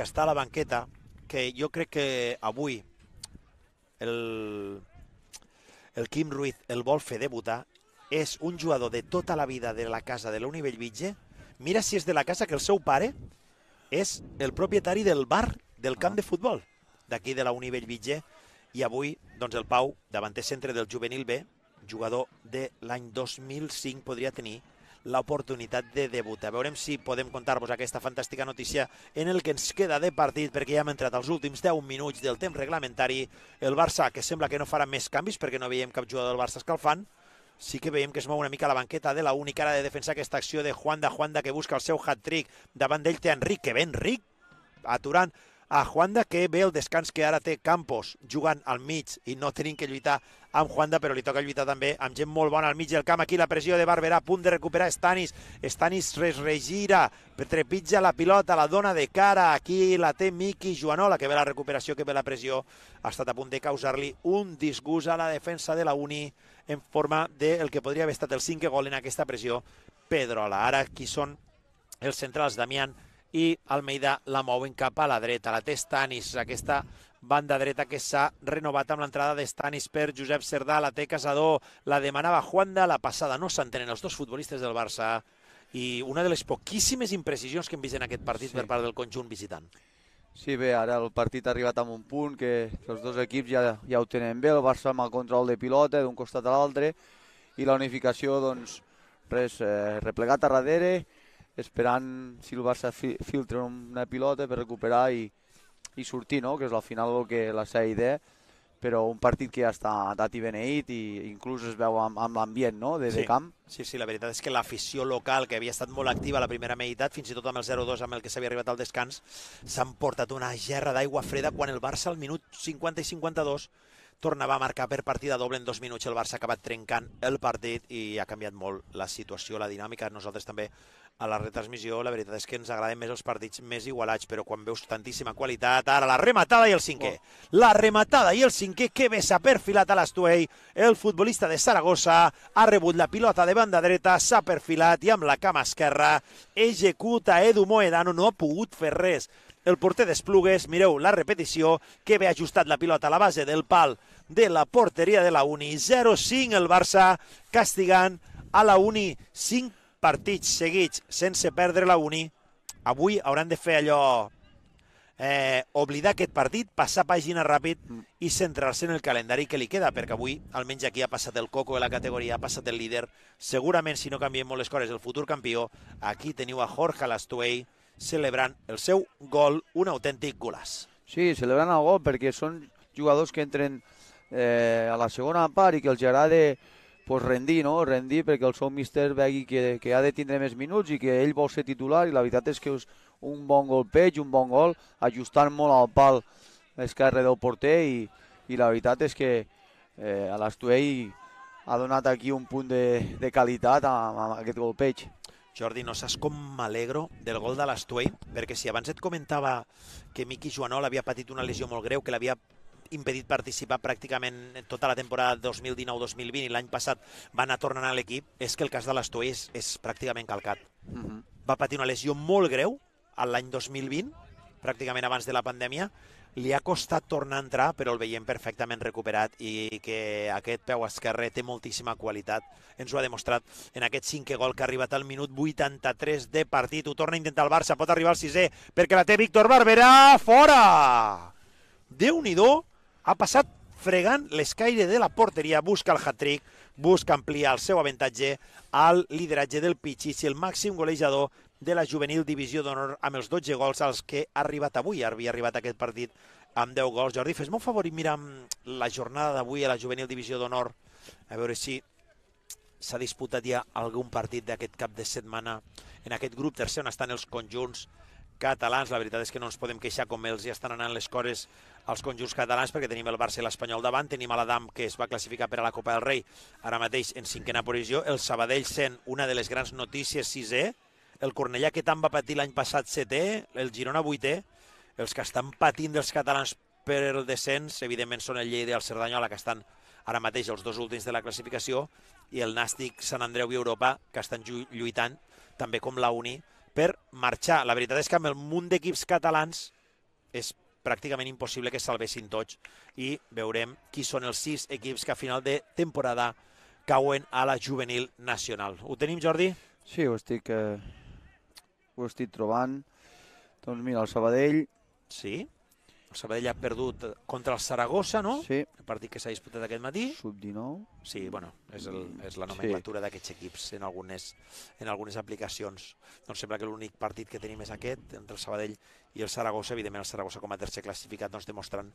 que està a la banqueta, que jo crec que avui el, el Quim Ruiz el vol fer debutar, és un jugador de tota la vida de la casa de l'Uni Bellvitge, mira si és de la casa que el seu pare és el propietari del bar del camp de futbol d'aquí de la Uni Bellvitge i avui doncs el Pau, davanter centre del juvenil B, jugador de l'any 2005 podria tenir l'oportunitat de debutar. Veurem si podem contar-vos aquesta fantàstica notícia en el que ens queda de partit, perquè ja hem entrat els últims 10 minuts del temps reglamentari. El Barça, que sembla que no farà més canvis, perquè no veiem cap jugador del Barça escalfant, sí que veiem que es mou una mica la banqueta de la única ara de defensar aquesta acció de Juan Juan Juanda que busca el seu hat-trick, davant d'ell té Enric, que ve Enric aturant a Juanda, que ve el descans que ara té Campos jugant al mig i no tenim que lluitar amb Juanda, però li toca lluitar també amb gent molt bona al mig del camp. Aquí la pressió de Barberà, a punt de recuperar Stanis. Stanis es regira, trepitja la pilota, la dona de cara. Aquí la té Miqui Joanola, que ve la recuperació, que ve la pressió. Ha estat a punt de causar-li un disgust a la defensa de la Uni en forma del de que podria haver estat el cinquè gol en aquesta pressió, Pedrola. Ara aquí són els centrals Damián i Almeida la mouen cap a la dreta. La té Stanis, aquesta banda dreta que s'ha renovat amb l'entrada de Stanis per Josep Cerdà, la té Casador, la demanava Juanda, la passada no s'entenen els dos futbolistes del Barça i una de les poquíssimes imprecisions que hem vist en aquest partit sí. per part del conjunt visitant. Sí, bé, ara el partit ha arribat a un punt que els dos equips ja, ja ho tenen bé, el Barça amb el control de pilota d'un costat a l'altre i la unificació, doncs, res, eh, replegat a darrere, esperant si el Barça fi, filtra una pilota per recuperar i, i sortir, no? que és al final el que la seva idea, però un partit que ja està dat i beneït i inclús es veu amb, amb l'ambient no? de, sí. de camp. Sí, sí, la veritat és que l'afició local, que havia estat molt activa a la primera meitat, fins i tot amb el 0-2 amb el que s'havia arribat al descans, s'han portat una gerra d'aigua freda quan el Barça al minut 50 i 52 tornava a marcar per partida doble en dos minuts. El Barça ha acabat trencant el partit i ha canviat molt la situació, la dinàmica. Nosaltres també a la retransmissió la veritat és que ens agraden més els partits més igualats, però quan veus tantíssima qualitat, ara la rematada i el cinquè. Oh. La rematada i el cinquè, que bé s'ha perfilat a l'Estuei. El futbolista de Saragossa ha rebut la pilota de banda dreta, s'ha perfilat i amb la cama esquerra executa Edu Moedano, no ha pogut fer res. El porter d'Esplugues, mireu la repetició, que bé ha ajustat la pilota a la base del pal de la porteria de la Uni. 0-5 el Barça castigant a la Uni 5 partits seguits sense perdre la uni, avui hauran de fer allò... Eh, oblidar aquest partit, passar pàgina ràpid i centrar-se en el calendari que li queda, perquè avui, almenys aquí, ha passat el coco de la categoria, ha passat el líder. Segurament, si no canvien molt les coses, el futur campió. Aquí teniu a Jorge Lastuey celebrant el seu gol, un autèntic golaç. Sí, celebrant el gol perquè són jugadors que entren eh, a la segona part i que els agrada pues, rendir, no? rendir perquè el seu míster vegi que, que ha de tindre més minuts i que ell vol ser titular i la veritat és que és un bon golpeig, un bon gol, ajustant molt al pal esquerre del porter i, i la veritat és que eh, a ha donat aquí un punt de, de qualitat amb, amb aquest golpeig. Jordi, no saps com m'alegro del gol de l'Astuei, perquè si abans et comentava que Miqui Joanol havia patit una lesió molt greu, que l'havia impedit participar pràcticament tota la temporada 2019-2020 i l'any passat va anar tornant a l'equip, és que el cas de l'Estoi és, és pràcticament calcat. Uh mhm. -huh. Va patir una lesió molt greu l'any 2020, pràcticament abans de la pandèmia, li ha costat tornar a entrar, però el veiem perfectament recuperat i que aquest peu esquerre té moltíssima qualitat. Ens ho ha demostrat en aquest cinquè gol que ha arribat al minut 83 de partit. Ho torna a intentar el Barça, pot arribar al sisè, perquè la té Víctor Barberà, fora! déu nhi ha passat fregant l'escaire de la porteria, busca el hat-trick, busca ampliar el seu avantatge al lideratge del Pichichi, el màxim golejador de la juvenil divisió d'honor amb els 12 gols als que ha arribat avui, ha arribat aquest partit amb 10 gols. Jordi, fes-me un favor i mm, la jornada d'avui a la juvenil divisió d'honor, a veure si s'ha disputat ja algun partit d'aquest cap de setmana en aquest grup tercer on estan els conjunts catalans. La veritat és que no ens podem queixar com els hi estan anant les cores als conjunts catalans, perquè tenim el Barça i l'Espanyol davant, tenim l'Adam, que es va classificar per a la Copa del Rei, ara mateix en cinquena posició, el Sabadell sent una de les grans notícies, sisè, el Cornellà, que tant va patir l'any passat, setè, el Girona, vuitè, els que estan patint dels catalans per el descens, evidentment són el Lleida i el Cerdanyola, que estan ara mateix els dos últims de la classificació, i el Nàstic, Sant Andreu i Europa, que estan lluitant, també com la Uni, per marxar. La veritat és que amb el munt d'equips catalans és pràcticament impossible que salvessin tots i veurem qui són els sis equips que a final de temporada cauen a la juvenil nacional. Ho tenim, Jordi? Sí, ho estic, eh, ho estic trobant. Doncs mira, el Sabadell... Sí? El Sabadell ha perdut contra el Saragossa, no? Sí. El partit que s'ha disputat aquest matí. Sub-19. Sí, bueno, és, el, mm. és la nomenclatura sí. d'aquests equips en algunes, en algunes aplicacions. Doncs sembla que l'únic partit que tenim és aquest, entre el Sabadell i el Saragossa. Evidentment, el Saragossa com a tercer classificat doncs, demostrant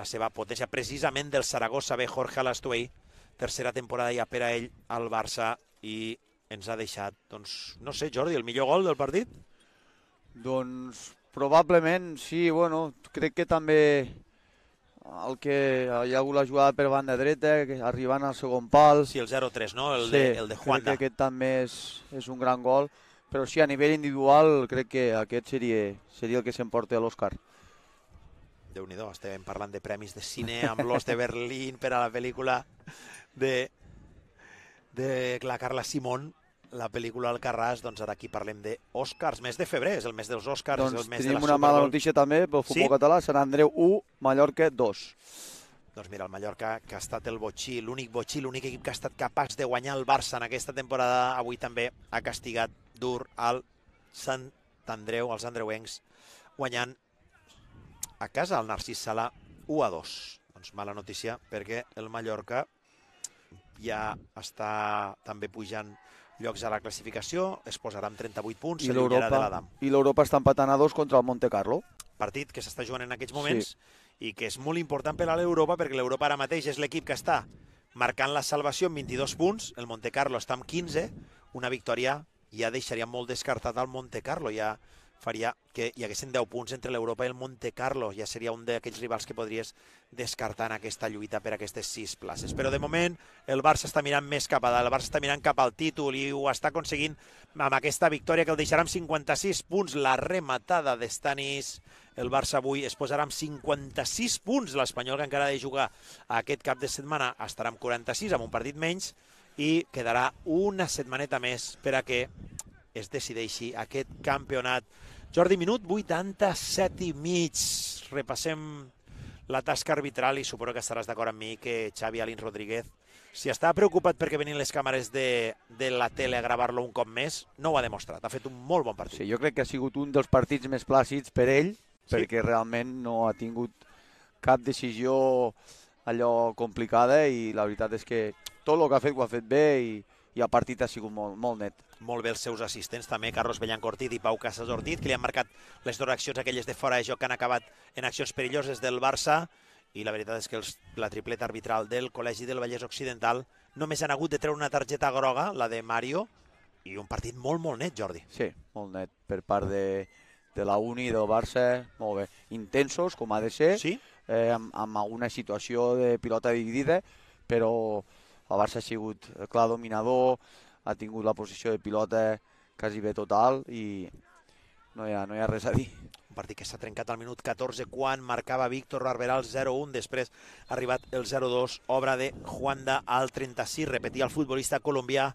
la seva potència. Precisament del Saragossa ve Jorge Alastuey, tercera temporada ja per a ell al Barça i ens ha deixat, doncs, no sé, Jordi, el millor gol del partit? Doncs Probablement, sí, bueno, crec que també el que hi ha hagut la jugada per banda dreta, que arribant al segon pal... Sí, el 0-3, no? El, sí, de, el de Juanda. crec que aquest també és, és un gran gol, però sí, a nivell individual crec que aquest seria, seria el que s'emporta a l'Oscar. déu nhi estem parlant de premis de cine amb l'Os de Berlín per a la pel·lícula de, de la Carla Simón, la pel·lícula Carràs, doncs ara aquí parlem d'Òscars, mes de febrer, és el mes dels Òscars, doncs és el doncs mes de la Doncs tenim una mala notícia també pel futbol sí? català, Sant Andreu 1, Mallorca 2. Doncs mira, el Mallorca, que ha estat el botxí, l'únic botxí, l'únic equip que ha estat capaç de guanyar el Barça en aquesta temporada, avui també ha castigat dur al Sant Andreu, als andreuencs, guanyant a casa el Narcís Sala 1 a 2. Doncs mala notícia perquè el Mallorca ja està també pujant llocs a la classificació, es posarà amb 38 punts i l'Europa de l'Adam. I l'Europa està empatant a dos contra el Monte Carlo. Partit que s'està jugant en aquests moments sí. i que és molt important per a l'Europa perquè l'Europa ara mateix és l'equip que està marcant la salvació amb 22 punts, el Monte Carlo està amb 15, una victòria ja deixaria molt descartat el Monte Carlo, ja faria que hi haguessin 10 punts entre l'Europa i el Monte Carlo. Ja seria un d'aquells rivals que podries descartar en aquesta lluita per aquestes 6 places. Però de moment el Barça està mirant més cap a dalt, el Barça està mirant cap al títol i ho està aconseguint amb aquesta victòria que el deixarà amb 56 punts. La rematada de Stanis el Barça avui es posarà amb 56 punts. L'Espanyol, que encara ha de jugar aquest cap de setmana, estarà amb 46, amb un partit menys, i quedarà una setmaneta més per a que es decideixi aquest campionat. Jordi, minut 87 i mig. Repassem la tasca arbitral i suposo que estaràs d'acord amb mi que Xavi Alín Rodríguez si està preocupat perquè venin les càmeres de, de la tele a gravar-lo un cop més, no ho ha demostrat. Ha fet un molt bon partit. Sí, jo crec que ha sigut un dels partits més plàcids per ell, sí. perquè realment no ha tingut cap decisió allò complicada i la veritat és que tot el que ha fet ho ha fet bé i, i el partit ha sigut molt, molt net molt bé els seus assistents, també Carlos Bellancortit i Pau Casas Ortiz, que li han marcat les dues accions aquelles de fora de joc que han acabat en accions perilloses del Barça, i la veritat és que els, la tripleta arbitral del Col·legi del Vallès Occidental només han hagut de treure una targeta groga, la de Mario, i un partit molt, molt net, Jordi. Sí, molt net per part de, de la Uni, del Barça, molt bé. Intensos, com ha de ser, sí? eh, amb, amb alguna situació de pilota dividida, però el Barça ha sigut clar dominador, ha tingut la posició de pilota quasi bé total i no hi ha, no hi ha res a dir. Un partit que s'ha trencat al minut 14 quan marcava Víctor Barberà el 0-1, després ha arribat el 0-2, obra de Juanda al 36, repetia el futbolista colombià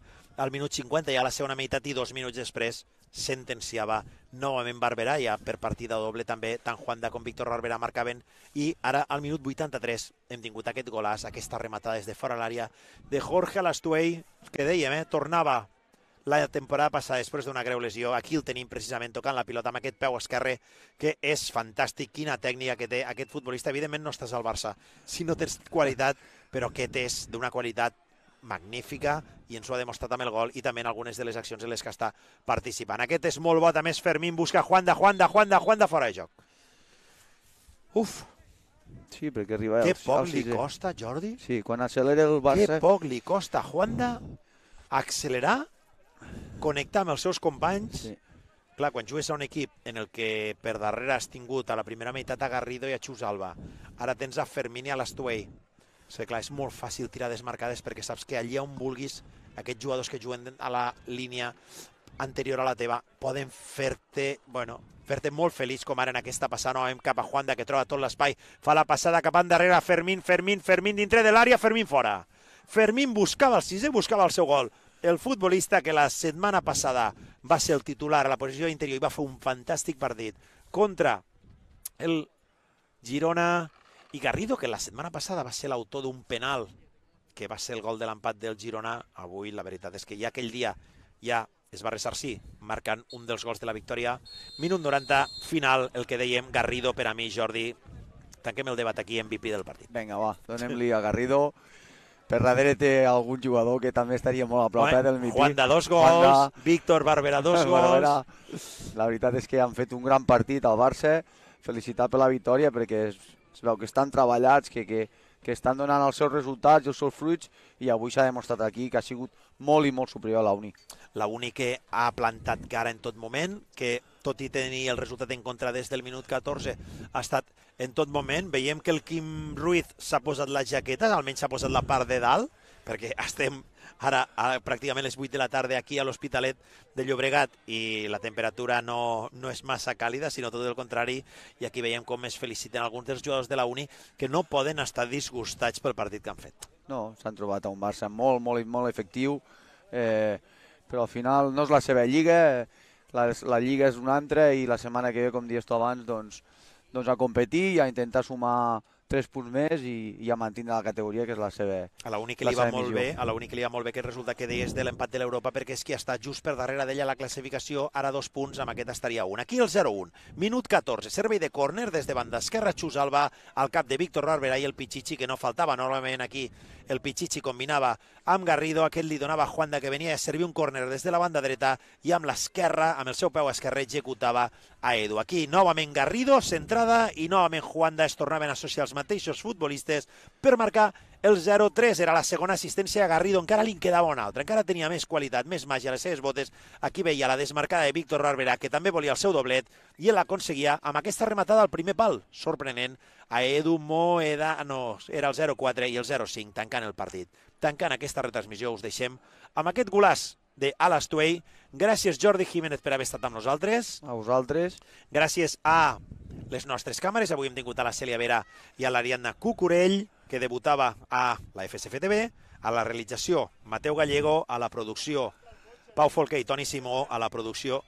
al minut 50 i a la segona meitat i dos minuts després sentenciava novament Barberà, ja per partida doble també tant Juan de com Víctor Barberà marcaven i ara al minut 83 hem tingut aquest golàs, aquesta rematada des de fora l'àrea de Jorge Alastuey que dèiem, eh, tornava la temporada passada després d'una greu lesió. Aquí el tenim precisament tocant la pilota amb aquest peu esquerre, que és fantàstic. Quina tècnica que té aquest futbolista. Evidentment no estàs al Barça si no tens qualitat, però aquest és d'una qualitat magnífica i ens ho ha demostrat amb el gol i també en algunes de les accions en les que està participant. Aquest és molt bo, també és Fermín, busca Juan de, Juan de, Juan de, Juan de, fora de joc. Uf! Sí, perquè arriba... Que poc al li costa, Jordi. Sí, quan accelera el Barça... Que poc li costa a Juan de accelerar, connectar amb els seus companys... Sí. Clar, quan jugues a un equip en el que per darrere has tingut a la primera meitat a Garrido i a Xus Alba, ara tens a Fermín i a l'Estuei, o sigui, clar, és molt fàcil tirar desmarcades perquè saps que allà on vulguis aquests jugadors que juguen a la línia anterior a la teva poden fer-te, bueno, fer-te molt feliç com ara en aquesta passada novament cap a Juanda que troba tot l'espai, fa la passada cap endarrere Fermín, Fermín, Fermín dintre de l'àrea Fermín fora, Fermín buscava el sisè, buscava el seu gol, el futbolista que la setmana passada va ser el titular a la posició interior i va fer un fantàstic partit contra el Girona i Garrido, que la setmana passada va ser l'autor d'un penal que va ser el gol de l'empat del Girona, avui la veritat és que ja aquell dia ja es va ressarcir marcant un dels gols de la victòria. Minut 90, final, el que dèiem, Garrido per a mi, Jordi. Tanquem el debat aquí, MVP del partit. Vinga, va, donem-li a Garrido. Per darrere té algun jugador que també estaria molt a prop bueno, eh, del MVP. Juan de dos gols, Juan de... Víctor Barbera dos Barbera. gols. La veritat és que han fet un gran partit al Barça. Felicitat per la victòria perquè és es veu que estan treballats, que, que, que estan donant els seus resultats i els seus fruits i avui s'ha demostrat aquí que ha sigut molt i molt superior a la Uni. La Uni que ha plantat cara en tot moment, que tot i tenir el resultat en contra des del minut 14 ha estat en tot moment. Veiem que el Quim Ruiz s'ha posat la jaqueta, almenys s'ha posat la part de dalt, perquè estem ara a pràcticament les 8 de la tarda aquí a l'Hospitalet de Llobregat i la temperatura no, no és massa càlida, sinó tot el contrari, i aquí veiem com es feliciten alguns dels jugadors de la Uni que no poden estar disgustats pel partit que han fet. No, s'han trobat a un Barça molt, molt, molt efectiu, eh, però al final no és la seva lliga, la, la lliga és una altra i la setmana que ve, com dius tu abans, doncs, doncs a competir i a intentar sumar 3 punts més i, i a mantenir la categoria, que és la seva A la única li va molt bé, a la única li va molt bé que resulta que deies de l'empat de l'Europa perquè és qui està just per darrere d'ella la classificació, ara dos punts, amb aquest estaria un. Aquí el 0-1, minut 14, servei de córner des de banda esquerra, Xus Alba al cap de Víctor Barberà i el Pichichi, que no faltava, normalment aquí el Pichichi combinava amb Garrido, aquest li donava a Juanda que venia a servir un córner des de la banda dreta i amb l'esquerra, amb el seu peu esquerre, executava a Edu. Aquí, novament Garrido, centrada, i novament Juanda es tornaven a associar els mateixos futbolistes per marcar el 0-3 era la segona assistència a Garrido, encara li en quedava una altra, encara tenia més qualitat, més màgia a les seves botes, aquí veia la desmarcada de Víctor Barberà, que també volia el seu doblet, i l'aconseguia amb aquesta rematada al primer pal, sorprenent, a Edu Moeda, ah, no, era el 0-4 i el 0-5, tancant el partit. Tancant aquesta retransmissió us deixem amb aquest golàs de Alas Tuey. Gràcies, Jordi Jiménez, per haver estat amb nosaltres. A vosaltres. Gràcies a les nostres càmeres. Avui hem tingut a la Cèlia Vera i a l'Ariadna Cucurell que debutava a la FSFTV, a la realització Mateu Gallego, a la producció Pau Folquer i Toni Simó, a la producció